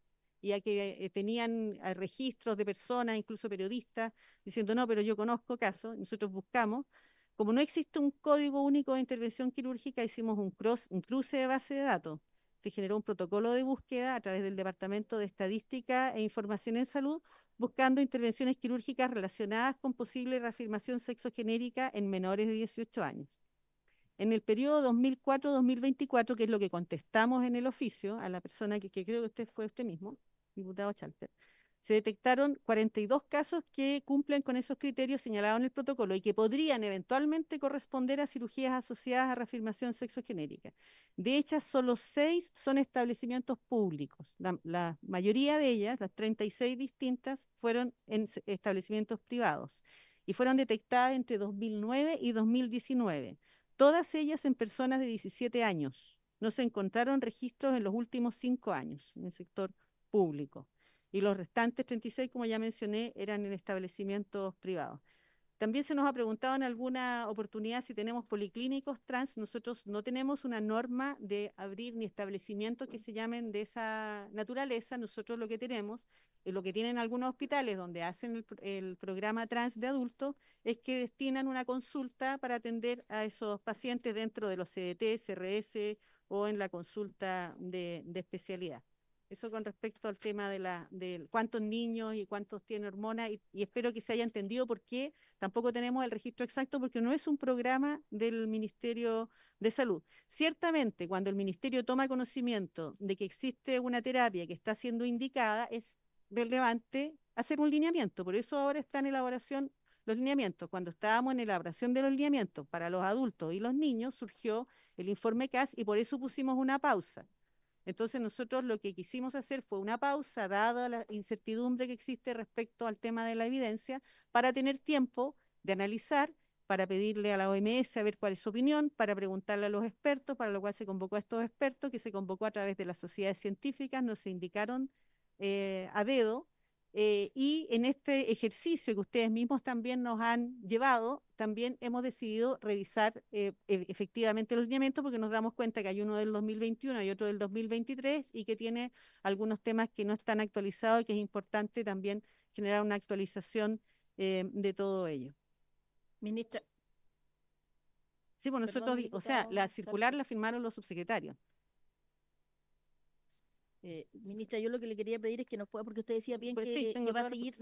ya que eh, tenían eh, registros de personas, incluso periodistas, diciendo, no, pero yo conozco casos, nosotros buscamos. Como no existe un código único de intervención quirúrgica, hicimos un, cross, un cruce de base de datos. Se generó un protocolo de búsqueda a través del Departamento de Estadística e Información en Salud, buscando intervenciones quirúrgicas relacionadas con posible reafirmación sexogenérica en menores de 18 años. En el periodo 2004-2024, que es lo que contestamos en el oficio a la persona que, que creo que usted fue usted mismo, diputado Chalper. se detectaron 42 casos que cumplen con esos criterios señalados en el protocolo y que podrían eventualmente corresponder a cirugías asociadas a reafirmación sexogenérica. De hecho, solo seis son establecimientos públicos. La, mayoría de ellas, las 36 distintas, fueron en establecimientos privados y fueron detectadas entre 2009 y 2019, todas ellas en personas de 17 años. No se encontraron registros en los últimos cinco años en el sector público Y los restantes 36, como ya mencioné, eran en establecimientos privados. También se nos ha preguntado en alguna oportunidad si tenemos policlínicos trans. Nosotros no tenemos una norma de abrir ni establecimientos que se llamen de esa naturaleza. Nosotros lo que tenemos, eh, lo que tienen algunos hospitales donde hacen el, programa trans de adultos, es que destinan una consulta para atender a esos pacientes dentro de los CDT, CRS o en la consulta de especialidad. Eso con respecto al tema de, la, de cuántos niños y cuántos tienen hormonas, y, espero que se haya entendido por qué tampoco tenemos el registro exacto, porque no es un programa del Ministerio de Salud. Ciertamente, cuando el Ministerio toma conocimiento de que existe una terapia que está siendo indicada, es relevante hacer un lineamiento. Por eso ahora está en elaboración los lineamientos. Cuando estábamos en elaboración de los lineamientos para los adultos y los niños, surgió el informe CAS y por eso pusimos una pausa. Entonces nosotros lo que quisimos hacer fue una pausa, dada la incertidumbre que existe respecto al tema de la evidencia, para tener tiempo de analizar, para pedirle a la OMS a ver cuál es su opinión, para preguntarle a los expertos, para lo cual se convocó a estos expertos, que se convocó a través de las sociedades científicas, nos indicaron eh, a dedo eh, y en este ejercicio que ustedes mismos también nos han llevado, también hemos decidido revisar eh, e-, efectivamente los lineamientos porque nos damos cuenta que hay uno del 2021 y otro del 2023 y que tiene algunos temas que no están actualizados y que es importante también generar una actualización eh, de todo ello. Ministra. Sí, bueno, pues nosotros, o sea, la circular la firmaron los subsecretarios. Eh, ministra, yo lo que le quería pedir es que nos pueda, porque usted decía bien pues que, va a seguir,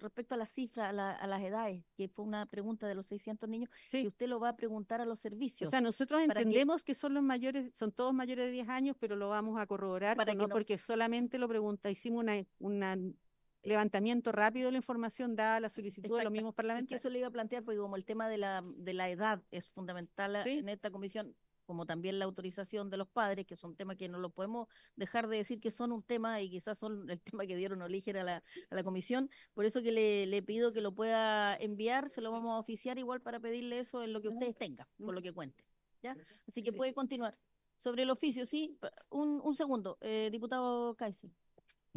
respecto a las cifras, a, las edades, que fue una pregunta de los 600 niños, que usted lo va a preguntar a los servicios. O sea, nosotros entendemos que... son los mayores, son todos mayores de 10 años, pero lo vamos a corroborar, porque solamente lo pregunta, hicimos un levantamiento rápido de la información dada la solicitud de los mismos parlamentarios. eso le iba a plantear porque como el tema de la, edad es fundamental en esta comisión, como también la autorización de los padres, que son temas que no lo podemos dejar de decir que son un tema y quizás son el tema que dieron origen a la, comisión. Por eso que le, pido que lo pueda enviar, se lo vamos a oficiar igual para pedirle eso en lo que ustedes tengan, por lo mm. que cuente. ¿ya? Así que puede continuar. Sobre el oficio, sí, un, un segundo, eh, diputado Kaiser.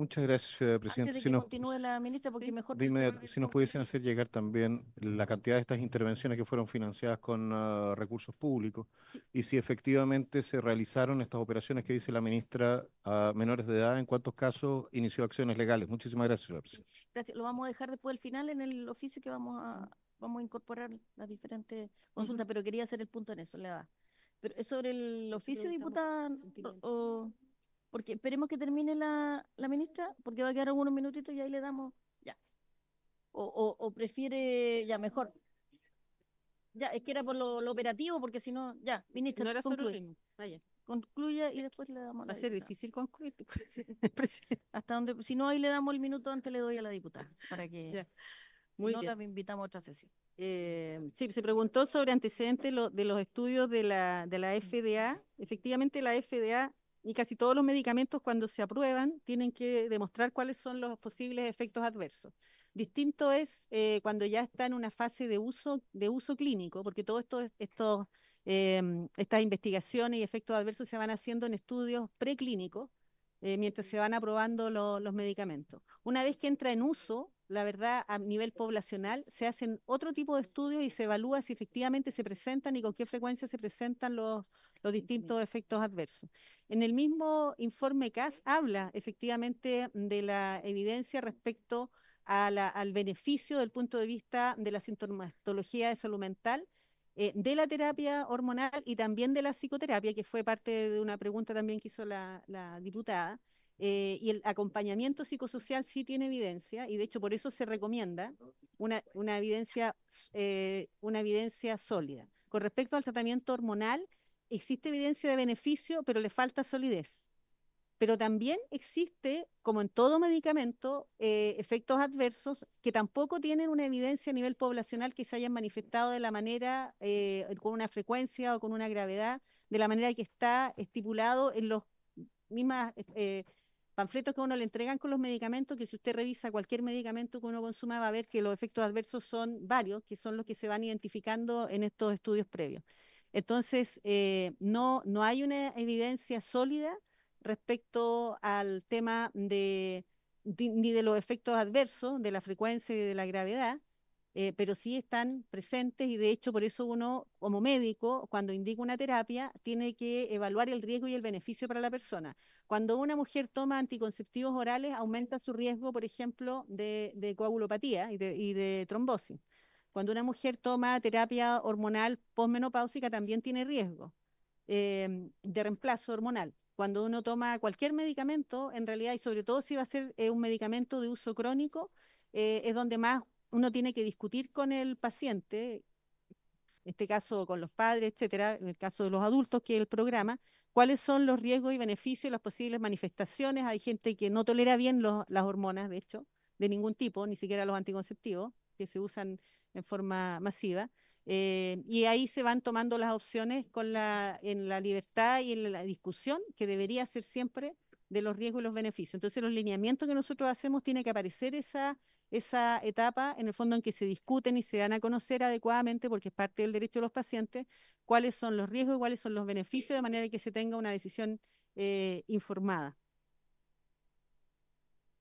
Muchas gracias, presidenta. si nos, continúe la ministra, porque mejor... si nos pudiesen hacer llegar también la cantidad de estas intervenciones que fueron financiadas con ah, recursos públicos y si efectivamente se realizaron estas operaciones que dice la ministra a menores de edad, en cuántos casos inició acciones legales. Muchísimas gracias, presidenta. Gracias. Lo vamos a dejar después del final en el oficio que vamos a, vamos a incorporar las diferentes consultas, pero quería hacer el punto en eso, le va. Pero, ¿Es sobre el oficio, diputada? porque esperemos que termine la, la ministra, porque va a quedar algunos minutitos y ahí le damos, ya. O, o, o prefiere, ya, mejor. Ya, es que era por lo, operativo, porque si no, ya, ministra, no concluye. Vaya. Concluya y después le damos Va a ser difícil concluir. Hasta donde, si no, ahí le damos el minuto antes, le doy a la diputada, para que Muy no la invitamos a otra sesión. Eh, sí, se preguntó sobre antecedentes de los estudios de la, de la mm. FDA. Efectivamente, la FDA y casi todos los medicamentos cuando se aprueban tienen que demostrar cuáles son los posibles efectos adversos. Distinto es eh, cuando ya está en una fase de uso, de uso clínico, porque todo esto, esto em, estas investigaciones y efectos adversos se van haciendo en estudios preclínicos eh, mientras se van aprobando los medicamentos. Una vez que entra en uso, la verdad, a nivel poblacional, se hacen otro tipo de estudios y se evalúa si efectivamente se presentan y con qué frecuencia se presentan los, los distintos efectos adversos. En el mismo informe CAS habla efectivamente de la evidencia respecto al beneficio del punto de vista de la sintomatología de salud mental, eh, de la terapia hormonal y también de la psicoterapia, que fue parte de una pregunta también que hizo la, diputada. Eh, y el acompañamiento psicosocial sí tiene evidencia, y de hecho por eso se recomienda una, evidencia, eh, una evidencia sólida. Con respecto al tratamiento hormonal, existe evidencia de beneficio, pero le falta solidez. Pero también existe, como en todo medicamento, eh, efectos adversos que tampoco tienen una evidencia a nivel poblacional que se hayan manifestado de la manera, eh, con una frecuencia o con una gravedad, de la manera que está estipulado en los mismos eh, panfletos que uno le entregan con los medicamentos, que si usted revisa cualquier medicamento que uno consuma va a ver que los efectos adversos son varios, que son los que se van identificando en estos estudios previos. Entonces, eh, no, no hay una evidencia sólida respecto al tema de, ni de los efectos adversos, de la frecuencia y de la gravedad, eh, pero sí están presentes y de hecho por eso uno como médico cuando indica una terapia tiene que evaluar el riesgo y el beneficio para la persona. Cuando una mujer toma anticonceptivos orales aumenta su riesgo, por ejemplo, de, coagulopatía y de trombosis. Cuando una mujer toma terapia hormonal posmenopáusica también tiene riesgo em, de reemplazo hormonal. Cuando uno toma cualquier medicamento, en realidad, y sobre todo si va a ser eh, un medicamento de uso crónico, eh, es donde más uno tiene que discutir con el paciente, en este caso con los padres, etcétera, en el caso de los adultos, que es el programa, cuáles son los riesgos y beneficios las posibles manifestaciones. Hay gente que no tolera bien las hormonas, de hecho, de ningún tipo, ni siquiera los anticonceptivos, que se usan en forma masiva. Eh, y ahí se van tomando las opciones con la, en la libertad y en la discusión que debería ser siempre de los riesgos y los beneficios. Entonces, los lineamientos que nosotros hacemos tiene que aparecer esa, esa etapa, en el fondo, en que se discuten y se dan a conocer adecuadamente, porque es parte del derecho de los pacientes, cuáles son los riesgos y cuáles son los beneficios, de manera que se tenga una decisión eh, informada.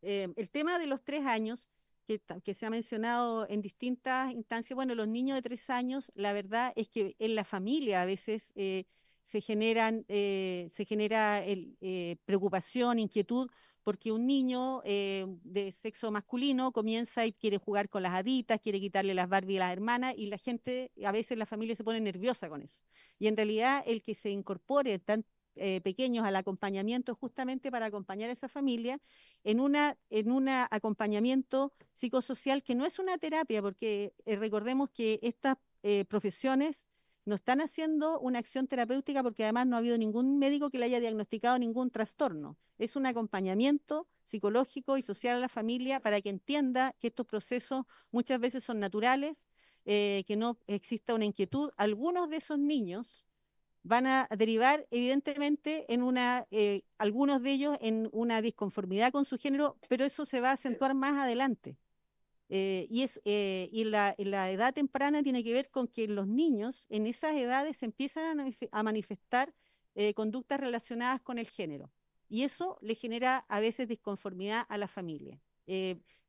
Eh, el tema de los tres años que, se ha mencionado en distintas instancias, bueno, los niños de tres años, la verdad es que en la familia a veces eh, se, generan, eh, se genera el, eh, preocupación, inquietud, porque un niño de sexo masculino comienza y quiere jugar con las aditas, quiere quitarle las Barbie a las hermanas, y la gente, a veces la familia se pone nerviosa con eso. Y en realidad el que se incorpore tanto eh, pequeños al acompañamiento justamente para acompañar a esa familia en un en acompañamiento psicosocial que no es una terapia, porque eh, recordemos que estas eh, profesiones no están haciendo una acción terapéutica porque además no ha habido ningún médico que le haya diagnosticado ningún trastorno. Es un acompañamiento psicológico y social a la familia para que entienda que estos procesos muchas veces son naturales, que no exista una inquietud. Algunos de esos niños van a derivar evidentemente en una, eh, algunos de ellos en una disconformidad con su género, pero eso se va a acentuar más adelante. Eh, y, es, eh, la, edad temprana tiene que ver con que los niños en esas edades empiezan a manifestar conductas relacionadas con el género. Y eso le genera a veces disconformidad a la familia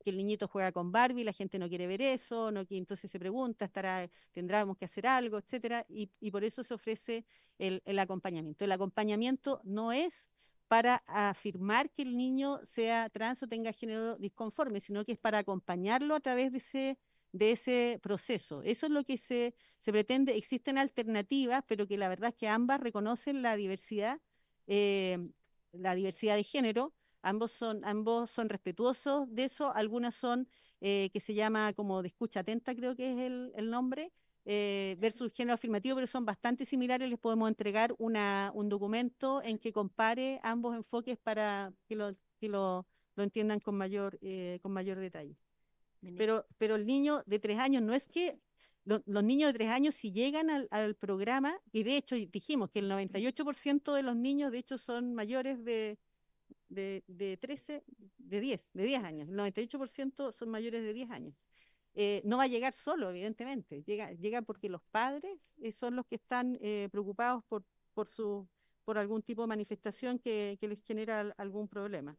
que el niñito juega con Barbie, la gente no quiere ver eso, no, entonces se pregunta, estará, que hacer algo, etcétera, y, por eso se ofrece el, acompañamiento. El acompañamiento no es para afirmar que el niño sea trans o tenga género disconforme, sino que es para acompañarlo a través de ese, de ese proceso. Eso es lo que se, se pretende. Existen alternativas, pero que la verdad es que ambas reconocen la diversidad, eh, la diversidad de género, Ambos son, ambos son respetuosos de eso, algunas son eh, que se llama como de escucha atenta, creo que es el, nombre, eh, versus género afirmativo, pero son bastante similares. Les podemos entregar una, un documento en que compare ambos enfoques para que lo, que lo, entiendan con mayor, eh, con mayor detalle. Pero, pero el niño de tres años no es que los niños de tres años si llegan al, al, programa, y de hecho dijimos que el 98% de los niños de hecho son mayores de, de, de 13, de 10, de 10 años. El 98% son mayores de 10 años. Eh, no va a llegar solo, evidentemente. Llega, llega porque los padres eh, son los que están eh, preocupados por, por, su, por algún tipo de manifestación que, que les genera algún problema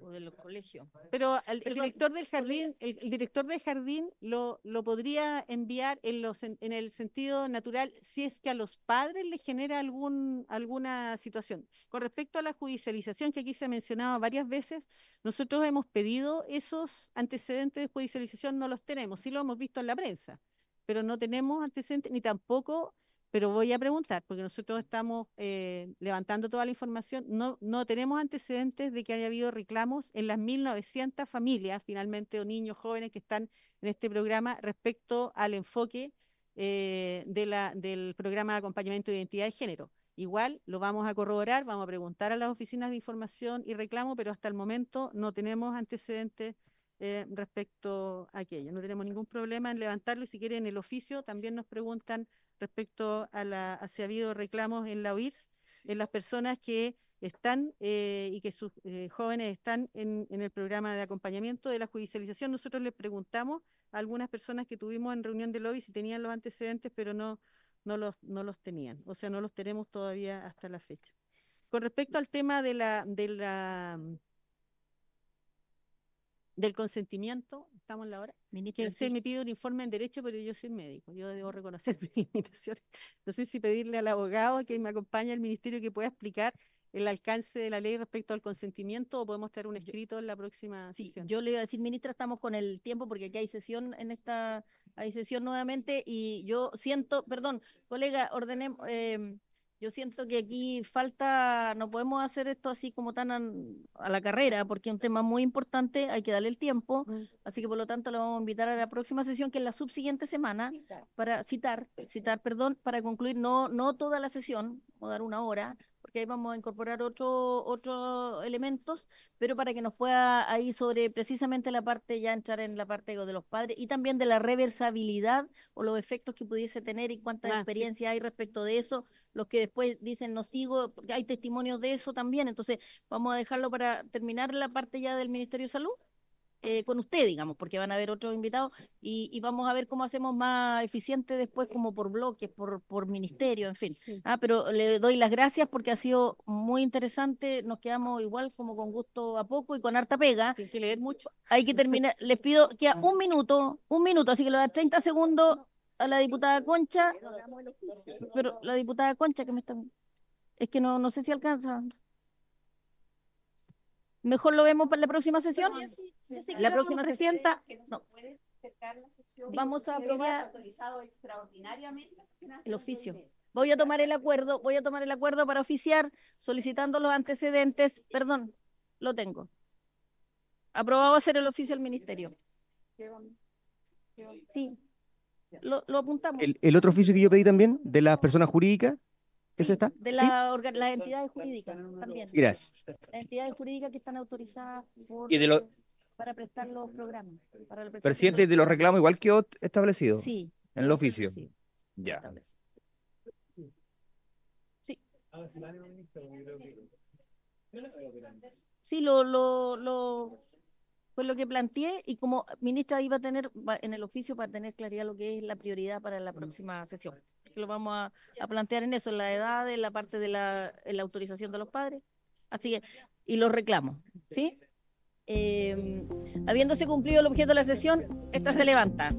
o de los colegios. Pero el, director del jardín, el, director del jardín lo, lo podría enviar en los el sentido natural si es que a los padres les genera algún alguna situación. Con respecto a la judicialización que aquí se ha mencionado varias veces, nosotros hemos pedido esos antecedentes de judicialización, no los tenemos, sí lo hemos visto en la prensa, pero no tenemos antecedentes ni tampoco pero voy a preguntar, porque nosotros estamos eh, levantando toda la información, no, no tenemos antecedentes de que haya habido reclamos en las 1.900 familias, finalmente, o niños jóvenes que están en este programa respecto al enfoque eh, del programa de acompañamiento de identidad de género. Igual lo vamos a corroborar, vamos a preguntar a las oficinas de información y reclamo, pero hasta el momento no tenemos antecedentes eh, respecto a aquello. No tenemos ningún problema en levantarlo y si quieren en el oficio también nos preguntan respecto a, la, si ha habido reclamos en la OIRS, en las personas que están eh, y que sus eh, jóvenes están en, el programa de acompañamiento de la judicialización. Nosotros les preguntamos a algunas personas que tuvimos en reunión de lobby si tenían los antecedentes, pero no, no, los, no los tenían. O sea, no los tenemos todavía hasta la fecha. Con respecto al tema de la, de la del consentimiento, estamos en la hora, se me pide un informe en derecho, pero yo soy médico, yo debo reconocer mis limitaciones. No sé si pedirle al abogado que me acompañe al ministerio que pueda explicar el alcance de la ley respecto al consentimiento o podemos traer un escrito en la próxima sesión. Yo le iba a decir, ministra, estamos con el tiempo porque aquí hay sesión en esta, hay sesión nuevamente y yo siento, perdón, colega, ordenemos... Eh, yo siento que aquí falta, no podemos hacer esto así como tan a, la carrera, porque es un tema muy importante, hay que darle el tiempo, mm. así que por lo tanto lo vamos a invitar a la próxima sesión, que es la subsiguiente semana, para citar, citar, perdón, para concluir, no, no toda la sesión, vamos dar una hora, porque ahí vamos a incorporar otros elementos, pero para que nos pueda ahí sobre precisamente la parte, ya entrar en la parte de los padres y también de la reversabilidad o los efectos que pudiese tener y cuánta ah, experiencia hay respecto de eso los que después dicen no sigo, porque hay testimonios de eso también. Entonces, vamos a dejarlo para terminar la parte ya del Ministerio de Salud. Eh, con usted, digamos, porque van a haber otros invitados y, vamos a ver cómo hacemos más eficiente después, como por bloques, por, por ministerio, en fin. Ah, pero le doy las gracias porque ha sido muy interesante, nos quedamos igual como con gusto a poco y con harta pega. Hay que leer mucho. Hay que terminar, les pido que a ah. un minuto, un minuto, así que lo da 30 segundos a la diputada Concha, pero la diputada Concha que me está... Es que no, no sé si alcanza. Mejor lo vemos para la próxima sesión. la próxima presidenta. Vamos a aprobar el oficio. Voy a tomar el acuerdo, voy a tomar el acuerdo para oficiar solicitando los antecedentes. Perdón, lo tengo. Aprobado hacer el oficio del ministerio. Sí. Lo, apuntamos. El, otro oficio que yo pedí también, de las personas jurídicas, ¿eso está? De la las entidades jurídicas también. Gracias. Las entidades jurídicas que están autorizadas por, para prestar los programas. Para Presidente, de los reclamos igual que establecido. Sí. En el oficio. Sí. Ya. Sí. Ah, sí, lo, lo, lo fue lo que planteé y como ministra iba a tener en el oficio para tener claridad lo que es la prioridad para la mm. próxima sesión. Lo vamos a, plantear en eso, en la edad, en la parte de la, autorización de los padres. Así que, y los reclamos, ¿sí? Em, habiéndose cumplido el objeto de la sesión, esta se levanta.